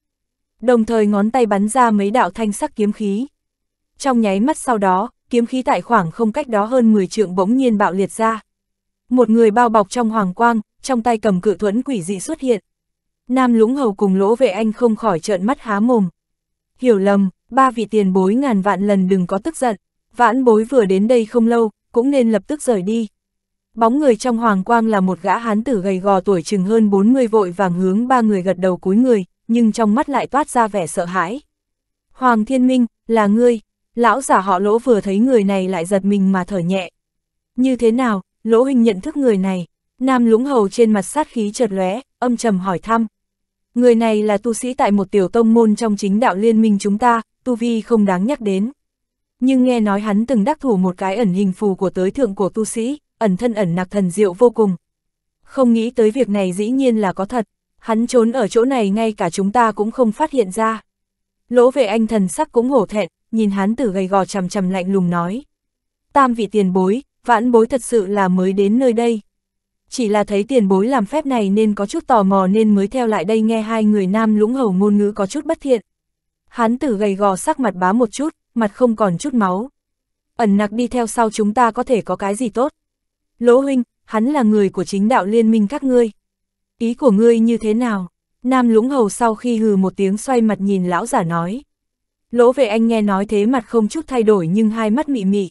Đồng thời ngón tay bắn ra mấy đạo thanh sắc kiếm khí. Trong nháy mắt sau đó, kiếm khí tại khoảng không cách đó hơn 10 trượng bỗng nhiên bạo liệt ra. Một người bao bọc trong hoàng quang, trong tay cầm cự thuẫn quỷ dị xuất hiện. Nam lũng hầu cùng lỗ vệ anh không khỏi trợn mắt há mồm hiểu lầm, ba vị tiền bối ngàn vạn lần đừng có tức giận, vãn bối vừa đến đây không lâu, cũng nên lập tức rời đi. Bóng người trong hoàng quang là một gã hán tử gầy gò tuổi chừng hơn 40 vội vàng hướng ba người gật đầu cúi người, nhưng trong mắt lại toát ra vẻ sợ hãi. Hoàng Thiên Minh, là ngươi, lão giả họ lỗ vừa thấy người này lại giật mình mà thở nhẹ. Như thế nào, lỗ hình nhận thức người này, nam lũng hầu trên mặt sát khí chợt lóe, âm trầm hỏi thăm. Người này là tu sĩ tại một tiểu tông môn trong chính đạo liên minh chúng ta, tu vi không đáng nhắc đến. Nhưng nghe nói hắn từng đắc thủ một cái ẩn hình phù của tới thượng của tu sĩ, ẩn thân ẩn nạc thần diệu vô cùng. Không nghĩ tới việc này dĩ nhiên là có thật, hắn trốn ở chỗ này ngay cả chúng ta cũng không phát hiện ra. Lỗ về anh thần sắc cũng hổ thẹn, nhìn hắn tử gầy gò chầm chầm lạnh lùng nói. Tam vị tiền bối, vãn bối thật sự là mới đến nơi đây, chỉ là thấy tiền bối làm phép này nên có chút tò mò nên mới theo lại đây nghe hai người nam lũng hầu ngôn ngữ có chút bất thiện. Hán tử gầy gò sắc mặt bá một chút, mặt không còn chút máu. Ẩn nặc đi theo sau chúng ta có thể có cái gì tốt. Lỗ huynh, hắn là người của chính đạo liên minh các ngươi. Ý của ngươi như thế nào? Nam lũng hầu sau khi hừ một tiếng xoay mặt nhìn lão giả nói. Lỗ về anh nghe nói thế mặt không chút thay đổi nhưng hai mắt mị mị.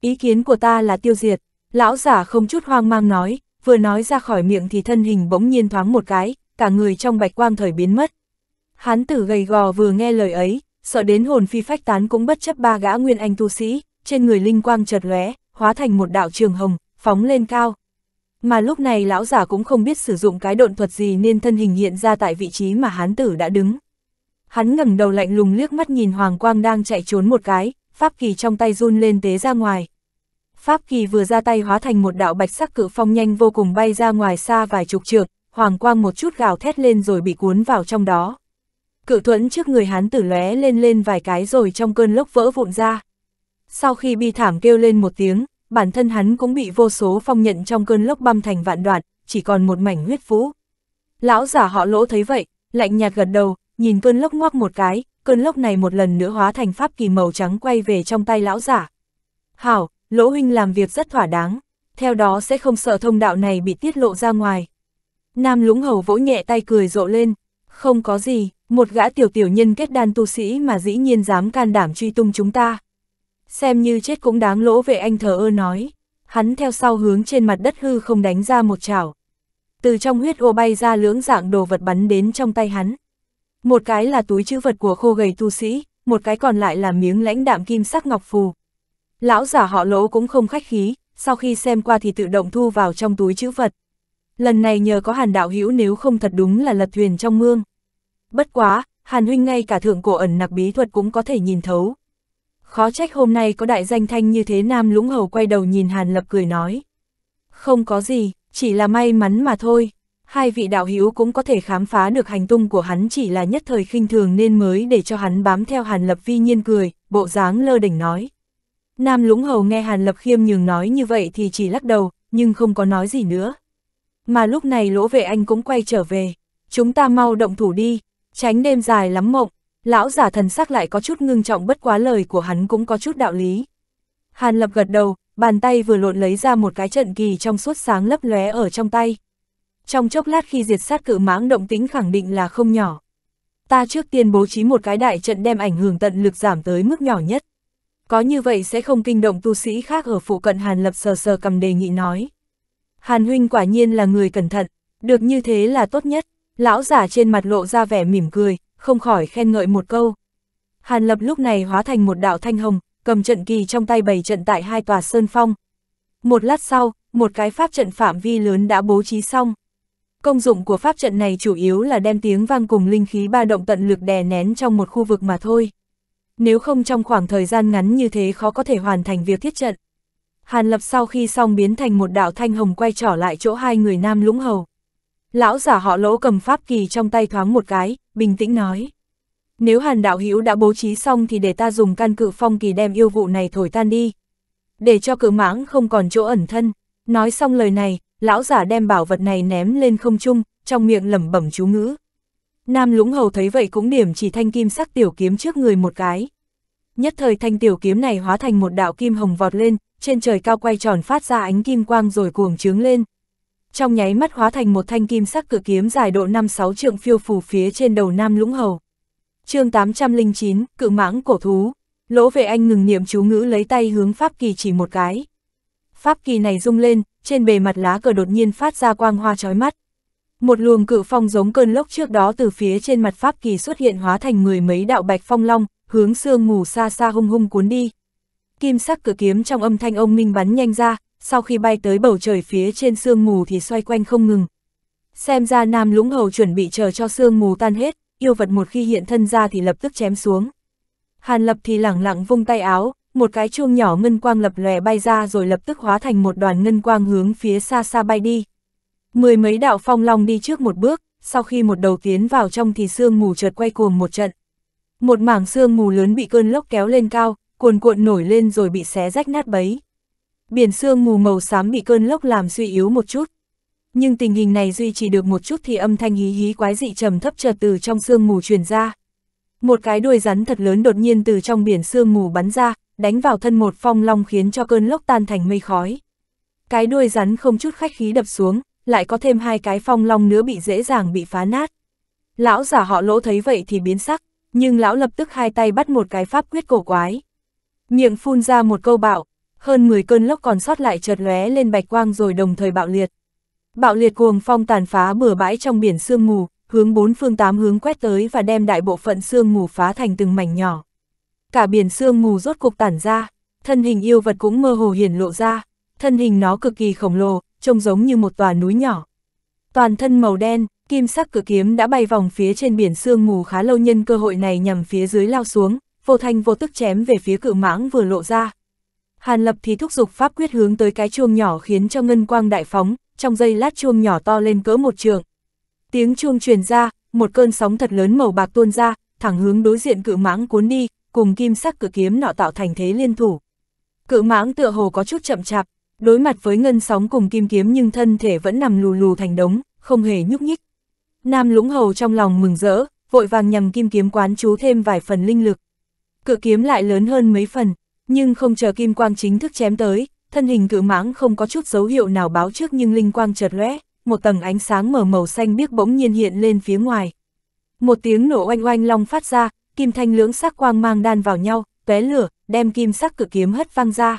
Ý kiến của ta là tiêu diệt. Lão giả không chút hoang mang nói, vừa nói ra khỏi miệng thì thân hình bỗng nhiên thoáng một cái, cả người trong bạch quang thời biến mất. Hán tử gầy gò vừa nghe lời ấy, sợ đến hồn phi phách tán cũng bất chấp ba gã nguyên anh tu sĩ, trên người linh quang chợt lóe, hóa thành một đạo trường hồng, phóng lên cao. Mà lúc này lão giả cũng không biết sử dụng cái độn thuật gì nên thân hình hiện ra tại vị trí mà hán tử đã đứng. Hắn ngẩng đầu lạnh lùng liếc mắt nhìn hoàng quang đang chạy trốn một cái, pháp kỳ trong tay run lên tế ra ngoài, Pháp Kỳ vừa ra tay hóa thành một đạo bạch sắc cự phong nhanh vô cùng bay ra ngoài xa vài chục trượng, hoàng quang một chút gào thét lên rồi bị cuốn vào trong đó. Cự thuẫn trước người hán tử lóe lên lên vài cái rồi trong cơn lốc vỡ vụn ra. Sau khi bi thảm kêu lên một tiếng, bản thân hắn cũng bị vô số phong nhận trong cơn lốc băm thành vạn đoạn, chỉ còn một mảnh huyết vũ. Lão giả họ lỗ thấy vậy, lạnh nhạt gật đầu, nhìn cơn lốc ngoác một cái, cơn lốc này một lần nữa hóa thành pháp kỳ màu trắng quay về trong tay lão giả. Hảo, Lỗ huynh làm việc rất thỏa đáng, theo đó sẽ không sợ thông đạo này bị tiết lộ ra ngoài. Nam lũng hầu vỗ nhẹ tay cười rộ lên, không có gì, một gã tiểu tiểu nhân kết đan tu sĩ mà dĩ nhiên dám can đảm truy tung chúng ta. Xem như chết cũng đáng lỗ về anh thờ ơ nói, hắn theo sau hướng trên mặt đất hư không đánh ra một chảo. Từ trong huyết ô bay ra lưỡng dạng đồ vật bắn đến trong tay hắn. Một cái là túi chữ vật của khô gầy tu sĩ, một cái còn lại là miếng lãnh đạm kim sắc ngọc phù. Lão giả họ lỗ cũng không khách khí, sau khi xem qua thì tự động thu vào trong túi chữ vật. Lần này nhờ có hàn đạo hữu nếu không thật đúng là lật thuyền trong mương. Bất quá, hàn huynh ngay cả thượng cổ ẩn nặc bí thuật cũng có thể nhìn thấu. Khó trách hôm nay có đại danh thanh như thế nam lũng hầu quay đầu nhìn hàn lập cười nói. Không có gì, chỉ là may mắn mà thôi. Hai vị đạo hữu cũng có thể khám phá được hành tung của hắn chỉ là nhất thời khinh thường nên mới để cho hắn bám theo hàn lập vi nhiên cười, bộ dáng lơ đỉnh nói. Nam Lũng Hầu nghe Hàn Lập Khiêm nhường nói như vậy thì chỉ lắc đầu, nhưng không có nói gì nữa. Mà lúc này Lỗ Vệ Anh cũng quay trở về. Chúng ta mau động thủ đi, tránh đêm dài lắm mộng. Lão giả thần sắc lại có chút ngưng trọng bất quá lời của hắn cũng có chút đạo lý. Hàn Lập gật đầu, bàn tay vừa lộn lấy ra một cái trận kỳ trong suốt sáng lấp lóe ở trong tay. Trong chốc lát khi diệt sát cự mãng động tính khẳng định là không nhỏ. Ta trước tiên bố trí một cái đại trận đem ảnh hưởng tận lực giảm tới mức nhỏ nhất. Có như vậy sẽ không kinh động tu sĩ khác ở phụ cận Hàn Lập sờ sờ cầm đề nghị nói. Hàn huynh quả nhiên là người cẩn thận, được như thế là tốt nhất. Lão giả trên mặt lộ ra vẻ mỉm cười, không khỏi khen ngợi một câu. Hàn Lập lúc này hóa thành một đạo thanh hồng, cầm trận kỳ trong tay bày trận tại hai tòa sơn phong. Một lát sau, một cái pháp trận phạm vi lớn đã bố trí xong. Công dụng của pháp trận này chủ yếu là đem tiếng vang cùng linh khí ba động tận lực đè nén trong một khu vực mà thôi nếu không trong khoảng thời gian ngắn như thế khó có thể hoàn thành việc thiết trận. Hàn Lập sau khi xong biến thành một đạo thanh hồng quay trở lại chỗ hai người nam lũng hầu. Lão giả họ lỗ cầm pháp kỳ trong tay thoáng một cái, bình tĩnh nói. Nếu Hàn Đạo Hữu đã bố trí xong thì để ta dùng căn cự phong kỳ đem yêu vụ này thổi tan đi. Để cho cự mãng không còn chỗ ẩn thân. Nói xong lời này, lão giả đem bảo vật này ném lên không trung, trong miệng lẩm bẩm chú ngữ. Nam Lũng Hầu thấy vậy cũng điểm chỉ thanh kim sắc tiểu kiếm trước người một cái. Nhất thời thanh tiểu kiếm này hóa thành một đạo kim hồng vọt lên, trên trời cao quay tròn phát ra ánh kim quang rồi cuồng trướng lên. Trong nháy mắt hóa thành một thanh kim sắc cự kiếm dài độ 5-6 trượng phiêu phù phía trên đầu Nam Lũng Hầu. chương 809, cự mãng cổ thú. Lỗ về anh ngừng niệm chú ngữ lấy tay hướng Pháp Kỳ chỉ một cái. Pháp Kỳ này rung lên, trên bề mặt lá cờ đột nhiên phát ra quang hoa chói mắt. Một luồng cự phong giống cơn lốc trước đó từ phía trên mặt Pháp Kỳ xuất hiện hóa thành mười mấy đạo bạch phong long, hướng sương mù xa xa hung hung cuốn đi. Kim sắc cử kiếm trong âm thanh ông minh bắn nhanh ra, sau khi bay tới bầu trời phía trên sương mù thì xoay quanh không ngừng. Xem ra Nam Lũng Hầu chuẩn bị chờ cho sương mù tan hết, yêu vật một khi hiện thân ra thì lập tức chém xuống. Hàn Lập thì lẳng lặng vung tay áo, một cái chuông nhỏ ngân quang lập lòe bay ra rồi lập tức hóa thành một đoàn ngân quang hướng phía xa xa bay đi. Mười mấy đạo phong long đi trước một bước, sau khi một đầu tiến vào trong thì sương mù chợt quay cuồng một trận. Một mảng sương mù lớn bị cơn lốc kéo lên cao, cuồn cuộn nổi lên rồi bị xé rách nát bấy. Biển sương mù màu xám bị cơn lốc làm suy yếu một chút. Nhưng tình hình này duy trì được một chút thì âm thanh hí hí quái dị trầm thấp chợt từ trong sương mù truyền ra. Một cái đuôi rắn thật lớn đột nhiên từ trong biển sương mù bắn ra, đánh vào thân một phong long khiến cho cơn lốc tan thành mây khói. Cái đuôi rắn không chút khách khí đập xuống, lại có thêm hai cái phong long nữa bị dễ dàng bị phá nát. Lão giả họ lỗ thấy vậy thì biến sắc, nhưng lão lập tức hai tay bắt một cái pháp quyết cổ quái. Miệng phun ra một câu bạo, hơn 10 cơn lốc còn sót lại chợt lóe lên bạch quang rồi đồng thời bạo liệt. Bạo liệt cuồng phong tàn phá bừa bãi trong biển sương mù, hướng bốn phương tám hướng quét tới và đem đại bộ phận sương mù phá thành từng mảnh nhỏ. Cả biển sương mù rốt cục tản ra, thân hình yêu vật cũng mơ hồ hiển lộ ra, thân hình nó cực kỳ khổng lồ, trông giống như một tòa núi nhỏ. Toàn thân màu đen, kim sắc cửa kiếm đã bay vòng phía trên biển sương mù khá lâu nhân cơ hội này nhằm phía dưới lao xuống, vô thanh vô tức chém về phía cự mãng vừa lộ ra. Hàn lập thì thúc giục pháp quyết hướng tới cái chuông nhỏ khiến cho ngân quang đại phóng, trong giây lát chuông nhỏ to lên cỡ một trường. Tiếng chuông truyền ra, một cơn sóng thật lớn màu bạc tuôn ra, thẳng hướng đối diện cự mãng cuốn đi, cùng kim sắc cử kiếm nọ tạo thành thế liên thủ. Cự mãng tựa hồ có chút chậm chạp, đối mặt với ngân sóng cùng kim kiếm nhưng thân thể vẫn nằm lù lù thành đống, không hề nhúc nhích. Nam lũng hầu trong lòng mừng rỡ, vội vàng nhằm kim kiếm quán chú thêm vài phần linh lực. Cự kiếm lại lớn hơn mấy phần, nhưng không chờ kim quang chính thức chém tới, thân hình cự mãng không có chút dấu hiệu nào báo trước nhưng linh quang chợt lóe, một tầng ánh sáng mở màu xanh biếc bỗng nhiên hiện lên phía ngoài. Một tiếng nổ oanh oanh long phát ra, kim thanh lưỡng sắc quang mang đan vào nhau, tóe lửa, đem kim sắc cự kiếm hất văng ra.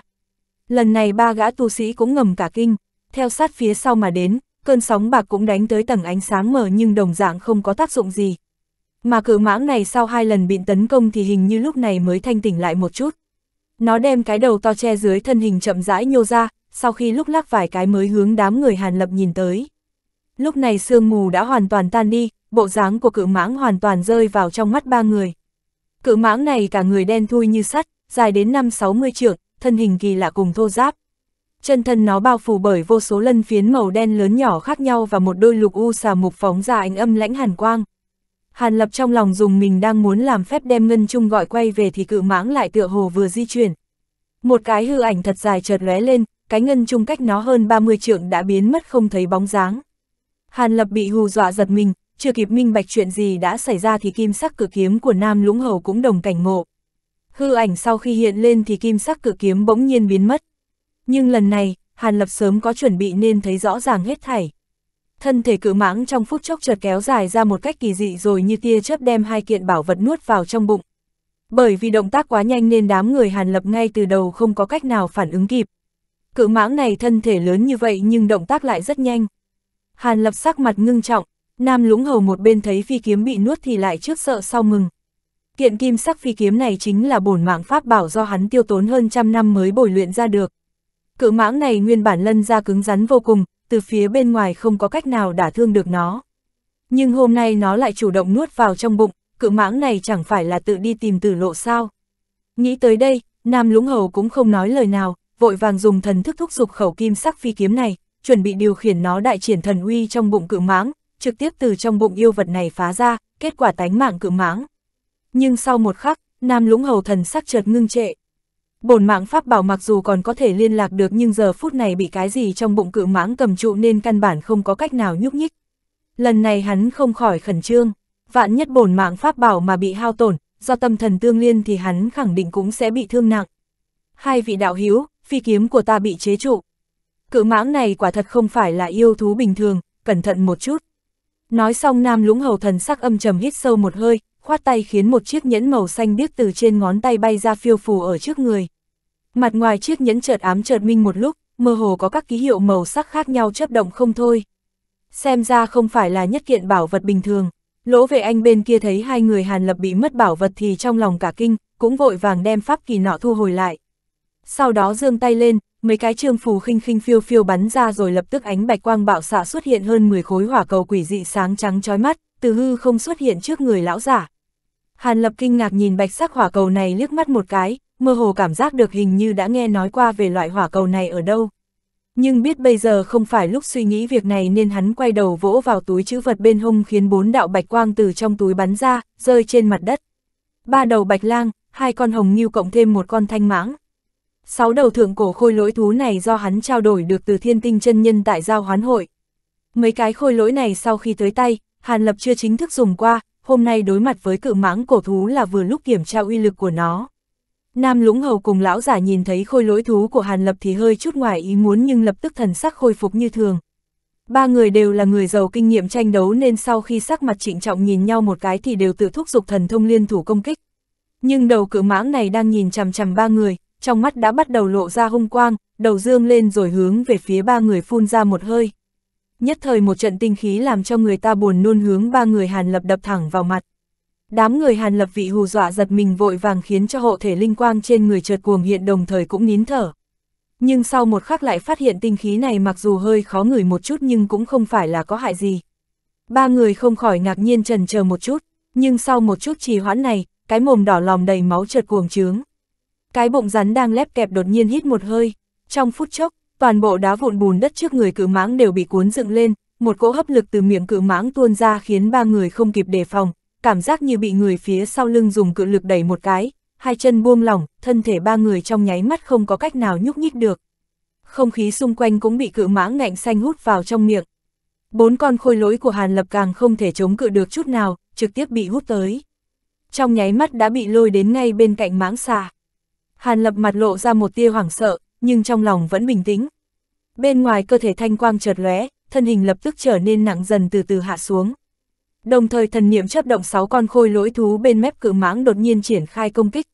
Lần này ba gã tu sĩ cũng ngầm cả kinh, theo sát phía sau mà đến, cơn sóng bạc cũng đánh tới tầng ánh sáng mờ nhưng đồng dạng không có tác dụng gì. Mà cự mãng này sau hai lần bị tấn công thì hình như lúc này mới thanh tỉnh lại một chút. Nó đem cái đầu to che dưới thân hình chậm rãi nhô ra, sau khi lúc lắc vài cái mới hướng đám người Hàn Lập nhìn tới. Lúc này sương mù đã hoàn toàn tan đi, bộ dáng của cự mãng hoàn toàn rơi vào trong mắt ba người. Cự mãng này cả người đen thui như sắt, dài đến 5-60 trượng, thân hình kỳ lạ cùng thô giáp. Chân thân nó bao phủ bởi vô số lân phiến màu đen lớn nhỏ khác nhau và một đôi lục u xà mục phóng ra ánh âm lãnh hàn quang. Hàn Lập trong lòng dùng mình đang muốn làm phép đem ngân chung gọi quay về thì cự mãng lại tựa hồ vừa di chuyển. Một cái hư ảnh thật dài chợt lóe lên, cái ngân chung cách nó hơn 30 trượng đã biến mất không thấy bóng dáng. Hàn Lập bị hù dọa giật mình, chưa kịp minh bạch chuyện gì đã xảy ra thì kim sắc cử kiếm của Nam Lũng Hầu cũng đồng cảnh ngộ. Hư ảnh sau khi hiện lên thì kim sắc cự kiếm bỗng nhiên biến mất. Nhưng lần này, Hàn Lập sớm có chuẩn bị nên thấy rõ ràng hết thảy. Thân thể cự mãng trong phút chốc chợt kéo dài ra một cách kỳ dị rồi như tia chớp đem hai kiện bảo vật nuốt vào trong bụng. Bởi vì động tác quá nhanh nên đám người Hàn Lập ngay từ đầu không có cách nào phản ứng kịp. Cự mãng này thân thể lớn như vậy nhưng động tác lại rất nhanh. Hàn Lập sắc mặt ngưng trọng, Nam Lũng Hầu một bên thấy phi kiếm bị nuốt thì lại trước sợ sau mừng. Kiện kim sắc phi kiếm này chính là bổn mạng pháp bảo do hắn tiêu tốn hơn trăm năm mới bồi luyện ra được. Cự mãng này nguyên bản lân ra cứng rắn vô cùng, từ phía bên ngoài không có cách nào đả thương được nó. Nhưng hôm nay nó lại chủ động nuốt vào trong bụng, cự mãng này chẳng phải là tự đi tìm tử lộ sao. Nghĩ tới đây, Nam Lũng Hầu cũng không nói lời nào, vội vàng dùng thần thức thúc dục khẩu kim sắc phi kiếm này, chuẩn bị điều khiển nó đại triển thần uy trong bụng cự mãng, trực tiếp từ trong bụng yêu vật này phá ra, kết quả tánh mạng cự mãng nhưng sau một khắc, Nam Lũng Hầu thần sắc chợt ngưng trệ. Bổn mạng pháp bảo mặc dù còn có thể liên lạc được nhưng giờ phút này bị cái gì trong bụng cự mãng cầm trụ nên căn bản không có cách nào nhúc nhích. Lần này hắn không khỏi khẩn trương, vạn nhất bổn mạng pháp bảo mà bị hao tổn, do tâm thần tương liên thì hắn khẳng định cũng sẽ bị thương nặng. Hai vị đạo hiếu, phi kiếm của ta bị chế trụ. Cự mãng này quả thật không phải là yêu thú bình thường, cẩn thận một chút. Nói xong Nam Lũng Hầu thần sắc âm trầm hít sâu một hơi, khoát tay khiến một chiếc nhẫn màu xanh biếc từ trên ngón tay bay ra phiêu phù ở trước người. Mặt ngoài chiếc nhẫn chợt ám chợt minh một lúc, mơ hồ có các ký hiệu màu sắc khác nhau chấp động không thôi. Xem ra không phải là nhất kiện bảo vật bình thường. Lỗ về anh bên kia thấy hai người Hàn Lập bị mất bảo vật thì trong lòng cả kinh, cũng vội vàng đem pháp kỳ nọ thu hồi lại. Sau đó giương tay lên, mấy cái trường phù khinh khinh phiêu phiêu bắn ra rồi lập tức ánh bạch quang bạo xạ xuất hiện hơn 10 khối hỏa cầu quỷ dị sáng trắng chói mắt, từ hư không xuất hiện trước người lão giả. Hàn Lập kinh ngạc nhìn bạch sắc hỏa cầu này liếc mắt một cái, mơ hồ cảm giác được hình như đã nghe nói qua về loại hỏa cầu này ở đâu. Nhưng biết bây giờ không phải lúc suy nghĩ việc này nên hắn quay đầu vỗ vào túi chữ vật bên hông khiến bốn đạo bạch quang từ trong túi bắn ra, rơi trên mặt đất. Ba đầu bạch lang, hai con hồng nghiêu cộng thêm một con thanh mãng. Sáu đầu thượng cổ khôi lỗi thú này do hắn trao đổi được từ thiên tinh chân nhân tại giao hoán hội. Mấy cái khôi lỗi này sau khi tới tay, Hàn Lập chưa chính thức dùng qua, hôm nay đối mặt với cự mãng cổ thú là vừa lúc kiểm tra uy lực của nó. Nam lũng hầu cùng lão giả nhìn thấy khôi lỗi thú của Hàn Lập thì hơi chút ngoài ý muốn nhưng lập tức thần sắc khôi phục như thường. Ba người đều là người giàu kinh nghiệm tranh đấu nên sau khi sắc mặt trịnh trọng nhìn nhau một cái thì đều tự thúc giục thần thông liên thủ công kích. Nhưng đầu cự mãng này đang nhìn chằm chằm ba người, trong mắt đã bắt đầu lộ ra hung quang, đầu dương lên rồi hướng về phía ba người phun ra một hơi nhất thời một trận tinh khí làm cho người ta buồn nôn hướng ba người Hàn Lập đập thẳng vào mặt. Đám người Hàn Lập vị hù dọa giật mình vội vàng khiến cho hộ thể linh quang trên người chợt cuồng hiện đồng thời cũng nín thở. Nhưng sau một khắc lại phát hiện tinh khí này mặc dù hơi khó ngửi một chút nhưng cũng không phải là có hại gì. Ba người không khỏi ngạc nhiên trần chờ một chút, nhưng sau một chút trì hoãn này, cái mồm đỏ lòm đầy máu chợt cuồng trướng. Cái bụng rắn đang lép kẹp đột nhiên hít một hơi, trong phút chốc, toàn bộ đá vụn bùn đất trước người cự mãng đều bị cuốn dựng lên, một cỗ hấp lực từ miệng cự mãng tuôn ra khiến ba người không kịp đề phòng, cảm giác như bị người phía sau lưng dùng cự lực đẩy một cái, hai chân buông lỏng, thân thể ba người trong nháy mắt không có cách nào nhúc nhích được. Không khí xung quanh cũng bị cự mãng ngạnh xanh hút vào trong miệng. Bốn con khôi lỗi của Hàn Lập càng không thể chống cự được chút nào, trực tiếp bị hút tới. Trong nháy mắt đã bị lôi đến ngay bên cạnh mãng xà. Hàn Lập mặt lộ ra một tia hoảng sợ, nhưng trong lòng vẫn bình tĩnh, Bên ngoài cơ thể thanh quang chợt lóe, thân hình lập tức trở nên nặng dần từ từ hạ xuống. Đồng thời thần niệm chấp động sáu con khôi lỗi thú bên mép cự mãng đột nhiên triển khai công kích.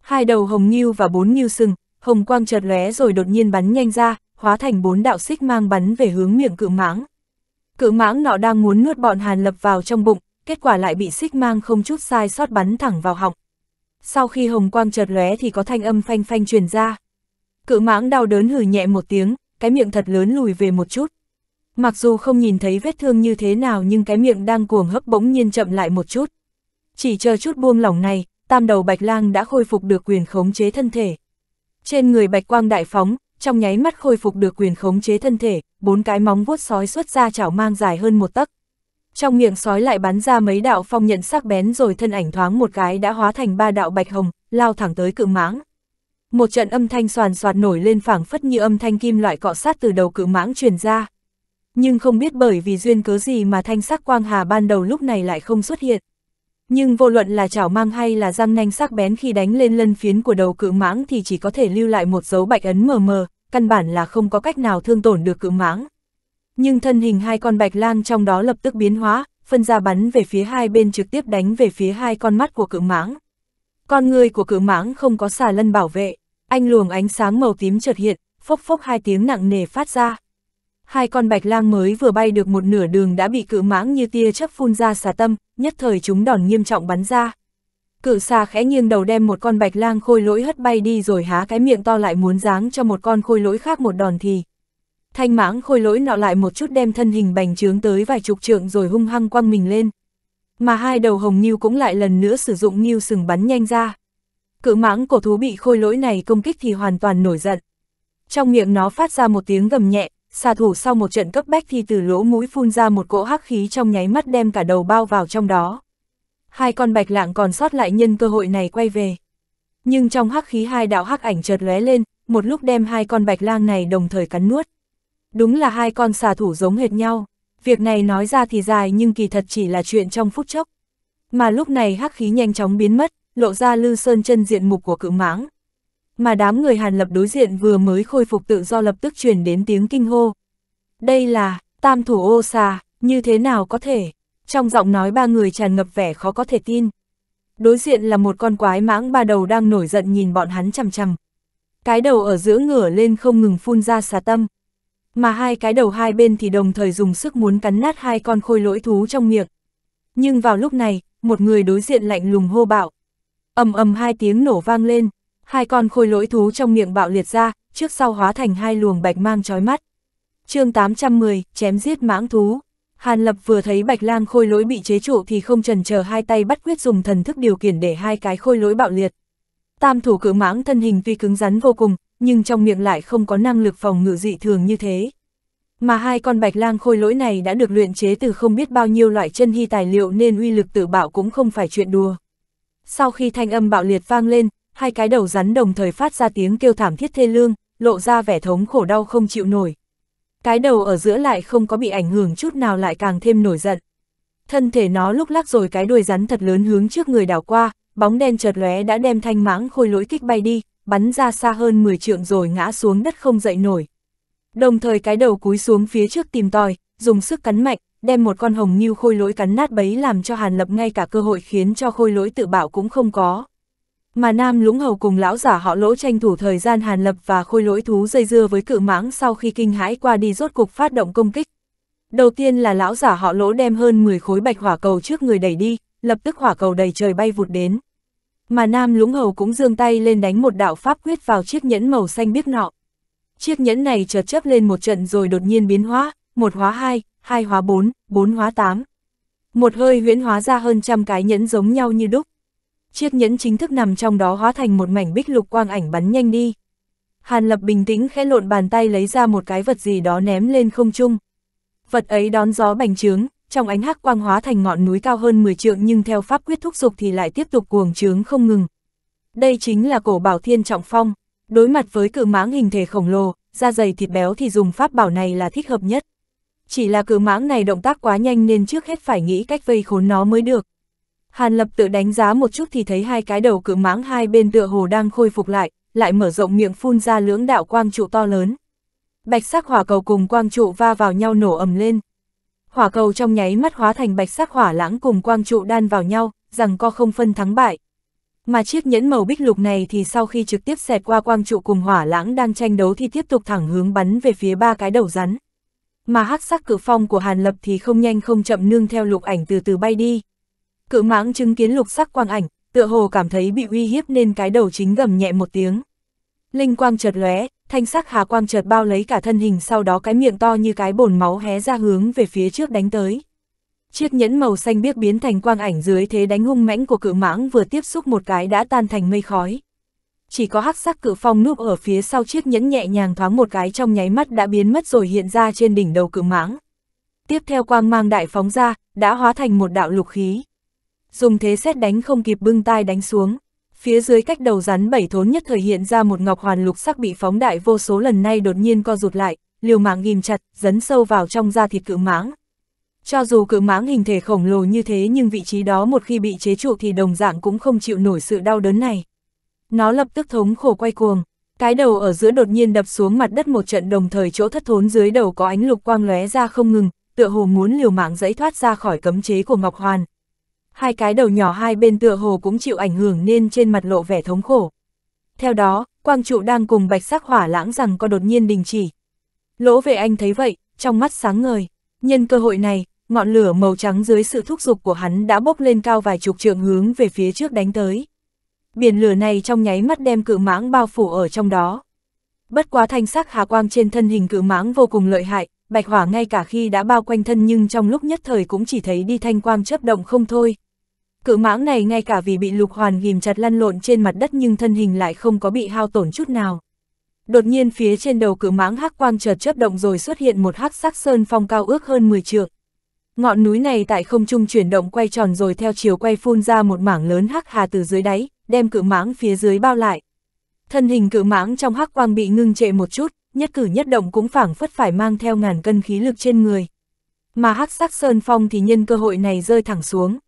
Hai đầu hồng nhưu và bốn nhưu sừng, hồng quang chợt lóe rồi đột nhiên bắn nhanh ra, hóa thành bốn đạo xích mang bắn về hướng miệng cự mãng. Cự mãng nọ đang muốn nuốt bọn Hàn Lập vào trong bụng, kết quả lại bị xích mang không chút sai sót bắn thẳng vào họng. Sau khi hồng quang chợt lóe thì có thanh âm phanh phanh truyền ra. Cự mãng đau đớn hừ nhẹ một tiếng, cái miệng thật lớn lùi về một chút. Mặc dù không nhìn thấy vết thương như thế nào nhưng cái miệng đang cuồng hấp bỗng nhiên chậm lại một chút. Chỉ chờ chút buông lỏng này, tam đầu bạch lang đã khôi phục được quyền khống chế thân thể. Trên người bạch quang đại phóng, trong nháy mắt khôi phục được quyền khống chế thân thể, bốn cái móng vuốt sói xuất ra chảo mang dài hơn một tấc. Trong miệng sói lại bắn ra mấy đạo phong nhận sắc bén rồi thân ảnh thoáng một cái đã hóa thành ba đạo bạch hồng, lao thẳng tới cự mãng một trận âm thanh soàn soạt nổi lên phảng phất như âm thanh kim loại cọ sát từ đầu cự mãng truyền ra. Nhưng không biết bởi vì duyên cớ gì mà thanh sắc quang hà ban đầu lúc này lại không xuất hiện. Nhưng vô luận là chảo mang hay là răng nanh sắc bén khi đánh lên lân phiến của đầu cự mãng thì chỉ có thể lưu lại một dấu bạch ấn mờ mờ, căn bản là không có cách nào thương tổn được cự mãng. Nhưng thân hình hai con bạch lang trong đó lập tức biến hóa, phân ra bắn về phía hai bên trực tiếp đánh về phía hai con mắt của cự mãng. Con người của cự mãng không có xà lân bảo vệ. Anh luồng ánh sáng màu tím chợt hiện, phốc phốc hai tiếng nặng nề phát ra. Hai con bạch lang mới vừa bay được một nửa đường đã bị cự mãng như tia chớp phun ra xà tâm, nhất thời chúng đòn nghiêm trọng bắn ra. Cự xà khẽ nghiêng đầu đem một con bạch lang khôi lỗi hất bay đi rồi há cái miệng to lại muốn giáng cho một con khôi lỗi khác một đòn thì. Thanh mãng khôi lỗi nọ lại một chút đem thân hình bành trướng tới vài chục trượng rồi hung hăng quăng mình lên. Mà hai đầu hồng nghiêu cũng lại lần nữa sử dụng nghiêu sừng bắn nhanh ra. Cự mãng cổ thú bị khôi lỗi này công kích thì hoàn toàn nổi giận. Trong miệng nó phát ra một tiếng gầm nhẹ, xà thủ sau một trận cấp bách thì từ lỗ mũi phun ra một cỗ hắc khí trong nháy mắt đem cả đầu bao vào trong đó. Hai con bạch lạng còn sót lại nhân cơ hội này quay về. Nhưng trong hắc khí hai đạo hắc ảnh chợt lóe lên, một lúc đem hai con bạch lang này đồng thời cắn nuốt. Đúng là hai con xà thủ giống hệt nhau, việc này nói ra thì dài nhưng kỳ thật chỉ là chuyện trong phút chốc. Mà lúc này hắc khí nhanh chóng biến mất, lộ ra Lư Sơn chân diện mục của cự mãng. Mà đám người Hàn Lập đối diện vừa mới khôi phục tự do lập tức truyền đến tiếng kinh hô. Đây là, tam thủ ô xà, như thế nào có thể? Trong giọng nói ba người tràn ngập vẻ khó có thể tin. Đối diện là một con quái mãng ba đầu đang nổi giận nhìn bọn hắn chằm chằm. Cái đầu ở giữa ngửa lên không ngừng phun ra xà tâm. Mà hai cái đầu hai bên thì đồng thời dùng sức muốn cắn nát hai con khôi lỗi thú trong miệng. Nhưng vào lúc này, một người đối diện lạnh lùng hô bạo, ầm ầm hai tiếng nổ vang lên, hai con khôi lỗi thú trong miệng bạo liệt ra, trước sau hóa thành hai luồng bạch mang chói mắt. chương 810, chém giết mãng thú. Hàn Lập vừa thấy bạch lang khôi lỗi bị chế trụ thì không trần chờ hai tay bắt quyết dùng thần thức điều khiển để hai cái khôi lỗi bạo liệt. Tam thủ cự mãng thân hình tuy cứng rắn vô cùng, nhưng trong miệng lại không có năng lực phòng ngự dị thường như thế. Mà hai con bạch lang khôi lỗi này đã được luyện chế từ không biết bao nhiêu loại chân hy tài liệu nên uy lực tự bạo cũng không phải chuyện đùa. Sau khi thanh âm bạo liệt vang lên, hai cái đầu rắn đồng thời phát ra tiếng kêu thảm thiết thê lương, lộ ra vẻ thống khổ đau không chịu nổi. Cái đầu ở giữa lại không có bị ảnh hưởng chút nào lại càng thêm nổi giận. Thân thể nó lúc lắc rồi cái đuôi rắn thật lớn hướng trước người đảo qua, bóng đen chợt lóe đã đem thanh mãng khôi lỗi kích bay đi, bắn ra xa hơn 10 trượng rồi ngã xuống đất không dậy nổi. Đồng thời cái đầu cúi xuống phía trước tìm tòi, dùng sức cắn mạnh, đem một con hồng như khôi lỗi cắn nát bấy làm cho Hàn Lập ngay cả cơ hội khiến cho khôi lỗi tự bảo cũng không có. Mà Nam Lũng Hầu cùng lão giả họ lỗ tranh thủ thời gian Hàn Lập và khôi lỗi thú dây dưa với cự mãng sau khi kinh hãi qua đi rốt cục phát động công kích. Đầu tiên là lão giả họ lỗ đem hơn 10 khối bạch hỏa cầu trước người đẩy đi, lập tức hỏa cầu đầy trời bay vụt đến. Mà Nam Lũng Hầu cũng giương tay lên đánh một đạo pháp quyết vào chiếc nhẫn màu xanh biếc nọ. Chiếc nhẫn này chợt chớp lên một trận rồi đột nhiên biến hóa, một hóa hai, hai hóa bốn, bốn hóa tám. Một hơi huyễn hóa ra hơn trăm cái nhẫn giống nhau như đúc. Chiếc nhẫn chính thức nằm trong đó hóa thành một mảnh bích lục quang ảnh bắn nhanh đi. Hàn Lập bình tĩnh khẽ lộn bàn tay lấy ra một cái vật gì đó ném lên không trung. Vật ấy đón gió bành trướng, trong ánh hắc quang hóa thành ngọn núi cao hơn 10 trượng nhưng theo pháp quyết thúc dục thì lại tiếp tục cuồng trướng không ngừng. Đây chính là cổ bảo thiên trọng phong, đối mặt với cự mãng hình thể khổng lồ, da dày thịt béo thì dùng pháp bảo này là thích hợp nhất chỉ là cử mãng này động tác quá nhanh nên trước hết phải nghĩ cách vây khốn nó mới được. Hàn lập tự đánh giá một chút thì thấy hai cái đầu cử mãng hai bên tựa hồ đang khôi phục lại, lại mở rộng miệng phun ra lưỡng đạo quang trụ to lớn. Bạch sắc hỏa cầu cùng quang trụ va vào nhau nổ ầm lên. Hỏa cầu trong nháy mắt hóa thành bạch sắc hỏa lãng cùng quang trụ đan vào nhau, rằng co không phân thắng bại. Mà chiếc nhẫn màu bích lục này thì sau khi trực tiếp xẹt qua quang trụ cùng hỏa lãng đang tranh đấu thì tiếp tục thẳng hướng bắn về phía ba cái đầu rắn mà hắc sắc cự phong của Hàn Lập thì không nhanh không chậm nương theo lục ảnh từ từ bay đi. Cự mãng chứng kiến lục sắc quang ảnh, tựa hồ cảm thấy bị uy hiếp nên cái đầu chính gầm nhẹ một tiếng. Linh quang chợt lóe, thanh sắc hà quang chợt bao lấy cả thân hình sau đó cái miệng to như cái bồn máu hé ra hướng về phía trước đánh tới. Chiếc nhẫn màu xanh biếc biến thành quang ảnh dưới thế đánh hung mãnh của cự mãng vừa tiếp xúc một cái đã tan thành mây khói chỉ có hắc sắc cự phong núp ở phía sau chiếc nhẫn nhẹ nhàng thoáng một cái trong nháy mắt đã biến mất rồi hiện ra trên đỉnh đầu cự mãng. Tiếp theo quang mang đại phóng ra, đã hóa thành một đạo lục khí. Dùng thế xét đánh không kịp bưng tai đánh xuống. Phía dưới cách đầu rắn bảy thốn nhất thời hiện ra một ngọc hoàn lục sắc bị phóng đại vô số lần nay đột nhiên co rụt lại, liều mạng ghim chặt, dấn sâu vào trong da thịt cự mãng. Cho dù cự mãng hình thể khổng lồ như thế nhưng vị trí đó một khi bị chế trụ thì đồng dạng cũng không chịu nổi sự đau đớn này. Nó lập tức thống khổ quay cuồng, cái đầu ở giữa đột nhiên đập xuống mặt đất một trận đồng thời chỗ thất thốn dưới đầu có ánh lục quang lóe ra không ngừng, tựa hồ muốn liều mạng dẫy thoát ra khỏi cấm chế của Ngọc Hoàn. Hai cái đầu nhỏ hai bên tựa hồ cũng chịu ảnh hưởng nên trên mặt lộ vẻ thống khổ. Theo đó, quang trụ đang cùng bạch sắc hỏa lãng rằng có đột nhiên đình chỉ. Lỗ về anh thấy vậy, trong mắt sáng ngời. Nhân cơ hội này, ngọn lửa màu trắng dưới sự thúc giục của hắn đã bốc lên cao vài chục trượng hướng về phía trước đánh tới biển lửa này trong nháy mắt đem cự mãng bao phủ ở trong đó. Bất quá thanh sắc hà quang trên thân hình cự mãng vô cùng lợi hại, bạch hỏa ngay cả khi đã bao quanh thân nhưng trong lúc nhất thời cũng chỉ thấy đi thanh quang chớp động không thôi. Cự mãng này ngay cả vì bị lục hoàn ghim chặt lăn lộn trên mặt đất nhưng thân hình lại không có bị hao tổn chút nào. Đột nhiên phía trên đầu cự mãng hắc quang chợt chớp động rồi xuất hiện một hắc sắc sơn phong cao ước hơn 10 trượng. Ngọn núi này tại không trung chuyển động quay tròn rồi theo chiều quay phun ra một mảng lớn hắc hà từ dưới đáy, đem cự mãng phía dưới bao lại. Thân hình cự mãng trong hắc quang bị ngưng trệ một chút, nhất cử nhất động cũng phảng phất phải mang theo ngàn cân khí lực trên người. Mà hắc sắc sơn phong thì nhân cơ hội này rơi thẳng xuống.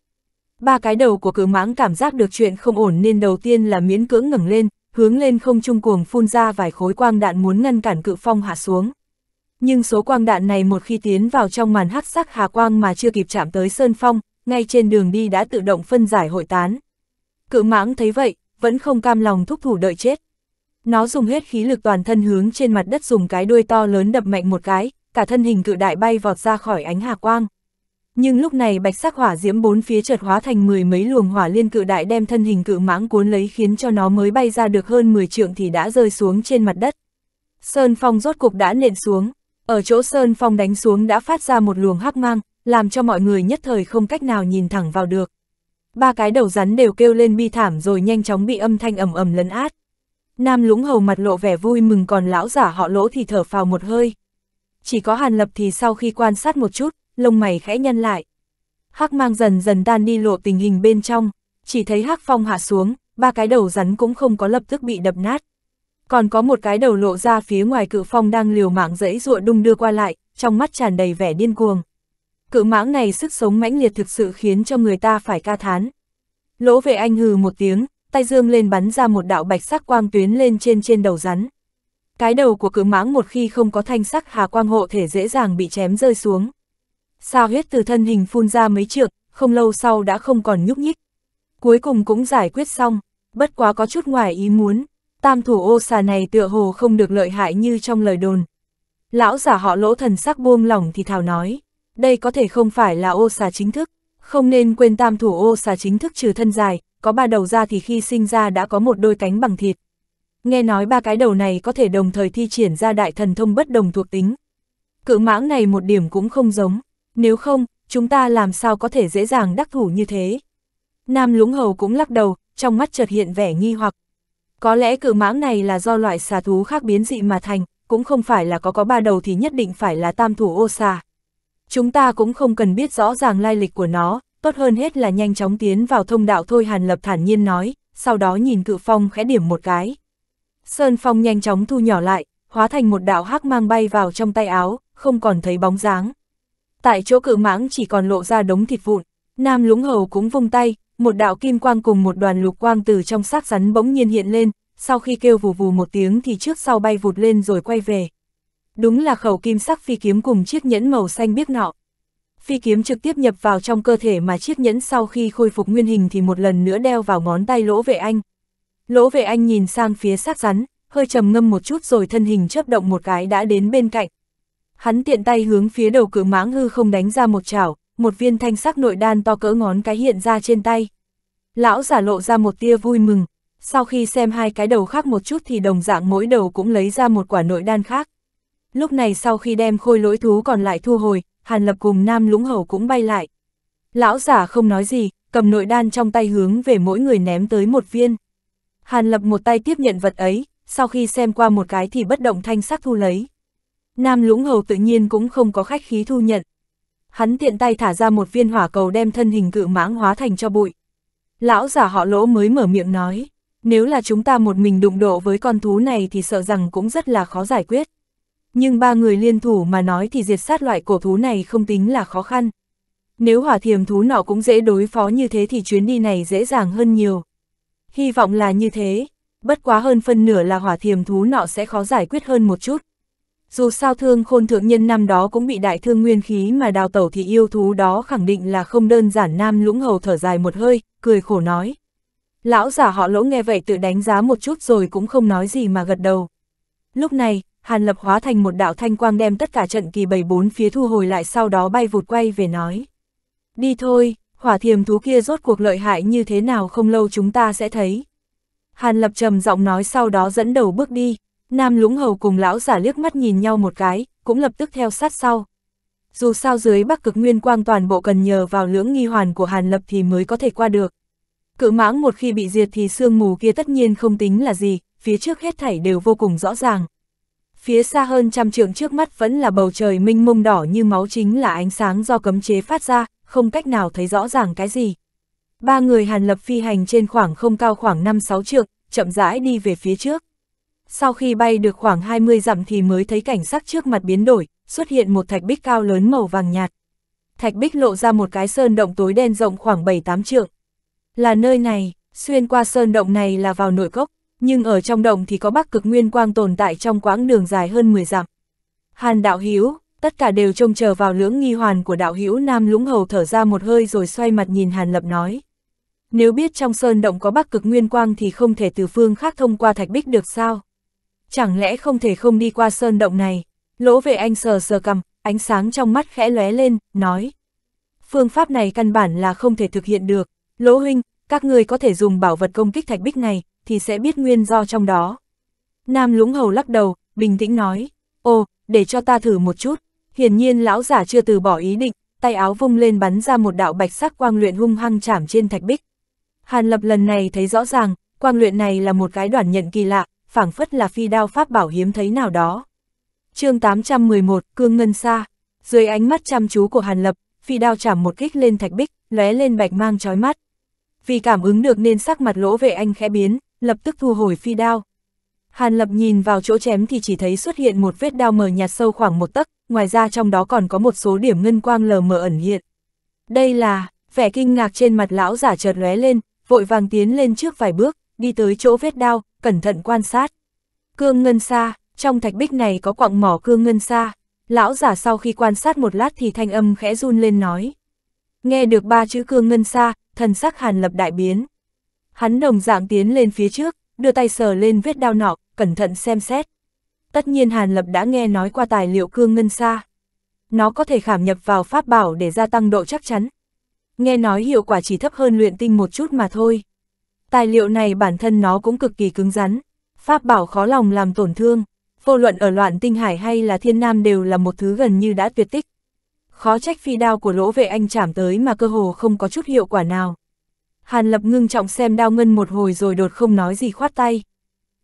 Ba cái đầu của cự mãng cảm giác được chuyện không ổn nên đầu tiên là miễn cưỡng ngẩng lên, hướng lên không trung cuồng phun ra vài khối quang đạn muốn ngăn cản cự phong hạ xuống. Nhưng số quang đạn này một khi tiến vào trong màn hắc sắc hà quang mà chưa kịp chạm tới sơn phong, ngay trên đường đi đã tự động phân giải hội tán, Cự mãng thấy vậy, vẫn không cam lòng thúc thủ đợi chết. Nó dùng hết khí lực toàn thân hướng trên mặt đất dùng cái đuôi to lớn đập mạnh một cái, cả thân hình cự đại bay vọt ra khỏi ánh hà quang. Nhưng lúc này bạch sắc hỏa diễm bốn phía chợt hóa thành mười mấy luồng hỏa liên cự đại đem thân hình cự mãng cuốn lấy khiến cho nó mới bay ra được hơn 10 trượng thì đã rơi xuống trên mặt đất. Sơn phong rốt cục đã nện xuống, ở chỗ Sơn phong đánh xuống đã phát ra một luồng hắc mang, làm cho mọi người nhất thời không cách nào nhìn thẳng vào được ba cái đầu rắn đều kêu lên bi thảm rồi nhanh chóng bị âm thanh ầm ầm lấn át. Nam lũng hầu mặt lộ vẻ vui mừng còn lão giả họ lỗ thì thở phào một hơi. Chỉ có hàn lập thì sau khi quan sát một chút, lông mày khẽ nhăn lại. Hắc mang dần dần tan đi lộ tình hình bên trong, chỉ thấy hắc phong hạ xuống, ba cái đầu rắn cũng không có lập tức bị đập nát. Còn có một cái đầu lộ ra phía ngoài cự phong đang liều mạng dẫy ruộng đung đưa qua lại, trong mắt tràn đầy vẻ điên cuồng cự mãng này sức sống mãnh liệt thực sự khiến cho người ta phải ca thán. Lỗ vệ anh hừ một tiếng, tay dương lên bắn ra một đạo bạch sắc quang tuyến lên trên trên đầu rắn. Cái đầu của cự mãng một khi không có thanh sắc hà quang hộ thể dễ dàng bị chém rơi xuống. Sao huyết từ thân hình phun ra mấy trượng, không lâu sau đã không còn nhúc nhích. Cuối cùng cũng giải quyết xong, bất quá có chút ngoài ý muốn, tam thủ ô xà này tựa hồ không được lợi hại như trong lời đồn. Lão giả họ lỗ thần sắc buông lỏng thì thào nói đây có thể không phải là ô xà chính thức, không nên quên tam thủ ô xà chính thức trừ thân dài, có ba đầu ra thì khi sinh ra đã có một đôi cánh bằng thịt. Nghe nói ba cái đầu này có thể đồng thời thi triển ra đại thần thông bất đồng thuộc tính. Cự mãng này một điểm cũng không giống, nếu không, chúng ta làm sao có thể dễ dàng đắc thủ như thế. Nam lũng hầu cũng lắc đầu, trong mắt chợt hiện vẻ nghi hoặc. Có lẽ cự mãng này là do loại xà thú khác biến dị mà thành, cũng không phải là có có ba đầu thì nhất định phải là tam thủ ô xà. Chúng ta cũng không cần biết rõ ràng lai lịch của nó, tốt hơn hết là nhanh chóng tiến vào thông đạo thôi Hàn Lập thản nhiên nói, sau đó nhìn cự phong khẽ điểm một cái. Sơn phong nhanh chóng thu nhỏ lại, hóa thành một đạo hắc mang bay vào trong tay áo, không còn thấy bóng dáng. Tại chỗ cự mãng chỉ còn lộ ra đống thịt vụn, nam lũng hầu cũng vung tay, một đạo kim quang cùng một đoàn lục quang từ trong xác rắn bỗng nhiên hiện lên, sau khi kêu vù vù một tiếng thì trước sau bay vụt lên rồi quay về đúng là khẩu kim sắc phi kiếm cùng chiếc nhẫn màu xanh biếc nọ. Phi kiếm trực tiếp nhập vào trong cơ thể mà chiếc nhẫn sau khi khôi phục nguyên hình thì một lần nữa đeo vào ngón tay lỗ vệ anh. Lỗ vệ anh nhìn sang phía xác rắn, hơi trầm ngâm một chút rồi thân hình chớp động một cái đã đến bên cạnh. Hắn tiện tay hướng phía đầu cự mãng hư không đánh ra một chảo, một viên thanh sắc nội đan to cỡ ngón cái hiện ra trên tay. Lão giả lộ ra một tia vui mừng, sau khi xem hai cái đầu khác một chút thì đồng dạng mỗi đầu cũng lấy ra một quả nội đan khác. Lúc này sau khi đem khôi lỗi thú còn lại thu hồi, Hàn Lập cùng Nam Lũng Hầu cũng bay lại. Lão giả không nói gì, cầm nội đan trong tay hướng về mỗi người ném tới một viên. Hàn Lập một tay tiếp nhận vật ấy, sau khi xem qua một cái thì bất động thanh sắc thu lấy. Nam Lũng Hầu tự nhiên cũng không có khách khí thu nhận. Hắn tiện tay thả ra một viên hỏa cầu đem thân hình cự mãng hóa thành cho bụi. Lão giả họ lỗ mới mở miệng nói, nếu là chúng ta một mình đụng độ với con thú này thì sợ rằng cũng rất là khó giải quyết nhưng ba người liên thủ mà nói thì diệt sát loại cổ thú này không tính là khó khăn. Nếu hỏa thiềm thú nọ cũng dễ đối phó như thế thì chuyến đi này dễ dàng hơn nhiều. Hy vọng là như thế, bất quá hơn phân nửa là hỏa thiềm thú nọ sẽ khó giải quyết hơn một chút. Dù sao thương khôn thượng nhân năm đó cũng bị đại thương nguyên khí mà đào tẩu thì yêu thú đó khẳng định là không đơn giản nam lũng hầu thở dài một hơi, cười khổ nói. Lão giả họ lỗ nghe vậy tự đánh giá một chút rồi cũng không nói gì mà gật đầu. Lúc này, Hàn Lập hóa thành một đạo thanh quang đem tất cả trận kỳ bảy bốn phía thu hồi lại sau đó bay vụt quay về nói. Đi thôi, hỏa thiềm thú kia rốt cuộc lợi hại như thế nào không lâu chúng ta sẽ thấy. Hàn Lập trầm giọng nói sau đó dẫn đầu bước đi, Nam Lũng Hầu cùng lão giả liếc mắt nhìn nhau một cái, cũng lập tức theo sát sau. Dù sao dưới Bắc Cực Nguyên Quang toàn bộ cần nhờ vào lưỡng nghi hoàn của Hàn Lập thì mới có thể qua được. Cự mãng một khi bị diệt thì sương mù kia tất nhiên không tính là gì, phía trước hết thảy đều vô cùng rõ ràng phía xa hơn trăm trường trước mắt vẫn là bầu trời minh mông đỏ như máu chính là ánh sáng do cấm chế phát ra, không cách nào thấy rõ ràng cái gì. Ba người Hàn Lập phi hành trên khoảng không cao khoảng 5-6 trượng, chậm rãi đi về phía trước. Sau khi bay được khoảng 20 dặm thì mới thấy cảnh sắc trước mặt biến đổi, xuất hiện một thạch bích cao lớn màu vàng nhạt. Thạch bích lộ ra một cái sơn động tối đen rộng khoảng 7-8 trượng. Là nơi này, xuyên qua sơn động này là vào nội cốc, nhưng ở trong động thì có bắc cực nguyên quang tồn tại trong quãng đường dài hơn 10 dặm. Hàn đạo Hiếu, tất cả đều trông chờ vào lưỡng nghi hoàn của đạo Hiếu Nam Lũng Hầu thở ra một hơi rồi xoay mặt nhìn Hàn Lập nói. Nếu biết trong sơn động có bắc cực nguyên quang thì không thể từ phương khác thông qua thạch bích được sao? Chẳng lẽ không thể không đi qua sơn động này? Lỗ về anh sờ sờ cầm, ánh sáng trong mắt khẽ lóe lên, nói. Phương pháp này căn bản là không thể thực hiện được. Lỗ huynh, các người có thể dùng bảo vật công kích thạch bích này, thì sẽ biết nguyên do trong đó. Nam lũng hầu lắc đầu, bình tĩnh nói, ô, để cho ta thử một chút. Hiển nhiên lão giả chưa từ bỏ ý định, tay áo vung lên bắn ra một đạo bạch sắc quang luyện hung hăng chảm trên thạch bích. Hàn lập lần này thấy rõ ràng, quang luyện này là một cái đoàn nhận kỳ lạ, phảng phất là phi đao pháp bảo hiếm thấy nào đó. chương 811, Cương Ngân Sa, dưới ánh mắt chăm chú của Hàn lập, phi đao chảm một kích lên thạch bích, lóe lên bạch mang chói mắt. Vì cảm ứng được nên sắc mặt lỗ vệ anh khẽ biến, lập tức thu hồi phi đao. Hàn Lập nhìn vào chỗ chém thì chỉ thấy xuất hiện một vết đao mờ nhạt sâu khoảng một tấc, ngoài ra trong đó còn có một số điểm ngân quang lờ mờ ẩn hiện. Đây là, vẻ kinh ngạc trên mặt lão giả chợt lóe lên, vội vàng tiến lên trước vài bước, đi tới chỗ vết đao, cẩn thận quan sát. Cương ngân sa, trong thạch bích này có quặng mỏ cương ngân sa. Lão giả sau khi quan sát một lát thì thanh âm khẽ run lên nói. Nghe được ba chữ cương ngân sa, thần sắc Hàn Lập đại biến. Hắn đồng dạng tiến lên phía trước, đưa tay sờ lên vết đao nọ, cẩn thận xem xét. Tất nhiên Hàn Lập đã nghe nói qua tài liệu cương ngân xa. Nó có thể khảm nhập vào pháp bảo để gia tăng độ chắc chắn. Nghe nói hiệu quả chỉ thấp hơn luyện tinh một chút mà thôi. Tài liệu này bản thân nó cũng cực kỳ cứng rắn. Pháp bảo khó lòng làm tổn thương. Vô luận ở loạn tinh hải hay là thiên nam đều là một thứ gần như đã tuyệt tích. Khó trách phi đao của lỗ vệ anh chạm tới mà cơ hồ không có chút hiệu quả nào. Hàn Lập ngưng trọng xem đao ngân một hồi rồi đột không nói gì khoát tay.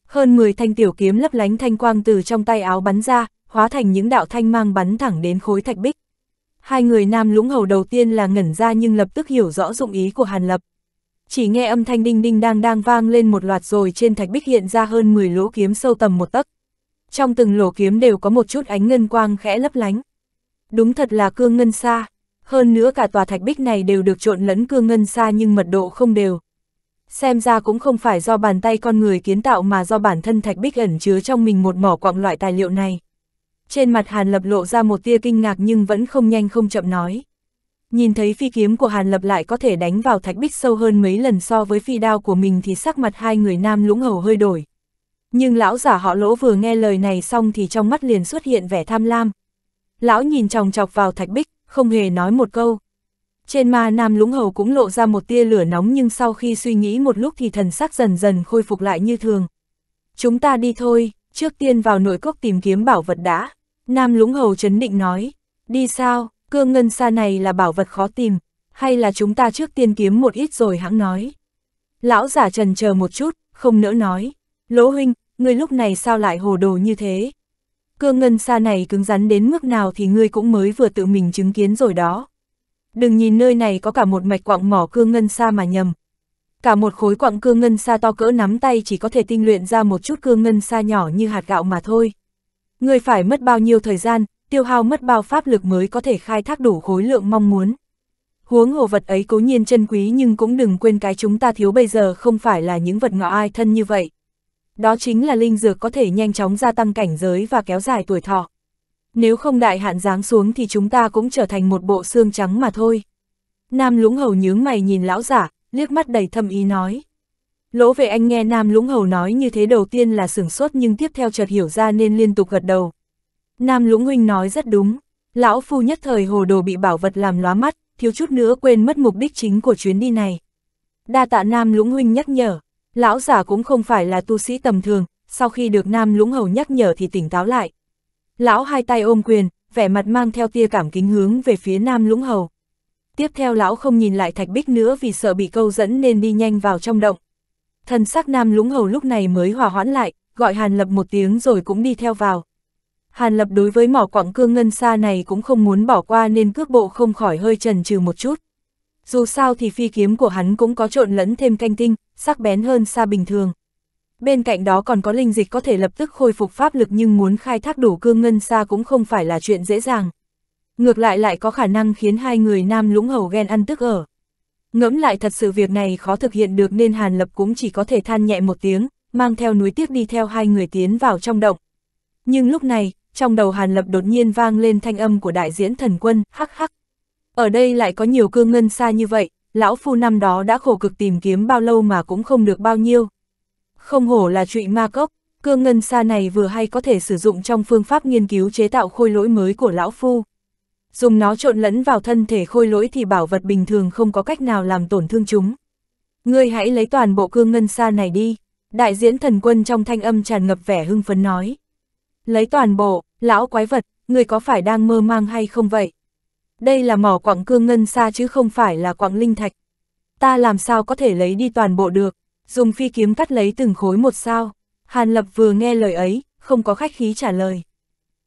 Hơn 10 thanh tiểu kiếm lấp lánh thanh quang từ trong tay áo bắn ra, hóa thành những đạo thanh mang bắn thẳng đến khối thạch bích. Hai người nam lũng hầu đầu tiên là ngẩn ra nhưng lập tức hiểu rõ dụng ý của Hàn Lập. Chỉ nghe âm thanh đinh đinh đang đang vang lên một loạt rồi trên thạch bích hiện ra hơn 10 lỗ kiếm sâu tầm một tấc. Trong từng lỗ kiếm đều có một chút ánh ngân quang khẽ lấp lánh. Đúng thật là cương ngân xa hơn nữa cả tòa thạch bích này đều được trộn lẫn cương ngân xa nhưng mật độ không đều. Xem ra cũng không phải do bàn tay con người kiến tạo mà do bản thân thạch bích ẩn chứa trong mình một mỏ quặng loại tài liệu này. Trên mặt Hàn Lập lộ ra một tia kinh ngạc nhưng vẫn không nhanh không chậm nói. Nhìn thấy phi kiếm của Hàn Lập lại có thể đánh vào thạch bích sâu hơn mấy lần so với phi đao của mình thì sắc mặt hai người nam lũng hầu hơi đổi. Nhưng lão giả họ lỗ vừa nghe lời này xong thì trong mắt liền xuất hiện vẻ tham lam. Lão nhìn chòng chọc vào thạch bích, không hề nói một câu. Trên ma nam lũng hầu cũng lộ ra một tia lửa nóng nhưng sau khi suy nghĩ một lúc thì thần sắc dần dần khôi phục lại như thường. Chúng ta đi thôi, trước tiên vào nội cốc tìm kiếm bảo vật đã. Nam lũng hầu chấn định nói, đi sao, cương ngân xa này là bảo vật khó tìm, hay là chúng ta trước tiên kiếm một ít rồi hãng nói. Lão giả trần chờ một chút, không nỡ nói, lỗ huynh, người lúc này sao lại hồ đồ như thế? cương ngân xa này cứng rắn đến mức nào thì ngươi cũng mới vừa tự mình chứng kiến rồi đó. Đừng nhìn nơi này có cả một mạch quặng mỏ cương ngân xa mà nhầm. Cả một khối quặng cương ngân xa to cỡ nắm tay chỉ có thể tinh luyện ra một chút cương ngân xa nhỏ như hạt gạo mà thôi. Ngươi phải mất bao nhiêu thời gian, tiêu hao mất bao pháp lực mới có thể khai thác đủ khối lượng mong muốn. Huống hồ vật ấy cố nhiên chân quý nhưng cũng đừng quên cái chúng ta thiếu bây giờ không phải là những vật ngọ ai thân như vậy đó chính là linh dược có thể nhanh chóng gia tăng cảnh giới và kéo dài tuổi thọ. Nếu không đại hạn giáng xuống thì chúng ta cũng trở thành một bộ xương trắng mà thôi. Nam Lũng Hầu nhướng mày nhìn lão giả, liếc mắt đầy thâm ý nói. Lỗ về anh nghe Nam Lũng Hầu nói như thế đầu tiên là sửng sốt nhưng tiếp theo chợt hiểu ra nên liên tục gật đầu. Nam Lũng Huynh nói rất đúng, lão phu nhất thời hồ đồ bị bảo vật làm lóa mắt, thiếu chút nữa quên mất mục đích chính của chuyến đi này. Đa tạ Nam Lũng Huynh nhắc nhở. Lão giả cũng không phải là tu sĩ tầm thường, sau khi được Nam Lũng Hầu nhắc nhở thì tỉnh táo lại. Lão hai tay ôm quyền, vẻ mặt mang theo tia cảm kính hướng về phía Nam Lũng Hầu. Tiếp theo lão không nhìn lại thạch bích nữa vì sợ bị câu dẫn nên đi nhanh vào trong động. Thần sắc Nam Lũng Hầu lúc này mới hòa hoãn lại, gọi Hàn Lập một tiếng rồi cũng đi theo vào. Hàn Lập đối với mỏ quặng cương ngân xa này cũng không muốn bỏ qua nên cước bộ không khỏi hơi trần trừ một chút. Dù sao thì phi kiếm của hắn cũng có trộn lẫn thêm canh tinh, sắc bén hơn xa bình thường. Bên cạnh đó còn có linh dịch có thể lập tức khôi phục pháp lực nhưng muốn khai thác đủ cương ngân xa cũng không phải là chuyện dễ dàng. Ngược lại lại có khả năng khiến hai người nam lũng hầu ghen ăn tức ở. Ngẫm lại thật sự việc này khó thực hiện được nên Hàn Lập cũng chỉ có thể than nhẹ một tiếng, mang theo núi tiếc đi theo hai người tiến vào trong động. Nhưng lúc này, trong đầu Hàn Lập đột nhiên vang lên thanh âm của đại diễn thần quân, hắc hắc. Ở đây lại có nhiều cương ngân xa như vậy, lão phu năm đó đã khổ cực tìm kiếm bao lâu mà cũng không được bao nhiêu. Không hổ là trụy ma cốc, cương ngân sa này vừa hay có thể sử dụng trong phương pháp nghiên cứu chế tạo khôi lỗi mới của lão phu. Dùng nó trộn lẫn vào thân thể khôi lỗi thì bảo vật bình thường không có cách nào làm tổn thương chúng. Ngươi hãy lấy toàn bộ cương ngân sa này đi, đại diễn thần quân trong thanh âm tràn ngập vẻ hưng phấn nói. Lấy toàn bộ, lão quái vật, ngươi có phải đang mơ mang hay không vậy? đây là mỏ quặng cương ngân xa chứ không phải là quặng linh thạch. Ta làm sao có thể lấy đi toàn bộ được, dùng phi kiếm cắt lấy từng khối một sao. Hàn Lập vừa nghe lời ấy, không có khách khí trả lời.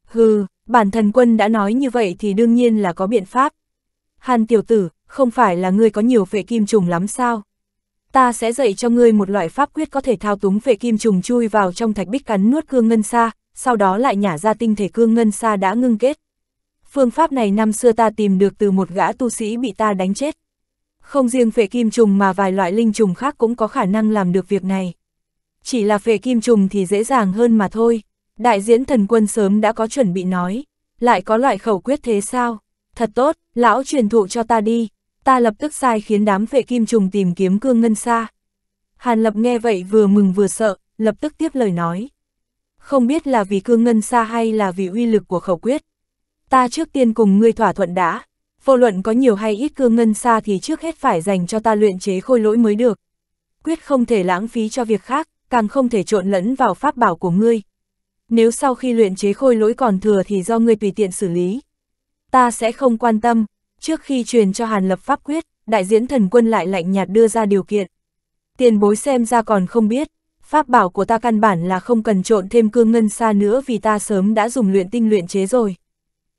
Hừ, bản thần quân đã nói như vậy thì đương nhiên là có biện pháp. Hàn tiểu tử, không phải là ngươi có nhiều phệ kim trùng lắm sao? Ta sẽ dạy cho ngươi một loại pháp quyết có thể thao túng phệ kim trùng chui vào trong thạch bích cắn nuốt cương ngân sa, sau đó lại nhả ra tinh thể cương ngân sa đã ngưng kết phương pháp này năm xưa ta tìm được từ một gã tu sĩ bị ta đánh chết. Không riêng phệ kim trùng mà vài loại linh trùng khác cũng có khả năng làm được việc này. Chỉ là phệ kim trùng thì dễ dàng hơn mà thôi. Đại diễn thần quân sớm đã có chuẩn bị nói. Lại có loại khẩu quyết thế sao? Thật tốt, lão truyền thụ cho ta đi. Ta lập tức sai khiến đám phệ kim trùng tìm kiếm cương ngân xa. Hàn lập nghe vậy vừa mừng vừa sợ, lập tức tiếp lời nói. Không biết là vì cương ngân xa hay là vì uy lực của khẩu quyết, ta trước tiên cùng ngươi thỏa thuận đã, vô luận có nhiều hay ít cương ngân xa thì trước hết phải dành cho ta luyện chế khôi lỗi mới được. Quyết không thể lãng phí cho việc khác, càng không thể trộn lẫn vào pháp bảo của ngươi. Nếu sau khi luyện chế khôi lỗi còn thừa thì do ngươi tùy tiện xử lý. Ta sẽ không quan tâm, trước khi truyền cho Hàn Lập pháp quyết, đại diễn thần quân lại lạnh nhạt đưa ra điều kiện. Tiền bối xem ra còn không biết, pháp bảo của ta căn bản là không cần trộn thêm cương ngân xa nữa vì ta sớm đã dùng luyện tinh luyện chế rồi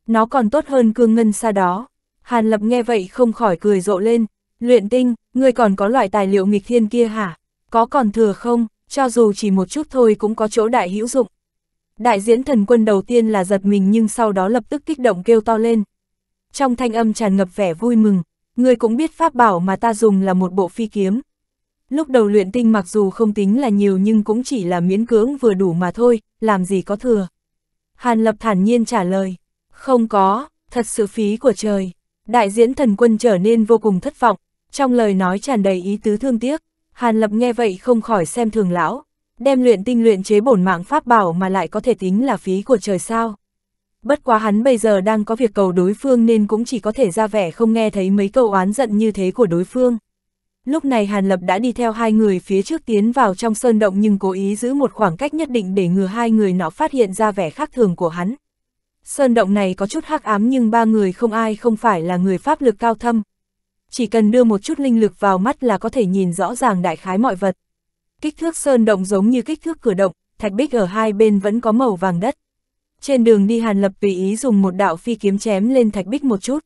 nó còn tốt hơn cương ngân xa đó. Hàn Lập nghe vậy không khỏi cười rộ lên, luyện tinh, ngươi còn có loại tài liệu nghịch thiên kia hả? Có còn thừa không, cho dù chỉ một chút thôi cũng có chỗ đại hữu dụng. Đại diễn thần quân đầu tiên là giật mình nhưng sau đó lập tức kích động kêu to lên. Trong thanh âm tràn ngập vẻ vui mừng, ngươi cũng biết pháp bảo mà ta dùng là một bộ phi kiếm. Lúc đầu luyện tinh mặc dù không tính là nhiều nhưng cũng chỉ là miễn cưỡng vừa đủ mà thôi, làm gì có thừa. Hàn Lập thản nhiên trả lời. Không có, thật sự phí của trời. Đại diễn thần quân trở nên vô cùng thất vọng, trong lời nói tràn đầy ý tứ thương tiếc. Hàn Lập nghe vậy không khỏi xem thường lão, đem luyện tinh luyện chế bổn mạng pháp bảo mà lại có thể tính là phí của trời sao. Bất quá hắn bây giờ đang có việc cầu đối phương nên cũng chỉ có thể ra vẻ không nghe thấy mấy câu oán giận như thế của đối phương. Lúc này Hàn Lập đã đi theo hai người phía trước tiến vào trong sơn động nhưng cố ý giữ một khoảng cách nhất định để ngừa hai người nó phát hiện ra vẻ khác thường của hắn. Sơn động này có chút hắc ám nhưng ba người không ai không phải là người pháp lực cao thâm. Chỉ cần đưa một chút linh lực vào mắt là có thể nhìn rõ ràng đại khái mọi vật. Kích thước sơn động giống như kích thước cửa động, thạch bích ở hai bên vẫn có màu vàng đất. Trên đường đi Hàn Lập tùy ý dùng một đạo phi kiếm chém lên thạch bích một chút.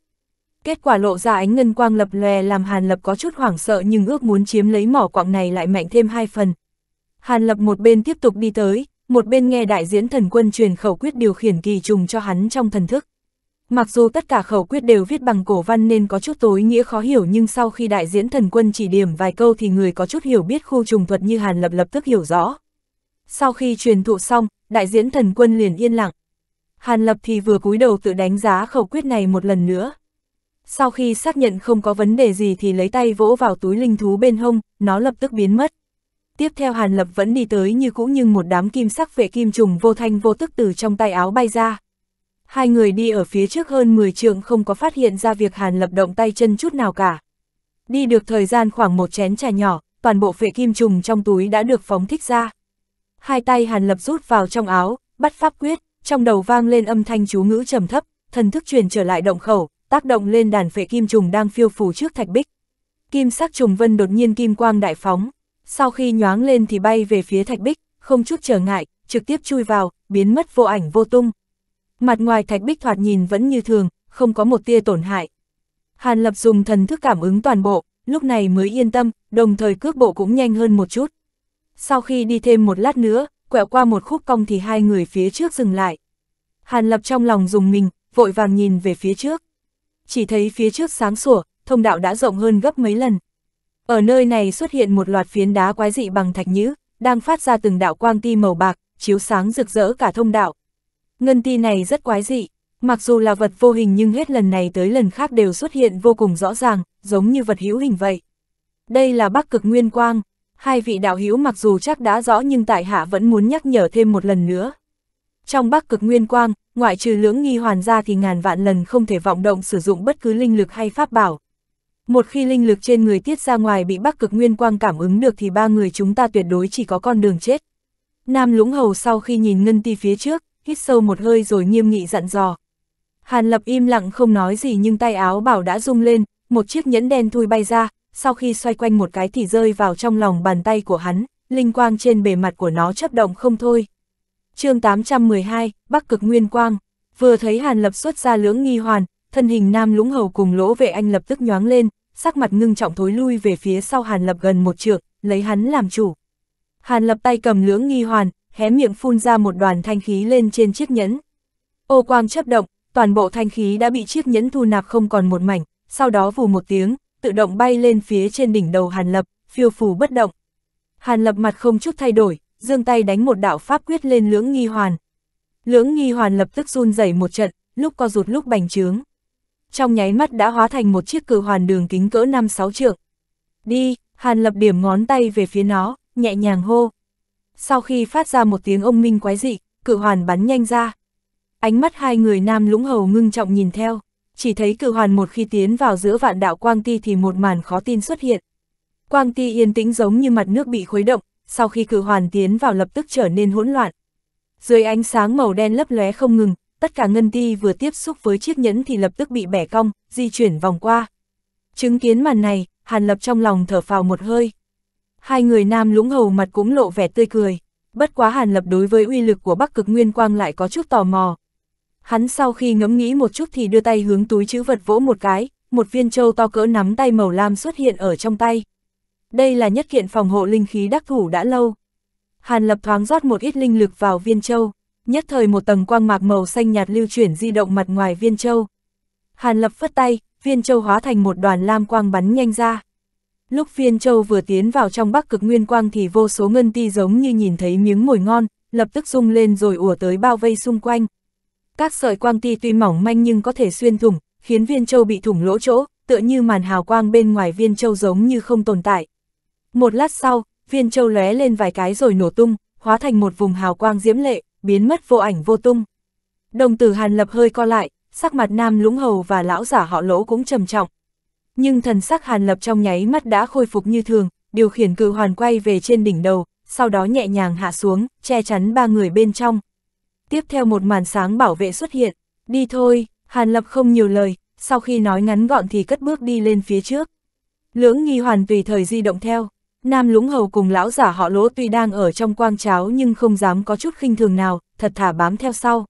Kết quả lộ ra ánh ngân quang lập lè làm Hàn Lập có chút hoảng sợ nhưng ước muốn chiếm lấy mỏ quạng này lại mạnh thêm hai phần. Hàn Lập một bên tiếp tục đi tới, một bên nghe đại diễn thần quân truyền khẩu quyết điều khiển kỳ trùng cho hắn trong thần thức. Mặc dù tất cả khẩu quyết đều viết bằng cổ văn nên có chút tối nghĩa khó hiểu nhưng sau khi đại diễn thần quân chỉ điểm vài câu thì người có chút hiểu biết khu trùng thuật như Hàn Lập lập tức hiểu rõ. Sau khi truyền thụ xong, đại diễn thần quân liền yên lặng. Hàn Lập thì vừa cúi đầu tự đánh giá khẩu quyết này một lần nữa. Sau khi xác nhận không có vấn đề gì thì lấy tay vỗ vào túi linh thú bên hông, nó lập tức biến mất. Tiếp theo Hàn Lập vẫn đi tới như cũ nhưng một đám kim sắc vệ kim trùng vô thanh vô tức từ trong tay áo bay ra. Hai người đi ở phía trước hơn 10 trường không có phát hiện ra việc Hàn Lập động tay chân chút nào cả. Đi được thời gian khoảng một chén trà nhỏ, toàn bộ vệ kim trùng trong túi đã được phóng thích ra. Hai tay Hàn Lập rút vào trong áo, bắt pháp quyết, trong đầu vang lên âm thanh chú ngữ trầm thấp, thần thức truyền trở lại động khẩu, tác động lên đàn phệ kim trùng đang phiêu phù trước thạch bích. Kim sắc trùng vân đột nhiên kim quang đại phóng, sau khi nhoáng lên thì bay về phía thạch bích, không chút trở ngại, trực tiếp chui vào, biến mất vô ảnh vô tung. Mặt ngoài thạch bích thoạt nhìn vẫn như thường, không có một tia tổn hại. Hàn Lập dùng thần thức cảm ứng toàn bộ, lúc này mới yên tâm, đồng thời cước bộ cũng nhanh hơn một chút. Sau khi đi thêm một lát nữa, quẹo qua một khúc cong thì hai người phía trước dừng lại. Hàn Lập trong lòng dùng mình, vội vàng nhìn về phía trước. Chỉ thấy phía trước sáng sủa, thông đạo đã rộng hơn gấp mấy lần, ở nơi này xuất hiện một loạt phiến đá quái dị bằng thạch nhữ, đang phát ra từng đạo quang ti màu bạc, chiếu sáng rực rỡ cả thông đạo. Ngân ti này rất quái dị, mặc dù là vật vô hình nhưng hết lần này tới lần khác đều xuất hiện vô cùng rõ ràng, giống như vật hữu hình vậy. Đây là Bắc Cực Nguyên Quang, hai vị đạo hữu mặc dù chắc đã rõ nhưng tại hạ vẫn muốn nhắc nhở thêm một lần nữa. Trong Bắc Cực Nguyên Quang, ngoại trừ lưỡng nghi hoàn ra thì ngàn vạn lần không thể vọng động sử dụng bất cứ linh lực hay pháp bảo, một khi linh lực trên người tiết ra ngoài bị bắc cực nguyên quang cảm ứng được thì ba người chúng ta tuyệt đối chỉ có con đường chết. Nam lũng hầu sau khi nhìn ngân ti phía trước, hít sâu một hơi rồi nghiêm nghị dặn dò. Hàn lập im lặng không nói gì nhưng tay áo bảo đã rung lên, một chiếc nhẫn đen thui bay ra, sau khi xoay quanh một cái thì rơi vào trong lòng bàn tay của hắn, linh quang trên bề mặt của nó chấp động không thôi. chương 812, Bắc Cực Nguyên Quang, vừa thấy Hàn Lập xuất ra lưỡng nghi hoàn, thân hình nam lũng hầu cùng lỗ vệ anh lập tức nhoáng lên, sắc mặt ngưng trọng thối lui về phía sau Hàn Lập gần một trượng, lấy hắn làm chủ. Hàn Lập tay cầm lưỡng nghi hoàn, hé miệng phun ra một đoàn thanh khí lên trên chiếc nhẫn. Ô quang chấp động, toàn bộ thanh khí đã bị chiếc nhẫn thu nạp không còn một mảnh, sau đó vù một tiếng, tự động bay lên phía trên đỉnh đầu Hàn Lập, phiêu phù bất động. Hàn Lập mặt không chút thay đổi, giương tay đánh một đạo pháp quyết lên lưỡng nghi hoàn. Lưỡng nghi hoàn lập tức run rẩy một trận, lúc co rụt lúc bành trướng trong nháy mắt đã hóa thành một chiếc cử hoàn đường kính cỡ 5-6 trượng. Đi, Hàn lập điểm ngón tay về phía nó, nhẹ nhàng hô. Sau khi phát ra một tiếng ông minh quái dị, cử hoàn bắn nhanh ra. Ánh mắt hai người nam lũng hầu ngưng trọng nhìn theo, chỉ thấy cử hoàn một khi tiến vào giữa vạn đạo quang ti thì một màn khó tin xuất hiện. Quang ti yên tĩnh giống như mặt nước bị khuấy động, sau khi cử hoàn tiến vào lập tức trở nên hỗn loạn. Dưới ánh sáng màu đen lấp lóe không ngừng, tất cả ngân ti vừa tiếp xúc với chiếc nhẫn thì lập tức bị bẻ cong, di chuyển vòng qua. Chứng kiến màn này, Hàn Lập trong lòng thở phào một hơi. Hai người nam lũng hầu mặt cũng lộ vẻ tươi cười, bất quá Hàn Lập đối với uy lực của Bắc Cực Nguyên Quang lại có chút tò mò. Hắn sau khi ngẫm nghĩ một chút thì đưa tay hướng túi chữ vật vỗ một cái, một viên châu to cỡ nắm tay màu lam xuất hiện ở trong tay. Đây là nhất kiện phòng hộ linh khí đắc thủ đã lâu. Hàn Lập thoáng rót một ít linh lực vào viên châu nhất thời một tầng quang mạc màu xanh nhạt lưu chuyển di động mặt ngoài viên châu. Hàn lập phất tay, viên châu hóa thành một đoàn lam quang bắn nhanh ra. Lúc viên châu vừa tiến vào trong bắc cực nguyên quang thì vô số ngân ti giống như nhìn thấy miếng mồi ngon, lập tức rung lên rồi ùa tới bao vây xung quanh. Các sợi quang ti tuy mỏng manh nhưng có thể xuyên thủng, khiến viên châu bị thủng lỗ chỗ, tựa như màn hào quang bên ngoài viên châu giống như không tồn tại. Một lát sau, viên châu lóe lên vài cái rồi nổ tung, hóa thành một vùng hào quang diễm lệ, biến mất vô ảnh vô tung. Đồng tử Hàn Lập hơi co lại, sắc mặt nam lũng hầu và lão giả họ lỗ cũng trầm trọng. Nhưng thần sắc Hàn Lập trong nháy mắt đã khôi phục như thường, điều khiển cự hoàn quay về trên đỉnh đầu, sau đó nhẹ nhàng hạ xuống, che chắn ba người bên trong. Tiếp theo một màn sáng bảo vệ xuất hiện, đi thôi, Hàn Lập không nhiều lời, sau khi nói ngắn gọn thì cất bước đi lên phía trước. Lưỡng nghi hoàn tùy thời di động theo. Nam lũng hầu cùng lão giả họ lỗ tuy đang ở trong quang cháo nhưng không dám có chút khinh thường nào, thật thả bám theo sau.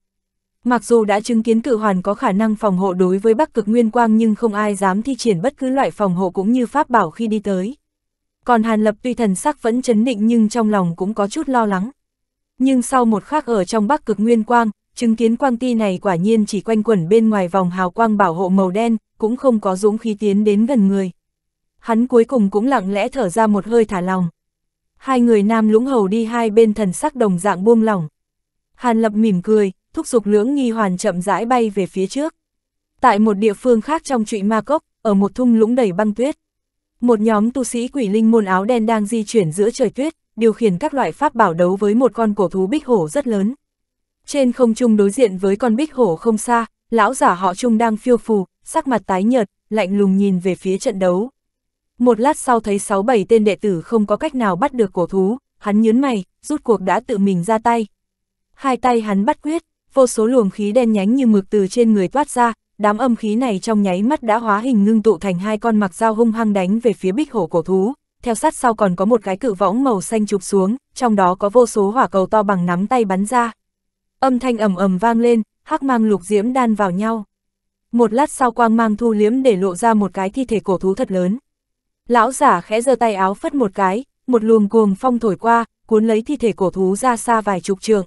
Mặc dù đã chứng kiến cự hoàn có khả năng phòng hộ đối với bắc cực nguyên quang nhưng không ai dám thi triển bất cứ loại phòng hộ cũng như pháp bảo khi đi tới. Còn Hàn Lập tuy thần sắc vẫn chấn định nhưng trong lòng cũng có chút lo lắng. Nhưng sau một khắc ở trong bắc cực nguyên quang, chứng kiến quang ti này quả nhiên chỉ quanh quẩn bên ngoài vòng hào quang bảo hộ màu đen, cũng không có dũng khí tiến đến gần người hắn cuối cùng cũng lặng lẽ thở ra một hơi thả lòng. Hai người nam lũng hầu đi hai bên thần sắc đồng dạng buông lỏng. Hàn lập mỉm cười, thúc giục lưỡng nghi hoàn chậm rãi bay về phía trước. Tại một địa phương khác trong trụy ma cốc, ở một thung lũng đầy băng tuyết. Một nhóm tu sĩ quỷ linh môn áo đen đang di chuyển giữa trời tuyết, điều khiển các loại pháp bảo đấu với một con cổ thú bích hổ rất lớn. Trên không trung đối diện với con bích hổ không xa, lão giả họ trung đang phiêu phù, sắc mặt tái nhợt, lạnh lùng nhìn về phía trận đấu. Một lát sau thấy sáu bảy tên đệ tử không có cách nào bắt được cổ thú, hắn nhớn mày, rút cuộc đã tự mình ra tay. Hai tay hắn bắt quyết, vô số luồng khí đen nhánh như mực từ trên người toát ra, đám âm khí này trong nháy mắt đã hóa hình ngưng tụ thành hai con mặc dao hung hăng đánh về phía bích hổ cổ thú. Theo sát sau còn có một cái cự võng màu xanh chụp xuống, trong đó có vô số hỏa cầu to bằng nắm tay bắn ra. Âm thanh ầm ầm vang lên, hắc mang lục diễm đan vào nhau. Một lát sau quang mang thu liếm để lộ ra một cái thi thể cổ thú thật lớn, Lão giả khẽ giơ tay áo phất một cái, một luồng cuồng phong thổi qua, cuốn lấy thi thể cổ thú ra xa vài chục trường.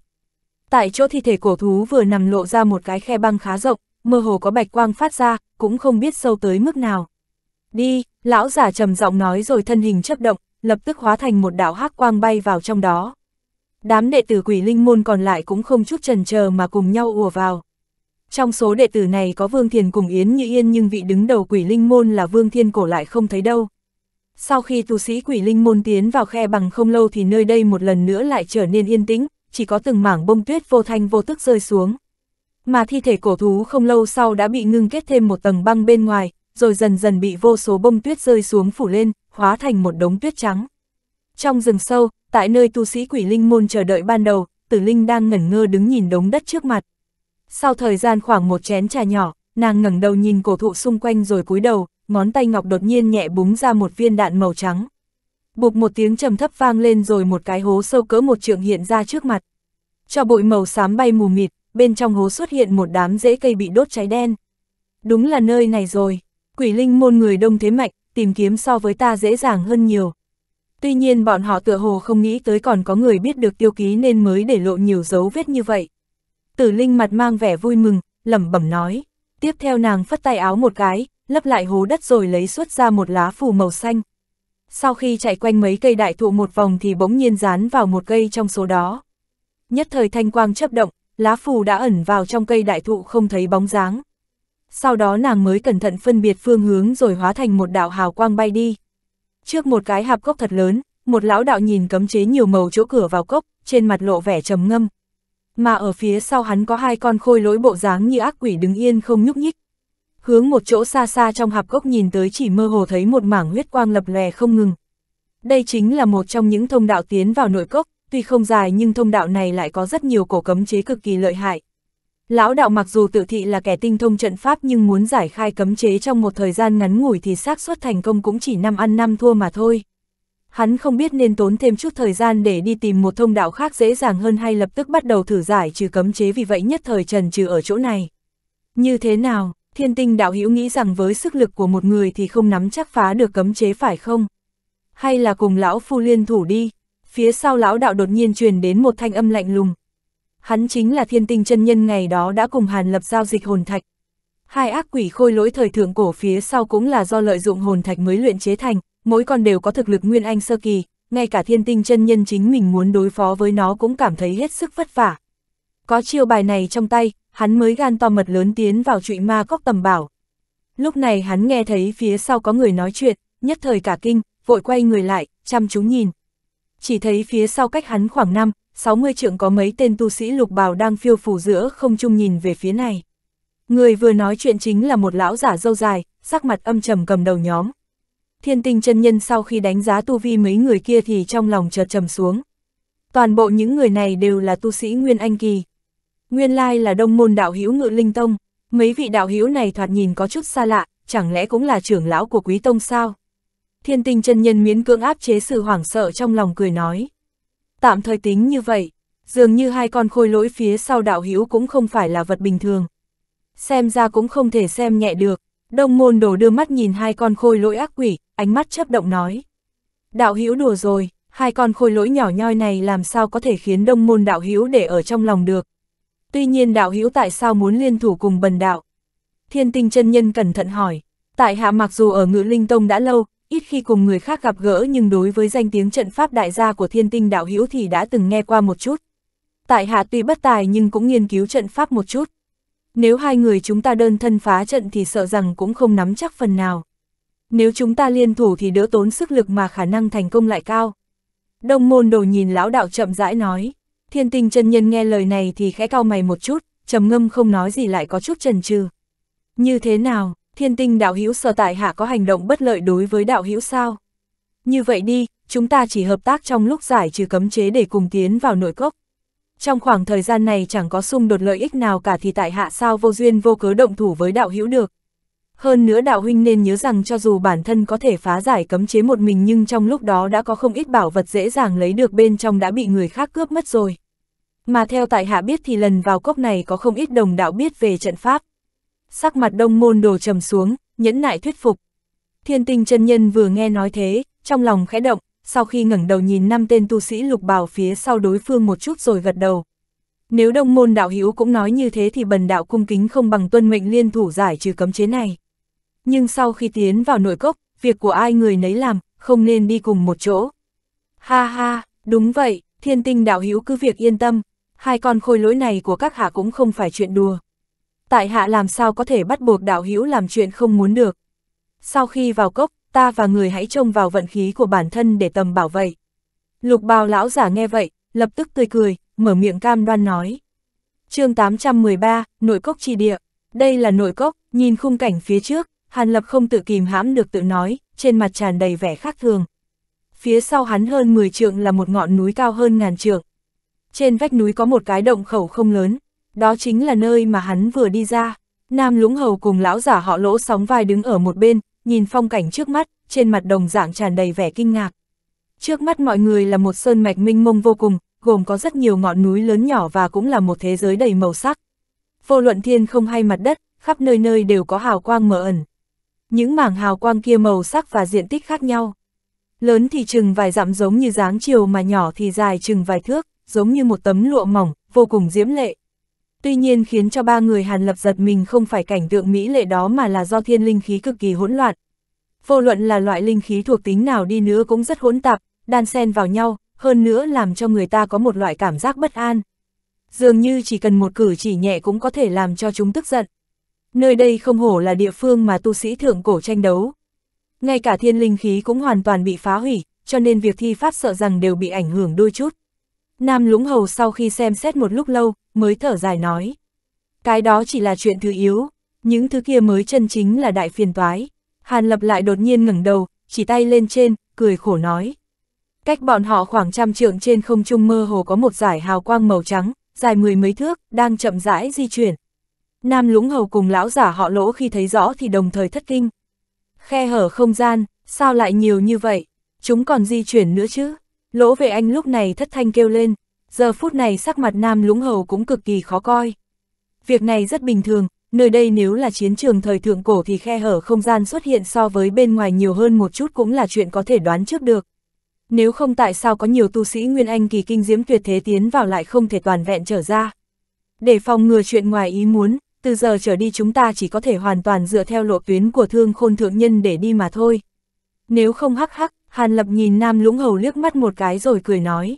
Tại chỗ thi thể cổ thú vừa nằm lộ ra một cái khe băng khá rộng, mơ hồ có bạch quang phát ra, cũng không biết sâu tới mức nào. Đi, lão giả trầm giọng nói rồi thân hình chấp động, lập tức hóa thành một đạo hắc quang bay vào trong đó. Đám đệ tử quỷ linh môn còn lại cũng không chút trần chờ mà cùng nhau ùa vào. Trong số đệ tử này có Vương Thiền cùng Yến Như Yên nhưng vị đứng đầu quỷ linh môn là Vương Thiên Cổ lại không thấy đâu, sau khi tu sĩ quỷ linh môn tiến vào khe bằng không lâu thì nơi đây một lần nữa lại trở nên yên tĩnh, chỉ có từng mảng bông tuyết vô thanh vô tức rơi xuống. Mà thi thể cổ thú không lâu sau đã bị ngưng kết thêm một tầng băng bên ngoài, rồi dần dần bị vô số bông tuyết rơi xuống phủ lên, hóa thành một đống tuyết trắng. Trong rừng sâu, tại nơi tu sĩ quỷ linh môn chờ đợi ban đầu, tử linh đang ngẩn ngơ đứng nhìn đống đất trước mặt. Sau thời gian khoảng một chén trà nhỏ, nàng ngẩng đầu nhìn cổ thụ xung quanh rồi cúi đầu, ngón tay ngọc đột nhiên nhẹ búng ra một viên đạn màu trắng. bục một tiếng trầm thấp vang lên rồi một cái hố sâu cỡ một trượng hiện ra trước mặt. Cho bụi màu xám bay mù mịt, bên trong hố xuất hiện một đám rễ cây bị đốt cháy đen. Đúng là nơi này rồi, quỷ linh môn người đông thế mạnh, tìm kiếm so với ta dễ dàng hơn nhiều. Tuy nhiên bọn họ tựa hồ không nghĩ tới còn có người biết được tiêu ký nên mới để lộ nhiều dấu vết như vậy. Tử Linh mặt mang vẻ vui mừng, lẩm bẩm nói. Tiếp theo nàng phất tay áo một cái, lấp lại hố đất rồi lấy xuất ra một lá phù màu xanh. Sau khi chạy quanh mấy cây đại thụ một vòng thì bỗng nhiên dán vào một cây trong số đó. Nhất thời thanh quang chấp động, lá phù đã ẩn vào trong cây đại thụ không thấy bóng dáng. Sau đó nàng mới cẩn thận phân biệt phương hướng rồi hóa thành một đạo hào quang bay đi. Trước một cái hạp cốc thật lớn, một lão đạo nhìn cấm chế nhiều màu chỗ cửa vào cốc, trên mặt lộ vẻ trầm ngâm. Mà ở phía sau hắn có hai con khôi lỗi bộ dáng như ác quỷ đứng yên không nhúc nhích hướng một chỗ xa xa trong hạp cốc nhìn tới chỉ mơ hồ thấy một mảng huyết quang lập lòe không ngừng. Đây chính là một trong những thông đạo tiến vào nội cốc, tuy không dài nhưng thông đạo này lại có rất nhiều cổ cấm chế cực kỳ lợi hại. Lão đạo mặc dù tự thị là kẻ tinh thông trận pháp nhưng muốn giải khai cấm chế trong một thời gian ngắn ngủi thì xác suất thành công cũng chỉ năm ăn năm thua mà thôi. Hắn không biết nên tốn thêm chút thời gian để đi tìm một thông đạo khác dễ dàng hơn hay lập tức bắt đầu thử giải trừ cấm chế vì vậy nhất thời trần trừ ở chỗ này. Như thế nào, thiên tinh đạo hữu nghĩ rằng với sức lực của một người thì không nắm chắc phá được cấm chế phải không? Hay là cùng lão phu liên thủ đi? Phía sau lão đạo đột nhiên truyền đến một thanh âm lạnh lùng. Hắn chính là thiên tinh chân nhân ngày đó đã cùng Hàn lập giao dịch hồn thạch. Hai ác quỷ khôi lỗi thời thượng cổ phía sau cũng là do lợi dụng hồn thạch mới luyện chế thành, mỗi con đều có thực lực nguyên anh sơ kỳ, ngay cả thiên tinh chân nhân chính mình muốn đối phó với nó cũng cảm thấy hết sức vất vả. Có chiêu bài này trong tay, hắn mới gan to mật lớn tiến vào trụy ma cốc tầm bảo. Lúc này hắn nghe thấy phía sau có người nói chuyện, nhất thời cả kinh, vội quay người lại, chăm chú nhìn. Chỉ thấy phía sau cách hắn khoảng 5, 60 trượng có mấy tên tu sĩ lục bào đang phiêu phủ giữa không trung nhìn về phía này. Người vừa nói chuyện chính là một lão giả dâu dài, sắc mặt âm trầm cầm đầu nhóm. Thiên tinh chân nhân sau khi đánh giá tu vi mấy người kia thì trong lòng chợt trầm xuống. Toàn bộ những người này đều là tu sĩ Nguyên Anh Kỳ. Nguyên lai là đông môn đạo hữu ngự linh tông, mấy vị đạo hữu này thoạt nhìn có chút xa lạ, chẳng lẽ cũng là trưởng lão của quý tông sao? Thiên tinh chân nhân miễn cưỡng áp chế sự hoảng sợ trong lòng cười nói. Tạm thời tính như vậy, dường như hai con khôi lỗi phía sau đạo hữu cũng không phải là vật bình thường. Xem ra cũng không thể xem nhẹ được, đông môn đồ đưa mắt nhìn hai con khôi lỗi ác quỷ, ánh mắt chấp động nói. Đạo hữu đùa rồi, hai con khôi lỗi nhỏ nhoi này làm sao có thể khiến đông môn đạo hữu để ở trong lòng được, Tuy nhiên đạo hữu tại sao muốn liên thủ cùng bần đạo? Thiên tinh chân nhân cẩn thận hỏi. Tại hạ mặc dù ở ngự linh tông đã lâu, ít khi cùng người khác gặp gỡ nhưng đối với danh tiếng trận pháp đại gia của thiên tinh đạo hữu thì đã từng nghe qua một chút. Tại hạ tuy bất tài nhưng cũng nghiên cứu trận pháp một chút. Nếu hai người chúng ta đơn thân phá trận thì sợ rằng cũng không nắm chắc phần nào. Nếu chúng ta liên thủ thì đỡ tốn sức lực mà khả năng thành công lại cao. Đông môn đồ nhìn lão đạo chậm rãi nói. Thiên tinh chân nhân nghe lời này thì khẽ cau mày một chút, trầm ngâm không nói gì lại có chút chần chừ. Như thế nào, thiên tinh đạo hữu sở tại hạ có hành động bất lợi đối với đạo hữu sao? Như vậy đi, chúng ta chỉ hợp tác trong lúc giải trừ cấm chế để cùng tiến vào nội cốc. Trong khoảng thời gian này chẳng có xung đột lợi ích nào cả thì tại hạ sao vô duyên vô cớ động thủ với đạo hữu được. Hơn nữa đạo huynh nên nhớ rằng cho dù bản thân có thể phá giải cấm chế một mình nhưng trong lúc đó đã có không ít bảo vật dễ dàng lấy được bên trong đã bị người khác cướp mất rồi. Mà theo tại hạ biết thì lần vào cốc này có không ít đồng đạo biết về trận pháp. Sắc mặt đông môn đồ trầm xuống, nhẫn nại thuyết phục. Thiên tinh chân nhân vừa nghe nói thế, trong lòng khẽ động, sau khi ngẩng đầu nhìn năm tên tu sĩ lục bào phía sau đối phương một chút rồi gật đầu. Nếu đông môn đạo hữu cũng nói như thế thì bần đạo cung kính không bằng tuân mệnh liên thủ giải trừ cấm chế này. Nhưng sau khi tiến vào nội cốc, việc của ai người nấy làm, không nên đi cùng một chỗ. Ha ha, đúng vậy, thiên tinh đạo hữu cứ việc yên tâm, hai con khôi lỗi này của các hạ cũng không phải chuyện đùa. Tại hạ làm sao có thể bắt buộc đạo hữu làm chuyện không muốn được. Sau khi vào cốc, ta và người hãy trông vào vận khí của bản thân để tầm bảo vệ. Lục bào lão giả nghe vậy, lập tức tươi cười, mở miệng cam đoan nói. chương 813, nội cốc trì địa. Đây là nội cốc, nhìn khung cảnh phía trước, Hàn Lập không tự kìm hãm được tự nói, trên mặt tràn đầy vẻ khác thường. Phía sau hắn hơn 10 trượng là một ngọn núi cao hơn ngàn trượng trên vách núi có một cái động khẩu không lớn, đó chính là nơi mà hắn vừa đi ra. Nam Lũng Hầu cùng lão giả họ lỗ sóng vai đứng ở một bên, nhìn phong cảnh trước mắt, trên mặt đồng dạng tràn đầy vẻ kinh ngạc. Trước mắt mọi người là một sơn mạch minh mông vô cùng, gồm có rất nhiều ngọn núi lớn nhỏ và cũng là một thế giới đầy màu sắc. Vô luận thiên không hay mặt đất, khắp nơi nơi đều có hào quang mờ ẩn. Những mảng hào quang kia màu sắc và diện tích khác nhau. Lớn thì chừng vài dặm giống như dáng chiều mà nhỏ thì dài chừng vài thước giống như một tấm lụa mỏng, vô cùng diễm lệ. Tuy nhiên khiến cho ba người Hàn Lập giật mình không phải cảnh tượng mỹ lệ đó mà là do thiên linh khí cực kỳ hỗn loạn. Vô luận là loại linh khí thuộc tính nào đi nữa cũng rất hỗn tạp, đan xen vào nhau, hơn nữa làm cho người ta có một loại cảm giác bất an. Dường như chỉ cần một cử chỉ nhẹ cũng có thể làm cho chúng tức giận. Nơi đây không hổ là địa phương mà tu sĩ thượng cổ tranh đấu. Ngay cả thiên linh khí cũng hoàn toàn bị phá hủy, cho nên việc thi pháp sợ rằng đều bị ảnh hưởng đôi chút. Nam lũng hầu sau khi xem xét một lúc lâu, mới thở dài nói. Cái đó chỉ là chuyện thứ yếu, những thứ kia mới chân chính là đại phiền toái. Hàn lập lại đột nhiên ngẩng đầu, chỉ tay lên trên, cười khổ nói. Cách bọn họ khoảng trăm trượng trên không trung mơ hồ có một giải hào quang màu trắng, dài mười mấy thước, đang chậm rãi di chuyển. Nam lũng hầu cùng lão giả họ lỗ khi thấy rõ thì đồng thời thất kinh. Khe hở không gian, sao lại nhiều như vậy? Chúng còn di chuyển nữa chứ? Lỗ vệ anh lúc này thất thanh kêu lên, giờ phút này sắc mặt nam lũng hầu cũng cực kỳ khó coi. Việc này rất bình thường, nơi đây nếu là chiến trường thời thượng cổ thì khe hở không gian xuất hiện so với bên ngoài nhiều hơn một chút cũng là chuyện có thể đoán trước được. Nếu không tại sao có nhiều tu sĩ Nguyên Anh kỳ kinh diễm tuyệt thế tiến vào lại không thể toàn vẹn trở ra. Để phòng ngừa chuyện ngoài ý muốn, từ giờ trở đi chúng ta chỉ có thể hoàn toàn dựa theo lộ tuyến của thương khôn thượng nhân để đi mà thôi. Nếu không hắc hắc, Hàn Lập nhìn Nam Lũng Hầu liếc mắt một cái rồi cười nói.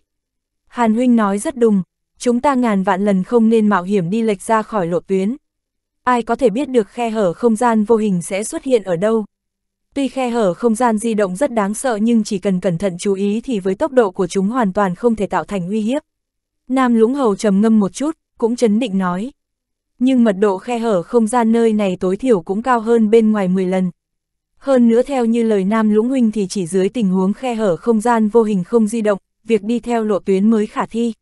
Hàn Huynh nói rất đúng, chúng ta ngàn vạn lần không nên mạo hiểm đi lệch ra khỏi lộ tuyến. Ai có thể biết được khe hở không gian vô hình sẽ xuất hiện ở đâu. Tuy khe hở không gian di động rất đáng sợ nhưng chỉ cần cẩn thận chú ý thì với tốc độ của chúng hoàn toàn không thể tạo thành uy hiếp. Nam Lũng Hầu trầm ngâm một chút, cũng chấn định nói. Nhưng mật độ khe hở không gian nơi này tối thiểu cũng cao hơn bên ngoài 10 lần, hơn nữa theo như lời Nam Lũng Huynh thì chỉ dưới tình huống khe hở không gian vô hình không di động, việc đi theo lộ tuyến mới khả thi.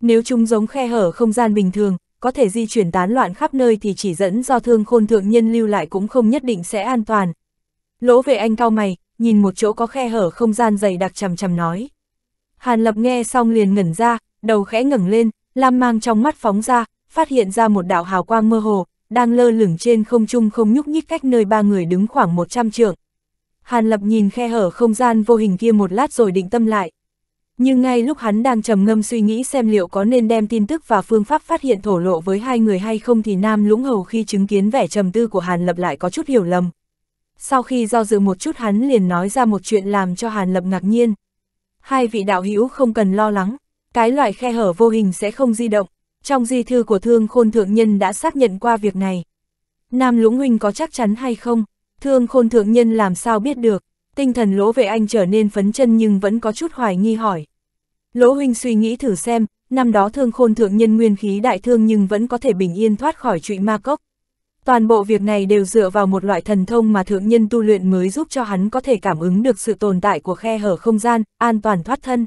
Nếu chúng giống khe hở không gian bình thường, có thể di chuyển tán loạn khắp nơi thì chỉ dẫn do thương khôn thượng nhân lưu lại cũng không nhất định sẽ an toàn. Lỗ về anh cao mày, nhìn một chỗ có khe hở không gian dày đặc chầm chầm nói. Hàn lập nghe xong liền ngẩn ra, đầu khẽ ngẩng lên, lam mang trong mắt phóng ra, phát hiện ra một đạo hào quang mơ hồ, đang lơ lửng trên không trung không nhúc nhích cách nơi ba người đứng khoảng 100 trượng. Hàn Lập nhìn khe hở không gian vô hình kia một lát rồi định tâm lại. Nhưng ngay lúc hắn đang trầm ngâm suy nghĩ xem liệu có nên đem tin tức và phương pháp phát hiện thổ lộ với hai người hay không thì Nam Lũng Hầu khi chứng kiến vẻ trầm tư của Hàn Lập lại có chút hiểu lầm. Sau khi do dự một chút hắn liền nói ra một chuyện làm cho Hàn Lập ngạc nhiên. Hai vị đạo hữu không cần lo lắng, cái loại khe hở vô hình sẽ không di động, trong di thư của Thương Khôn Thượng Nhân đã xác nhận qua việc này. Nam Lũng Huynh có chắc chắn hay không? Thương Khôn Thượng Nhân làm sao biết được? Tinh thần Lỗ Vệ Anh trở nên phấn chân nhưng vẫn có chút hoài nghi hỏi. Lỗ Huynh suy nghĩ thử xem, năm đó Thương Khôn Thượng Nhân nguyên khí đại thương nhưng vẫn có thể bình yên thoát khỏi trụy ma cốc. Toàn bộ việc này đều dựa vào một loại thần thông mà thượng nhân tu luyện mới giúp cho hắn có thể cảm ứng được sự tồn tại của khe hở không gian, an toàn thoát thân.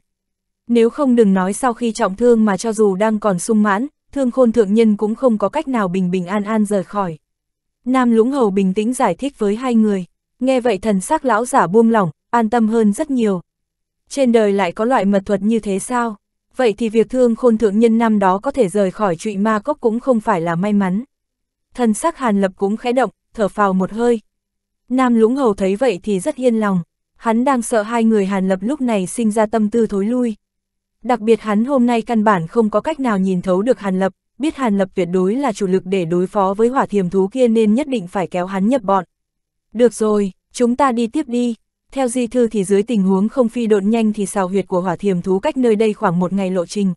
Nếu không đừng nói sau khi trọng thương mà cho dù đang còn sung mãn, thương khôn thượng nhân cũng không có cách nào bình bình an an rời khỏi. Nam lũng hầu bình tĩnh giải thích với hai người, nghe vậy thần sắc lão giả buông lỏng, an tâm hơn rất nhiều. Trên đời lại có loại mật thuật như thế sao? Vậy thì việc thương khôn thượng nhân năm đó có thể rời khỏi trụy ma cốc cũng không phải là may mắn. Thần sắc hàn lập cũng khẽ động, thở phào một hơi. Nam lũng hầu thấy vậy thì rất yên lòng, hắn đang sợ hai người hàn lập lúc này sinh ra tâm tư thối lui. Đặc biệt hắn hôm nay căn bản không có cách nào nhìn thấu được Hàn Lập, biết Hàn Lập tuyệt đối là chủ lực để đối phó với hỏa thiềm thú kia nên nhất định phải kéo hắn nhập bọn. Được rồi, chúng ta đi tiếp đi. Theo di thư thì dưới tình huống không phi độn nhanh thì xào huyệt của hỏa thiềm thú cách nơi đây khoảng một ngày lộ trình.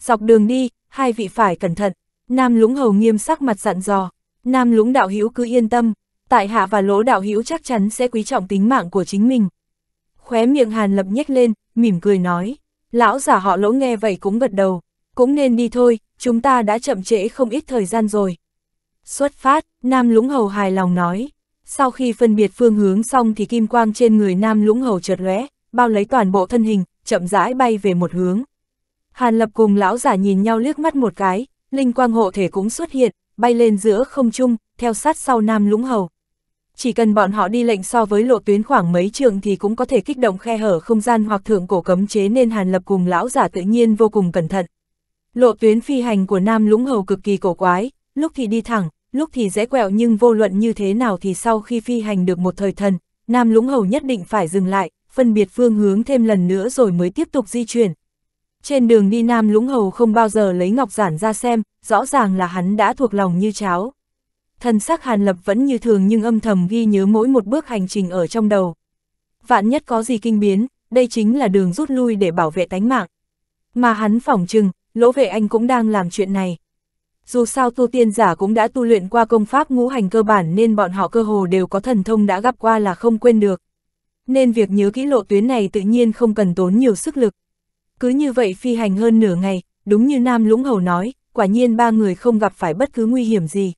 Dọc đường đi, hai vị phải cẩn thận. Nam lũng hầu nghiêm sắc mặt dặn dò. Nam lũng đạo hữu cứ yên tâm. Tại hạ và lỗ đạo hữu chắc chắn sẽ quý trọng tính mạng của chính mình. Khóe miệng hàn lập nhếch lên, mỉm cười nói. Lão giả họ lỗ nghe vậy cũng gật đầu, cũng nên đi thôi, chúng ta đã chậm trễ không ít thời gian rồi. Xuất phát, Nam Lũng Hầu hài lòng nói. Sau khi phân biệt phương hướng xong thì kim quang trên người Nam Lũng Hầu chợt lóe, bao lấy toàn bộ thân hình, chậm rãi bay về một hướng. Hàn Lập cùng lão giả nhìn nhau liếc mắt một cái, linh quang hộ thể cũng xuất hiện, bay lên giữa không trung, theo sát sau Nam Lũng Hầu chỉ cần bọn họ đi lệnh so với lộ tuyến khoảng mấy trường thì cũng có thể kích động khe hở không gian hoặc thượng cổ cấm chế nên Hàn Lập cùng lão giả tự nhiên vô cùng cẩn thận. Lộ tuyến phi hành của Nam Lũng Hầu cực kỳ cổ quái, lúc thì đi thẳng, lúc thì rẽ quẹo nhưng vô luận như thế nào thì sau khi phi hành được một thời thần, Nam Lũng Hầu nhất định phải dừng lại, phân biệt phương hướng thêm lần nữa rồi mới tiếp tục di chuyển. Trên đường đi Nam Lũng Hầu không bao giờ lấy ngọc giản ra xem, rõ ràng là hắn đã thuộc lòng như cháo thân xác Hàn Lập vẫn như thường nhưng âm thầm ghi nhớ mỗi một bước hành trình ở trong đầu. Vạn nhất có gì kinh biến, đây chính là đường rút lui để bảo vệ tánh mạng. Mà hắn phỏng chừng, lỗ vệ anh cũng đang làm chuyện này. Dù sao tu tiên giả cũng đã tu luyện qua công pháp ngũ hành cơ bản nên bọn họ cơ hồ đều có thần thông đã gặp qua là không quên được. Nên việc nhớ kỹ lộ tuyến này tự nhiên không cần tốn nhiều sức lực. Cứ như vậy phi hành hơn nửa ngày, đúng như Nam Lũng Hầu nói, quả nhiên ba người không gặp phải bất cứ nguy hiểm gì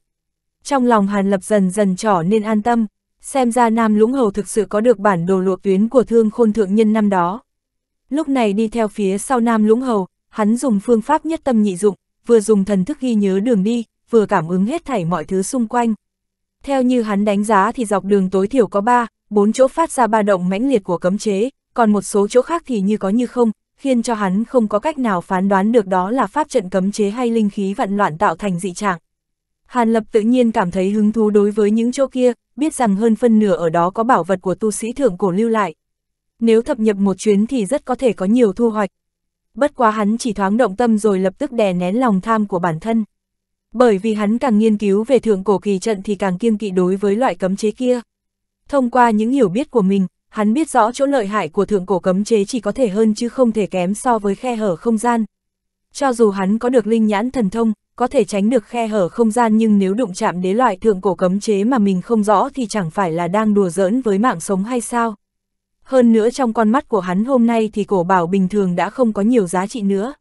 trong lòng Hàn Lập dần dần trở nên an tâm, xem ra Nam Lũng Hầu thực sự có được bản đồ lộ tuyến của thương khôn thượng nhân năm đó. Lúc này đi theo phía sau Nam Lũng Hầu, hắn dùng phương pháp nhất tâm nhị dụng, vừa dùng thần thức ghi nhớ đường đi, vừa cảm ứng hết thảy mọi thứ xung quanh. Theo như hắn đánh giá thì dọc đường tối thiểu có 3, 4 chỗ phát ra ba động mãnh liệt của cấm chế, còn một số chỗ khác thì như có như không, khiến cho hắn không có cách nào phán đoán được đó là pháp trận cấm chế hay linh khí vạn loạn tạo thành dị trạng. Hàn Lập tự nhiên cảm thấy hứng thú đối với những chỗ kia, biết rằng hơn phân nửa ở đó có bảo vật của tu sĩ thượng cổ lưu lại. Nếu thập nhập một chuyến thì rất có thể có nhiều thu hoạch. Bất quá hắn chỉ thoáng động tâm rồi lập tức đè nén lòng tham của bản thân. Bởi vì hắn càng nghiên cứu về thượng cổ kỳ trận thì càng kiêng kỵ đối với loại cấm chế kia. Thông qua những hiểu biết của mình, hắn biết rõ chỗ lợi hại của thượng cổ cấm chế chỉ có thể hơn chứ không thể kém so với khe hở không gian. Cho dù hắn có được linh nhãn thần thông, có thể tránh được khe hở không gian nhưng nếu đụng chạm đến loại thượng cổ cấm chế mà mình không rõ thì chẳng phải là đang đùa giỡn với mạng sống hay sao. Hơn nữa trong con mắt của hắn hôm nay thì cổ bảo bình thường đã không có nhiều giá trị nữa.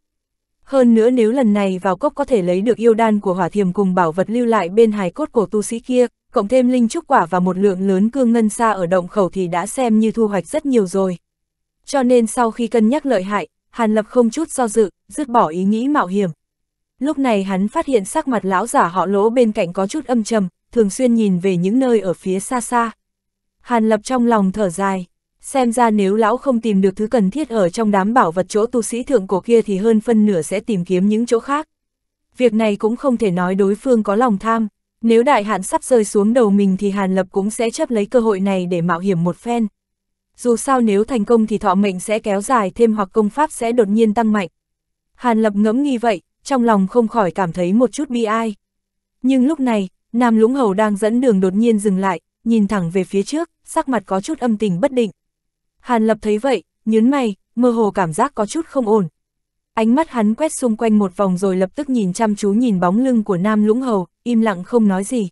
Hơn nữa nếu lần này vào cốc có thể lấy được yêu đan của hỏa thiềm cùng bảo vật lưu lại bên hài cốt của tu sĩ kia, cộng thêm linh trúc quả và một lượng lớn cương ngân xa ở động khẩu thì đã xem như thu hoạch rất nhiều rồi. Cho nên sau khi cân nhắc lợi hại, Hàn Lập không chút do dự, dứt bỏ ý nghĩ mạo hiểm, Lúc này hắn phát hiện sắc mặt lão giả họ lỗ bên cạnh có chút âm trầm, thường xuyên nhìn về những nơi ở phía xa xa. Hàn lập trong lòng thở dài, xem ra nếu lão không tìm được thứ cần thiết ở trong đám bảo vật chỗ tu sĩ thượng cổ kia thì hơn phân nửa sẽ tìm kiếm những chỗ khác. Việc này cũng không thể nói đối phương có lòng tham, nếu đại hạn sắp rơi xuống đầu mình thì Hàn Lập cũng sẽ chấp lấy cơ hội này để mạo hiểm một phen. Dù sao nếu thành công thì thọ mệnh sẽ kéo dài thêm hoặc công pháp sẽ đột nhiên tăng mạnh. Hàn Lập ngẫm nghi vậy, trong lòng không khỏi cảm thấy một chút bi ai. Nhưng lúc này, Nam Lũng Hầu đang dẫn đường đột nhiên dừng lại, nhìn thẳng về phía trước, sắc mặt có chút âm tình bất định. Hàn Lập thấy vậy, nhớn mày, mơ hồ cảm giác có chút không ổn. Ánh mắt hắn quét xung quanh một vòng rồi lập tức nhìn chăm chú nhìn bóng lưng của Nam Lũng Hầu, im lặng không nói gì.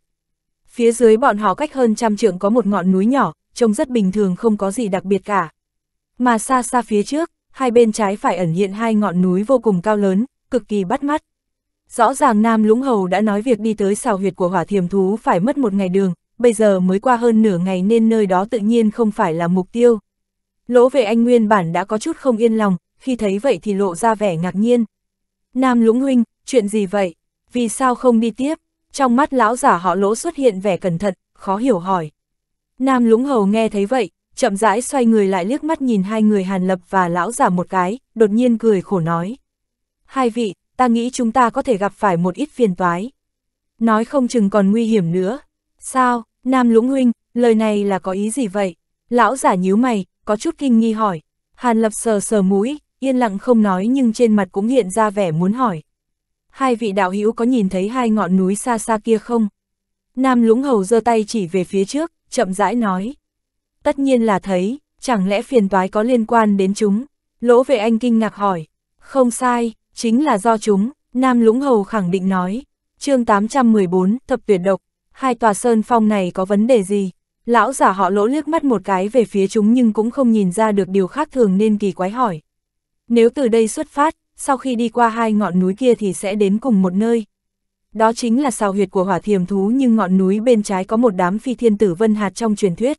Phía dưới bọn họ cách hơn trăm trượng có một ngọn núi nhỏ, trông rất bình thường không có gì đặc biệt cả. Mà xa xa phía trước, hai bên trái phải ẩn hiện hai ngọn núi vô cùng cao lớn, cực kỳ bắt mắt. Rõ ràng Nam Lũng Hầu đã nói việc đi tới xào huyệt của hỏa thiềm thú phải mất một ngày đường, bây giờ mới qua hơn nửa ngày nên nơi đó tự nhiên không phải là mục tiêu. Lỗ về anh nguyên bản đã có chút không yên lòng, khi thấy vậy thì lộ ra vẻ ngạc nhiên. Nam Lũng Huynh, chuyện gì vậy? Vì sao không đi tiếp? Trong mắt lão giả họ lỗ xuất hiện vẻ cẩn thận, khó hiểu hỏi. Nam Lũng Hầu nghe thấy vậy, chậm rãi xoay người lại liếc mắt nhìn hai người Hàn Lập và lão giả một cái, đột nhiên cười khổ nói hai vị, ta nghĩ chúng ta có thể gặp phải một ít phiền toái. Nói không chừng còn nguy hiểm nữa. Sao, Nam Lũng Huynh, lời này là có ý gì vậy? Lão giả nhíu mày, có chút kinh nghi hỏi. Hàn Lập sờ sờ mũi, yên lặng không nói nhưng trên mặt cũng hiện ra vẻ muốn hỏi. Hai vị đạo hữu có nhìn thấy hai ngọn núi xa xa kia không? Nam Lũng Hầu giơ tay chỉ về phía trước, chậm rãi nói. Tất nhiên là thấy, chẳng lẽ phiền toái có liên quan đến chúng? Lỗ về anh kinh ngạc hỏi. Không sai, chính là do chúng, Nam Lũng Hầu khẳng định nói. chương 814, thập tuyệt độc, hai tòa sơn phong này có vấn đề gì? Lão giả họ lỗ liếc mắt một cái về phía chúng nhưng cũng không nhìn ra được điều khác thường nên kỳ quái hỏi. Nếu từ đây xuất phát, sau khi đi qua hai ngọn núi kia thì sẽ đến cùng một nơi. Đó chính là sao huyệt của hỏa thiềm thú nhưng ngọn núi bên trái có một đám phi thiên tử vân hạt trong truyền thuyết.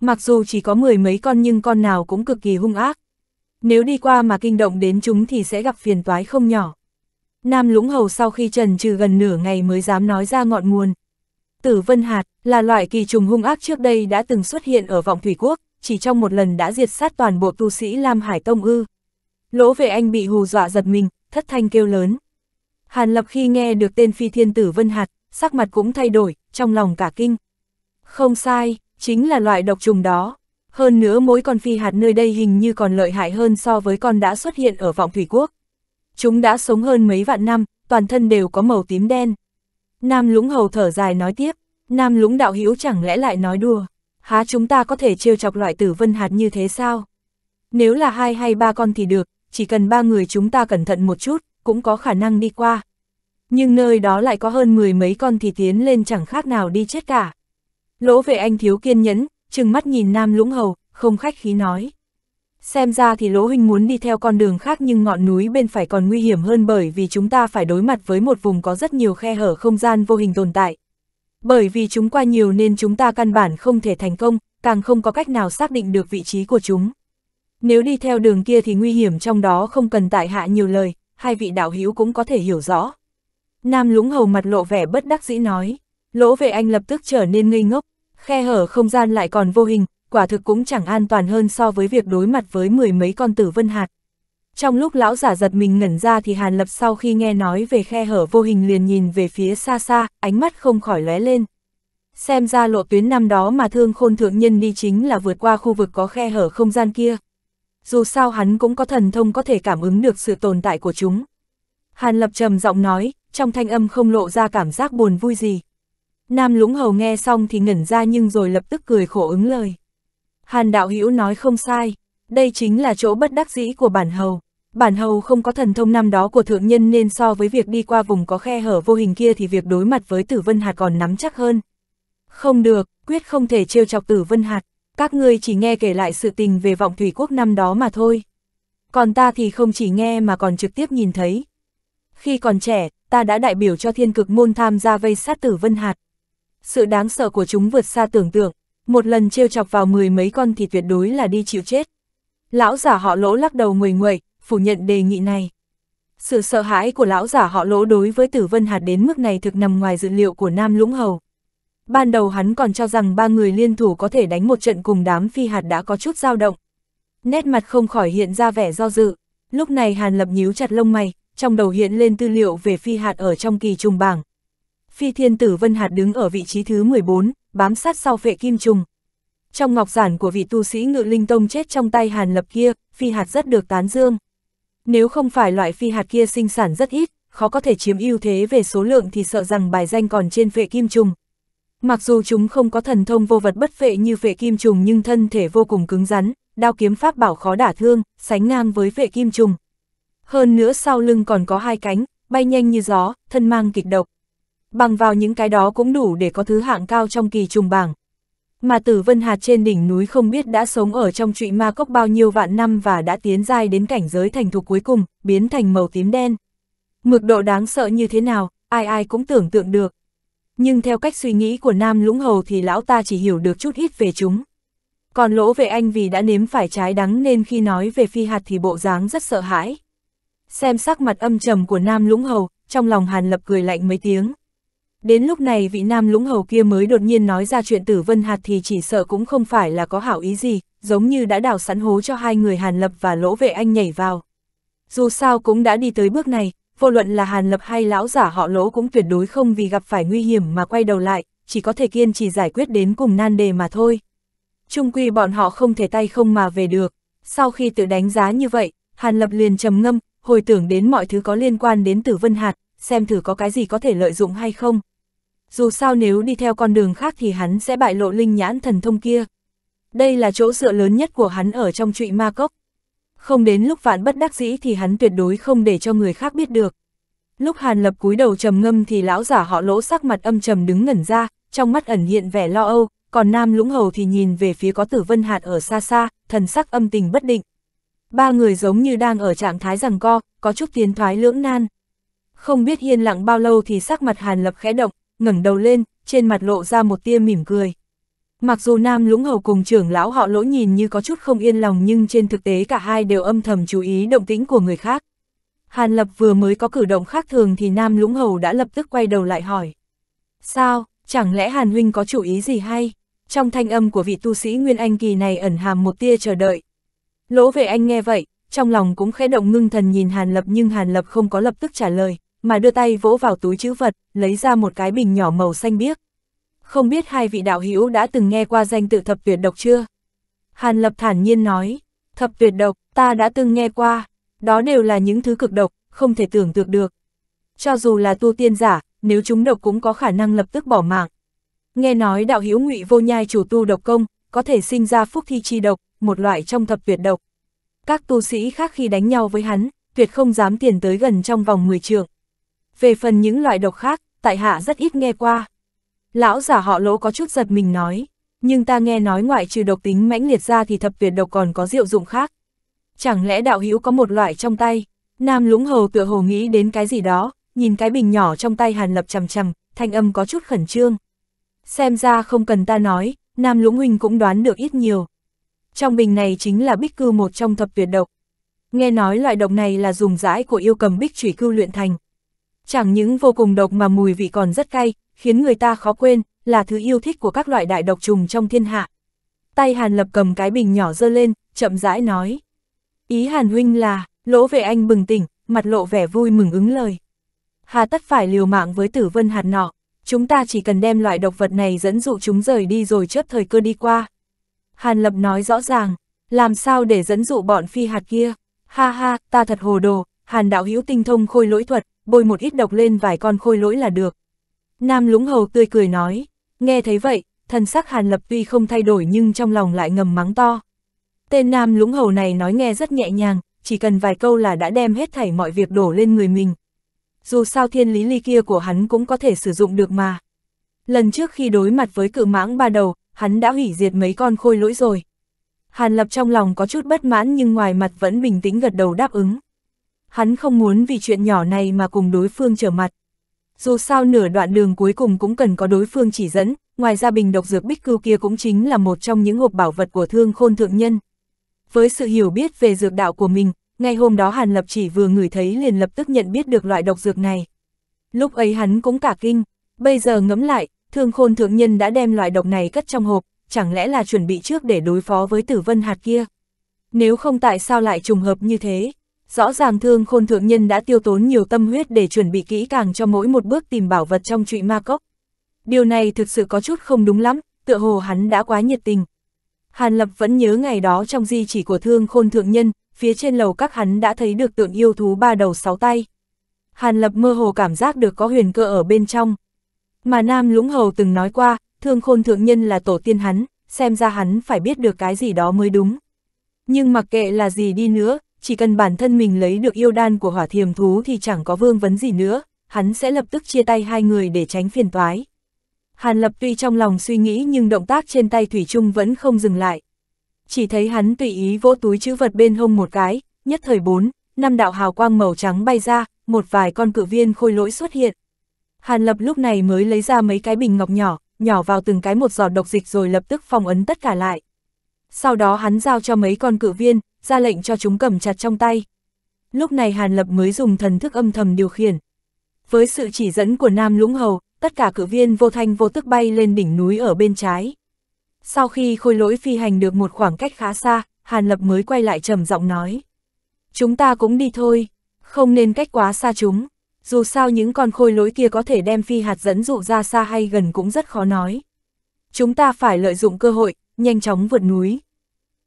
Mặc dù chỉ có mười mấy con nhưng con nào cũng cực kỳ hung ác, nếu đi qua mà kinh động đến chúng thì sẽ gặp phiền toái không nhỏ. Nam Lũng Hầu sau khi trần trừ gần nửa ngày mới dám nói ra ngọn nguồn. Tử Vân Hạt là loại kỳ trùng hung ác trước đây đã từng xuất hiện ở vọng Thủy Quốc, chỉ trong một lần đã diệt sát toàn bộ tu sĩ Lam Hải Tông Ư. Lỗ về anh bị hù dọa giật mình, thất thanh kêu lớn. Hàn Lập khi nghe được tên phi thiên tử Vân Hạt, sắc mặt cũng thay đổi, trong lòng cả kinh. Không sai, chính là loại độc trùng đó, hơn nữa mỗi con phi hạt nơi đây hình như còn lợi hại hơn so với con đã xuất hiện ở vọng thủy quốc. Chúng đã sống hơn mấy vạn năm, toàn thân đều có màu tím đen. Nam lũng hầu thở dài nói tiếp, Nam lũng đạo hữu chẳng lẽ lại nói đùa, há chúng ta có thể trêu chọc loại tử vân hạt như thế sao? Nếu là hai hay ba con thì được, chỉ cần ba người chúng ta cẩn thận một chút, cũng có khả năng đi qua. Nhưng nơi đó lại có hơn mười mấy con thì tiến lên chẳng khác nào đi chết cả. Lỗ về anh thiếu kiên nhẫn, trừng mắt nhìn Nam Lũng Hầu, không khách khí nói. Xem ra thì Lỗ Huynh muốn đi theo con đường khác nhưng ngọn núi bên phải còn nguy hiểm hơn bởi vì chúng ta phải đối mặt với một vùng có rất nhiều khe hở không gian vô hình tồn tại. Bởi vì chúng qua nhiều nên chúng ta căn bản không thể thành công, càng không có cách nào xác định được vị trí của chúng. Nếu đi theo đường kia thì nguy hiểm trong đó không cần tại hạ nhiều lời, hai vị đạo hữu cũng có thể hiểu rõ. Nam Lũng Hầu mặt lộ vẻ bất đắc dĩ nói, Lỗ Vệ Anh lập tức trở nên ngây ngốc, Khe hở không gian lại còn vô hình, quả thực cũng chẳng an toàn hơn so với việc đối mặt với mười mấy con tử vân hạt. Trong lúc lão giả giật mình ngẩn ra thì Hàn Lập sau khi nghe nói về khe hở vô hình liền nhìn về phía xa xa, ánh mắt không khỏi lóe lên. Xem ra lộ tuyến năm đó mà thương khôn thượng nhân đi chính là vượt qua khu vực có khe hở không gian kia. Dù sao hắn cũng có thần thông có thể cảm ứng được sự tồn tại của chúng. Hàn Lập trầm giọng nói, trong thanh âm không lộ ra cảm giác buồn vui gì. Nam Lũng Hầu nghe xong thì ngẩn ra nhưng rồi lập tức cười khổ ứng lời. Hàn Đạo Hữu nói không sai, đây chính là chỗ bất đắc dĩ của bản hầu. Bản hầu không có thần thông năm đó của thượng nhân nên so với việc đi qua vùng có khe hở vô hình kia thì việc đối mặt với tử vân hạt còn nắm chắc hơn. Không được, quyết không thể trêu chọc tử vân hạt, các ngươi chỉ nghe kể lại sự tình về vọng thủy quốc năm đó mà thôi. Còn ta thì không chỉ nghe mà còn trực tiếp nhìn thấy. Khi còn trẻ, ta đã đại biểu cho thiên cực môn tham gia vây sát tử vân hạt, sự đáng sợ của chúng vượt xa tưởng tượng, một lần trêu chọc vào mười mấy con thì tuyệt đối là đi chịu chết. Lão giả họ lỗ lắc đầu nguầy nguậy, phủ nhận đề nghị này. Sự sợ hãi của lão giả họ lỗ đối với tử vân hạt đến mức này thực nằm ngoài dự liệu của Nam Lũng Hầu. Ban đầu hắn còn cho rằng ba người liên thủ có thể đánh một trận cùng đám phi hạt đã có chút dao động. Nét mặt không khỏi hiện ra vẻ do dự. Lúc này Hàn Lập nhíu chặt lông mày, trong đầu hiện lên tư liệu về phi hạt ở trong kỳ trùng bảng phi thiên tử Vân Hạt đứng ở vị trí thứ 14, bám sát sau vệ kim trùng. Trong ngọc giản của vị tu sĩ ngự linh tông chết trong tay hàn lập kia, phi hạt rất được tán dương. Nếu không phải loại phi hạt kia sinh sản rất ít, khó có thể chiếm ưu thế về số lượng thì sợ rằng bài danh còn trên vệ kim trùng. Mặc dù chúng không có thần thông vô vật bất vệ như vệ kim trùng nhưng thân thể vô cùng cứng rắn, đao kiếm pháp bảo khó đả thương, sánh ngang với vệ kim trùng. Hơn nữa sau lưng còn có hai cánh, bay nhanh như gió, thân mang kịch độc bằng vào những cái đó cũng đủ để có thứ hạng cao trong kỳ trùng bảng. Mà tử vân hạt trên đỉnh núi không biết đã sống ở trong trụy ma cốc bao nhiêu vạn năm và đã tiến dai đến cảnh giới thành thục cuối cùng, biến thành màu tím đen. Mực độ đáng sợ như thế nào, ai ai cũng tưởng tượng được. Nhưng theo cách suy nghĩ của Nam Lũng Hầu thì lão ta chỉ hiểu được chút ít về chúng. Còn lỗ về anh vì đã nếm phải trái đắng nên khi nói về phi hạt thì bộ dáng rất sợ hãi. Xem sắc mặt âm trầm của Nam Lũng Hầu, trong lòng Hàn Lập cười lạnh mấy tiếng. Đến lúc này vị nam lũng hầu kia mới đột nhiên nói ra chuyện tử vân hạt thì chỉ sợ cũng không phải là có hảo ý gì, giống như đã đào sẵn hố cho hai người Hàn Lập và lỗ vệ anh nhảy vào. Dù sao cũng đã đi tới bước này, vô luận là Hàn Lập hay lão giả họ lỗ cũng tuyệt đối không vì gặp phải nguy hiểm mà quay đầu lại, chỉ có thể kiên trì giải quyết đến cùng nan đề mà thôi. Trung quy bọn họ không thể tay không mà về được. Sau khi tự đánh giá như vậy, Hàn Lập liền trầm ngâm, hồi tưởng đến mọi thứ có liên quan đến tử vân hạt, xem thử có cái gì có thể lợi dụng hay không dù sao nếu đi theo con đường khác thì hắn sẽ bại lộ linh nhãn thần thông kia. Đây là chỗ dựa lớn nhất của hắn ở trong trụy ma cốc. Không đến lúc vạn bất đắc dĩ thì hắn tuyệt đối không để cho người khác biết được. Lúc Hàn Lập cúi đầu trầm ngâm thì lão giả họ lỗ sắc mặt âm trầm đứng ngẩn ra, trong mắt ẩn hiện vẻ lo âu, còn Nam Lũng Hầu thì nhìn về phía có tử vân hạt ở xa xa, thần sắc âm tình bất định. Ba người giống như đang ở trạng thái rằng co, có chút tiến thoái lưỡng nan. Không biết yên lặng bao lâu thì sắc mặt Hàn Lập khẽ động, ngẩng đầu lên, trên mặt lộ ra một tia mỉm cười. Mặc dù Nam Lũng Hầu cùng trưởng lão họ lỗ nhìn như có chút không yên lòng nhưng trên thực tế cả hai đều âm thầm chú ý động tĩnh của người khác. Hàn Lập vừa mới có cử động khác thường thì Nam Lũng Hầu đã lập tức quay đầu lại hỏi. Sao, chẳng lẽ Hàn Huynh có chủ ý gì hay? Trong thanh âm của vị tu sĩ Nguyên Anh kỳ này ẩn hàm một tia chờ đợi. Lỗ về anh nghe vậy, trong lòng cũng khẽ động ngưng thần nhìn Hàn Lập nhưng Hàn Lập không có lập tức trả lời, mà đưa tay vỗ vào túi chữ vật, lấy ra một cái bình nhỏ màu xanh biếc. Không biết hai vị đạo hữu đã từng nghe qua danh tự thập tuyệt độc chưa? Hàn Lập thản nhiên nói, thập tuyệt độc, ta đã từng nghe qua, đó đều là những thứ cực độc, không thể tưởng tượng được. Cho dù là tu tiên giả, nếu chúng độc cũng có khả năng lập tức bỏ mạng. Nghe nói đạo hữu ngụy vô nhai chủ tu độc công, có thể sinh ra phúc thi chi độc, một loại trong thập tuyệt độc. Các tu sĩ khác khi đánh nhau với hắn, tuyệt không dám tiền tới gần trong vòng 10 trường. Về phần những loại độc khác, tại hạ rất ít nghe qua. Lão giả họ lỗ có chút giật mình nói, nhưng ta nghe nói ngoại trừ độc tính mãnh liệt ra thì thập tuyệt độc còn có diệu dụng khác. Chẳng lẽ đạo hữu có một loại trong tay? Nam lũng hầu tựa hồ nghĩ đến cái gì đó, nhìn cái bình nhỏ trong tay hàn lập chầm chầm, thanh âm có chút khẩn trương. Xem ra không cần ta nói, Nam lũng huynh cũng đoán được ít nhiều. Trong bình này chính là bích cư một trong thập tuyệt độc. Nghe nói loại độc này là dùng rãi của yêu cầm bích trủy cư luyện thành, Chẳng những vô cùng độc mà mùi vị còn rất cay, khiến người ta khó quên, là thứ yêu thích của các loại đại độc trùng trong thiên hạ. Tay Hàn Lập cầm cái bình nhỏ dơ lên, chậm rãi nói. Ý Hàn Huynh là, lỗ về anh bừng tỉnh, mặt lộ vẻ vui mừng ứng lời. Hà tất phải liều mạng với tử vân hạt nọ, chúng ta chỉ cần đem loại độc vật này dẫn dụ chúng rời đi rồi chớp thời cơ đi qua. Hàn Lập nói rõ ràng, làm sao để dẫn dụ bọn phi hạt kia? Ha ha, ta thật hồ đồ, Hàn đạo hữu tinh thông khôi lỗi thuật, bôi một ít độc lên vài con khôi lỗi là được. Nam lũng hầu tươi cười nói, nghe thấy vậy, thần sắc hàn lập tuy không thay đổi nhưng trong lòng lại ngầm mắng to. Tên nam lũng hầu này nói nghe rất nhẹ nhàng, chỉ cần vài câu là đã đem hết thảy mọi việc đổ lên người mình. Dù sao thiên lý ly kia của hắn cũng có thể sử dụng được mà. Lần trước khi đối mặt với cự mãng ba đầu, hắn đã hủy diệt mấy con khôi lỗi rồi. Hàn lập trong lòng có chút bất mãn nhưng ngoài mặt vẫn bình tĩnh gật đầu đáp ứng hắn không muốn vì chuyện nhỏ này mà cùng đối phương trở mặt. Dù sao nửa đoạn đường cuối cùng cũng cần có đối phương chỉ dẫn, ngoài ra bình độc dược bích cưu kia cũng chính là một trong những hộp bảo vật của thương khôn thượng nhân. Với sự hiểu biết về dược đạo của mình, ngay hôm đó Hàn Lập chỉ vừa ngửi thấy liền lập tức nhận biết được loại độc dược này. Lúc ấy hắn cũng cả kinh, bây giờ ngẫm lại, thương khôn thượng nhân đã đem loại độc này cất trong hộp, chẳng lẽ là chuẩn bị trước để đối phó với tử vân hạt kia. Nếu không tại sao lại trùng hợp như thế? Rõ ràng thương khôn thượng nhân đã tiêu tốn nhiều tâm huyết để chuẩn bị kỹ càng cho mỗi một bước tìm bảo vật trong trụy ma cốc. Điều này thực sự có chút không đúng lắm, tựa hồ hắn đã quá nhiệt tình. Hàn Lập vẫn nhớ ngày đó trong di chỉ của thương khôn thượng nhân, phía trên lầu các hắn đã thấy được tượng yêu thú ba đầu sáu tay. Hàn Lập mơ hồ cảm giác được có huyền cơ ở bên trong. Mà Nam Lũng Hầu từng nói qua, thương khôn thượng nhân là tổ tiên hắn, xem ra hắn phải biết được cái gì đó mới đúng. Nhưng mặc kệ là gì đi nữa, chỉ cần bản thân mình lấy được yêu đan của hỏa thiềm thú thì chẳng có vương vấn gì nữa, hắn sẽ lập tức chia tay hai người để tránh phiền toái. Hàn Lập tuy trong lòng suy nghĩ nhưng động tác trên tay Thủy Trung vẫn không dừng lại. Chỉ thấy hắn tùy ý vỗ túi chữ vật bên hông một cái, nhất thời bốn, năm đạo hào quang màu trắng bay ra, một vài con cự viên khôi lỗi xuất hiện. Hàn Lập lúc này mới lấy ra mấy cái bình ngọc nhỏ, nhỏ vào từng cái một giọt độc dịch rồi lập tức phong ấn tất cả lại. Sau đó hắn giao cho mấy con cự viên, ra lệnh cho chúng cầm chặt trong tay. Lúc này Hàn Lập mới dùng thần thức âm thầm điều khiển. Với sự chỉ dẫn của Nam Lũng Hầu, tất cả cử viên vô thanh vô tức bay lên đỉnh núi ở bên trái. Sau khi khôi lỗi phi hành được một khoảng cách khá xa, Hàn Lập mới quay lại trầm giọng nói. Chúng ta cũng đi thôi, không nên cách quá xa chúng. Dù sao những con khôi lỗi kia có thể đem phi hạt dẫn dụ ra xa hay gần cũng rất khó nói. Chúng ta phải lợi dụng cơ hội, nhanh chóng vượt núi.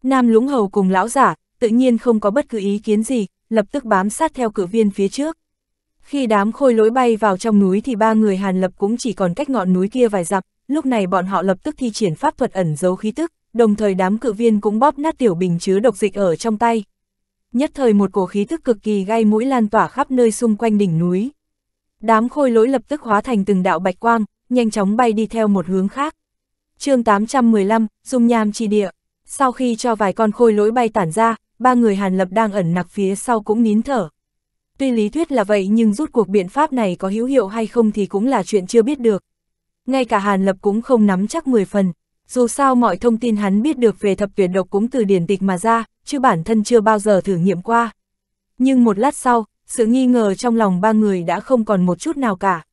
Nam Lũng Hầu cùng lão giả, tự nhiên không có bất cứ ý kiến gì, lập tức bám sát theo cử viên phía trước. Khi đám khôi lối bay vào trong núi thì ba người Hàn Lập cũng chỉ còn cách ngọn núi kia vài dặm, lúc này bọn họ lập tức thi triển pháp thuật ẩn giấu khí tức, đồng thời đám cự viên cũng bóp nát tiểu bình chứa độc dịch ở trong tay. Nhất thời một cổ khí tức cực kỳ gai mũi lan tỏa khắp nơi xung quanh đỉnh núi. Đám khôi lỗi lập tức hóa thành từng đạo bạch quang, nhanh chóng bay đi theo một hướng khác. chương 815, Dung Nham Chi Địa. Sau khi cho vài con khôi lỗi bay tản ra, ba người Hàn Lập đang ẩn nặc phía sau cũng nín thở. Tuy lý thuyết là vậy nhưng rút cuộc biện pháp này có hữu hiệu hay không thì cũng là chuyện chưa biết được. Ngay cả Hàn Lập cũng không nắm chắc 10 phần, dù sao mọi thông tin hắn biết được về thập tuyệt độc cũng từ điển tịch mà ra, chứ bản thân chưa bao giờ thử nghiệm qua. Nhưng một lát sau, sự nghi ngờ trong lòng ba người đã không còn một chút nào cả.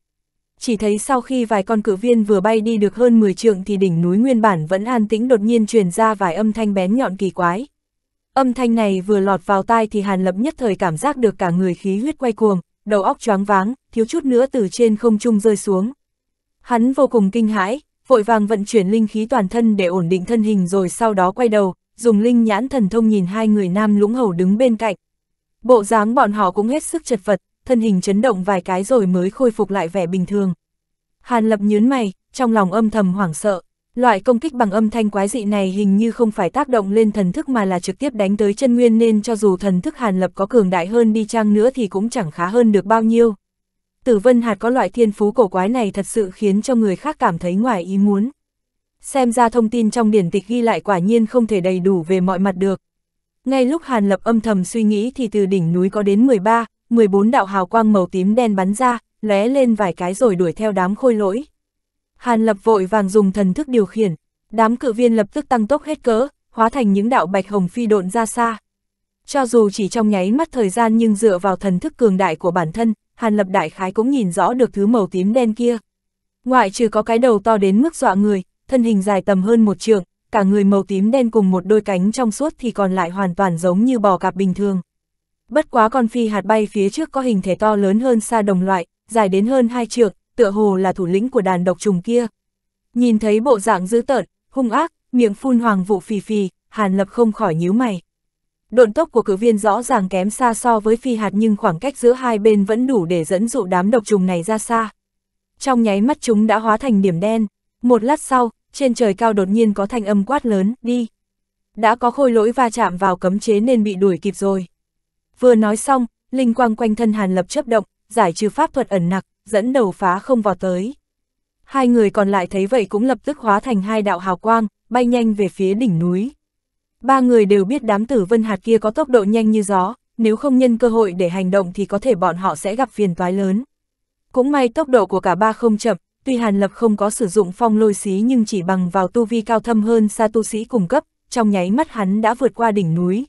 Chỉ thấy sau khi vài con cử viên vừa bay đi được hơn 10 trượng thì đỉnh núi nguyên bản vẫn an tĩnh đột nhiên truyền ra vài âm thanh bén nhọn kỳ quái. Âm thanh này vừa lọt vào tai thì Hàn Lập nhất thời cảm giác được cả người khí huyết quay cuồng, đầu óc choáng váng, thiếu chút nữa từ trên không trung rơi xuống. Hắn vô cùng kinh hãi, vội vàng vận chuyển linh khí toàn thân để ổn định thân hình rồi sau đó quay đầu, dùng linh nhãn thần thông nhìn hai người nam lũng hầu đứng bên cạnh. Bộ dáng bọn họ cũng hết sức chật vật, thân hình chấn động vài cái rồi mới khôi phục lại vẻ bình thường. Hàn Lập nhớn mày, trong lòng âm thầm hoảng sợ. Loại công kích bằng âm thanh quái dị này hình như không phải tác động lên thần thức mà là trực tiếp đánh tới chân nguyên nên cho dù thần thức Hàn Lập có cường đại hơn đi chăng nữa thì cũng chẳng khá hơn được bao nhiêu. Tử Vân Hạt có loại thiên phú cổ quái này thật sự khiến cho người khác cảm thấy ngoài ý muốn. Xem ra thông tin trong điển tịch ghi lại quả nhiên không thể đầy đủ về mọi mặt được. Ngay lúc Hàn Lập âm thầm suy nghĩ thì từ đỉnh núi có đến 13, 14 đạo hào quang màu tím đen bắn ra, lóe lên vài cái rồi đuổi theo đám khôi lỗi. Hàn Lập vội vàng dùng thần thức điều khiển, đám cự viên lập tức tăng tốc hết cỡ, hóa thành những đạo bạch hồng phi độn ra xa. Cho dù chỉ trong nháy mắt thời gian nhưng dựa vào thần thức cường đại của bản thân, Hàn Lập đại khái cũng nhìn rõ được thứ màu tím đen kia. Ngoại trừ có cái đầu to đến mức dọa người, thân hình dài tầm hơn một trượng, cả người màu tím đen cùng một đôi cánh trong suốt thì còn lại hoàn toàn giống như bò cạp bình thường. Bất quá con phi hạt bay phía trước có hình thể to lớn hơn xa đồng loại, dài đến hơn hai trượng, tựa hồ là thủ lĩnh của đàn độc trùng kia. Nhìn thấy bộ dạng dữ tợn, hung ác, miệng phun hoàng vụ phì phì, Hàn Lập không khỏi nhíu mày. Độn tốc của cử viên rõ ràng kém xa so với phi hạt nhưng khoảng cách giữa hai bên vẫn đủ để dẫn dụ đám độc trùng này ra xa. Trong nháy mắt chúng đã hóa thành điểm đen. Một lát sau, trên trời cao đột nhiên có thanh âm quát lớn, đi. Đã có khôi lỗi va chạm vào cấm chế nên bị đuổi kịp rồi. Vừa nói xong, linh quang quanh thân Hàn Lập chấp động, giải trừ pháp thuật ẩn nặc, dẫn đầu phá không vào tới. Hai người còn lại thấy vậy cũng lập tức hóa thành hai đạo hào quang, bay nhanh về phía đỉnh núi. Ba người đều biết đám tử vân hạt kia có tốc độ nhanh như gió, nếu không nhân cơ hội để hành động thì có thể bọn họ sẽ gặp phiền toái lớn. Cũng may tốc độ của cả ba không chậm, tuy Hàn Lập không có sử dụng phong lôi xí nhưng chỉ bằng vào tu vi cao thâm hơn xa tu sĩ cùng cấp, trong nháy mắt hắn đã vượt qua đỉnh núi.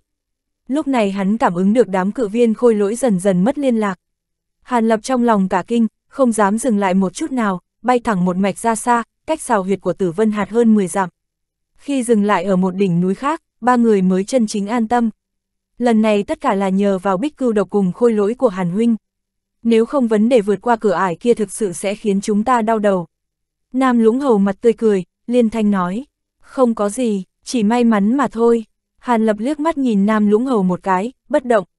Lúc này hắn cảm ứng được đám cự viên khôi lỗi dần dần mất liên lạc. Hàn Lập trong lòng cả kinh, không dám dừng lại một chút nào, bay thẳng một mạch ra xa, cách xào huyệt của tử vân hạt hơn 10 dặm. Khi dừng lại ở một đỉnh núi khác, ba người mới chân chính an tâm. Lần này tất cả là nhờ vào bích cưu độc cùng khôi lỗi của Hàn Huynh. Nếu không vấn đề vượt qua cửa ải kia thực sự sẽ khiến chúng ta đau đầu. Nam lũng hầu mặt tươi cười, liên thanh nói, không có gì, chỉ may mắn mà thôi. Hàn lập liếc mắt nhìn Nam lũng hầu một cái, bất động.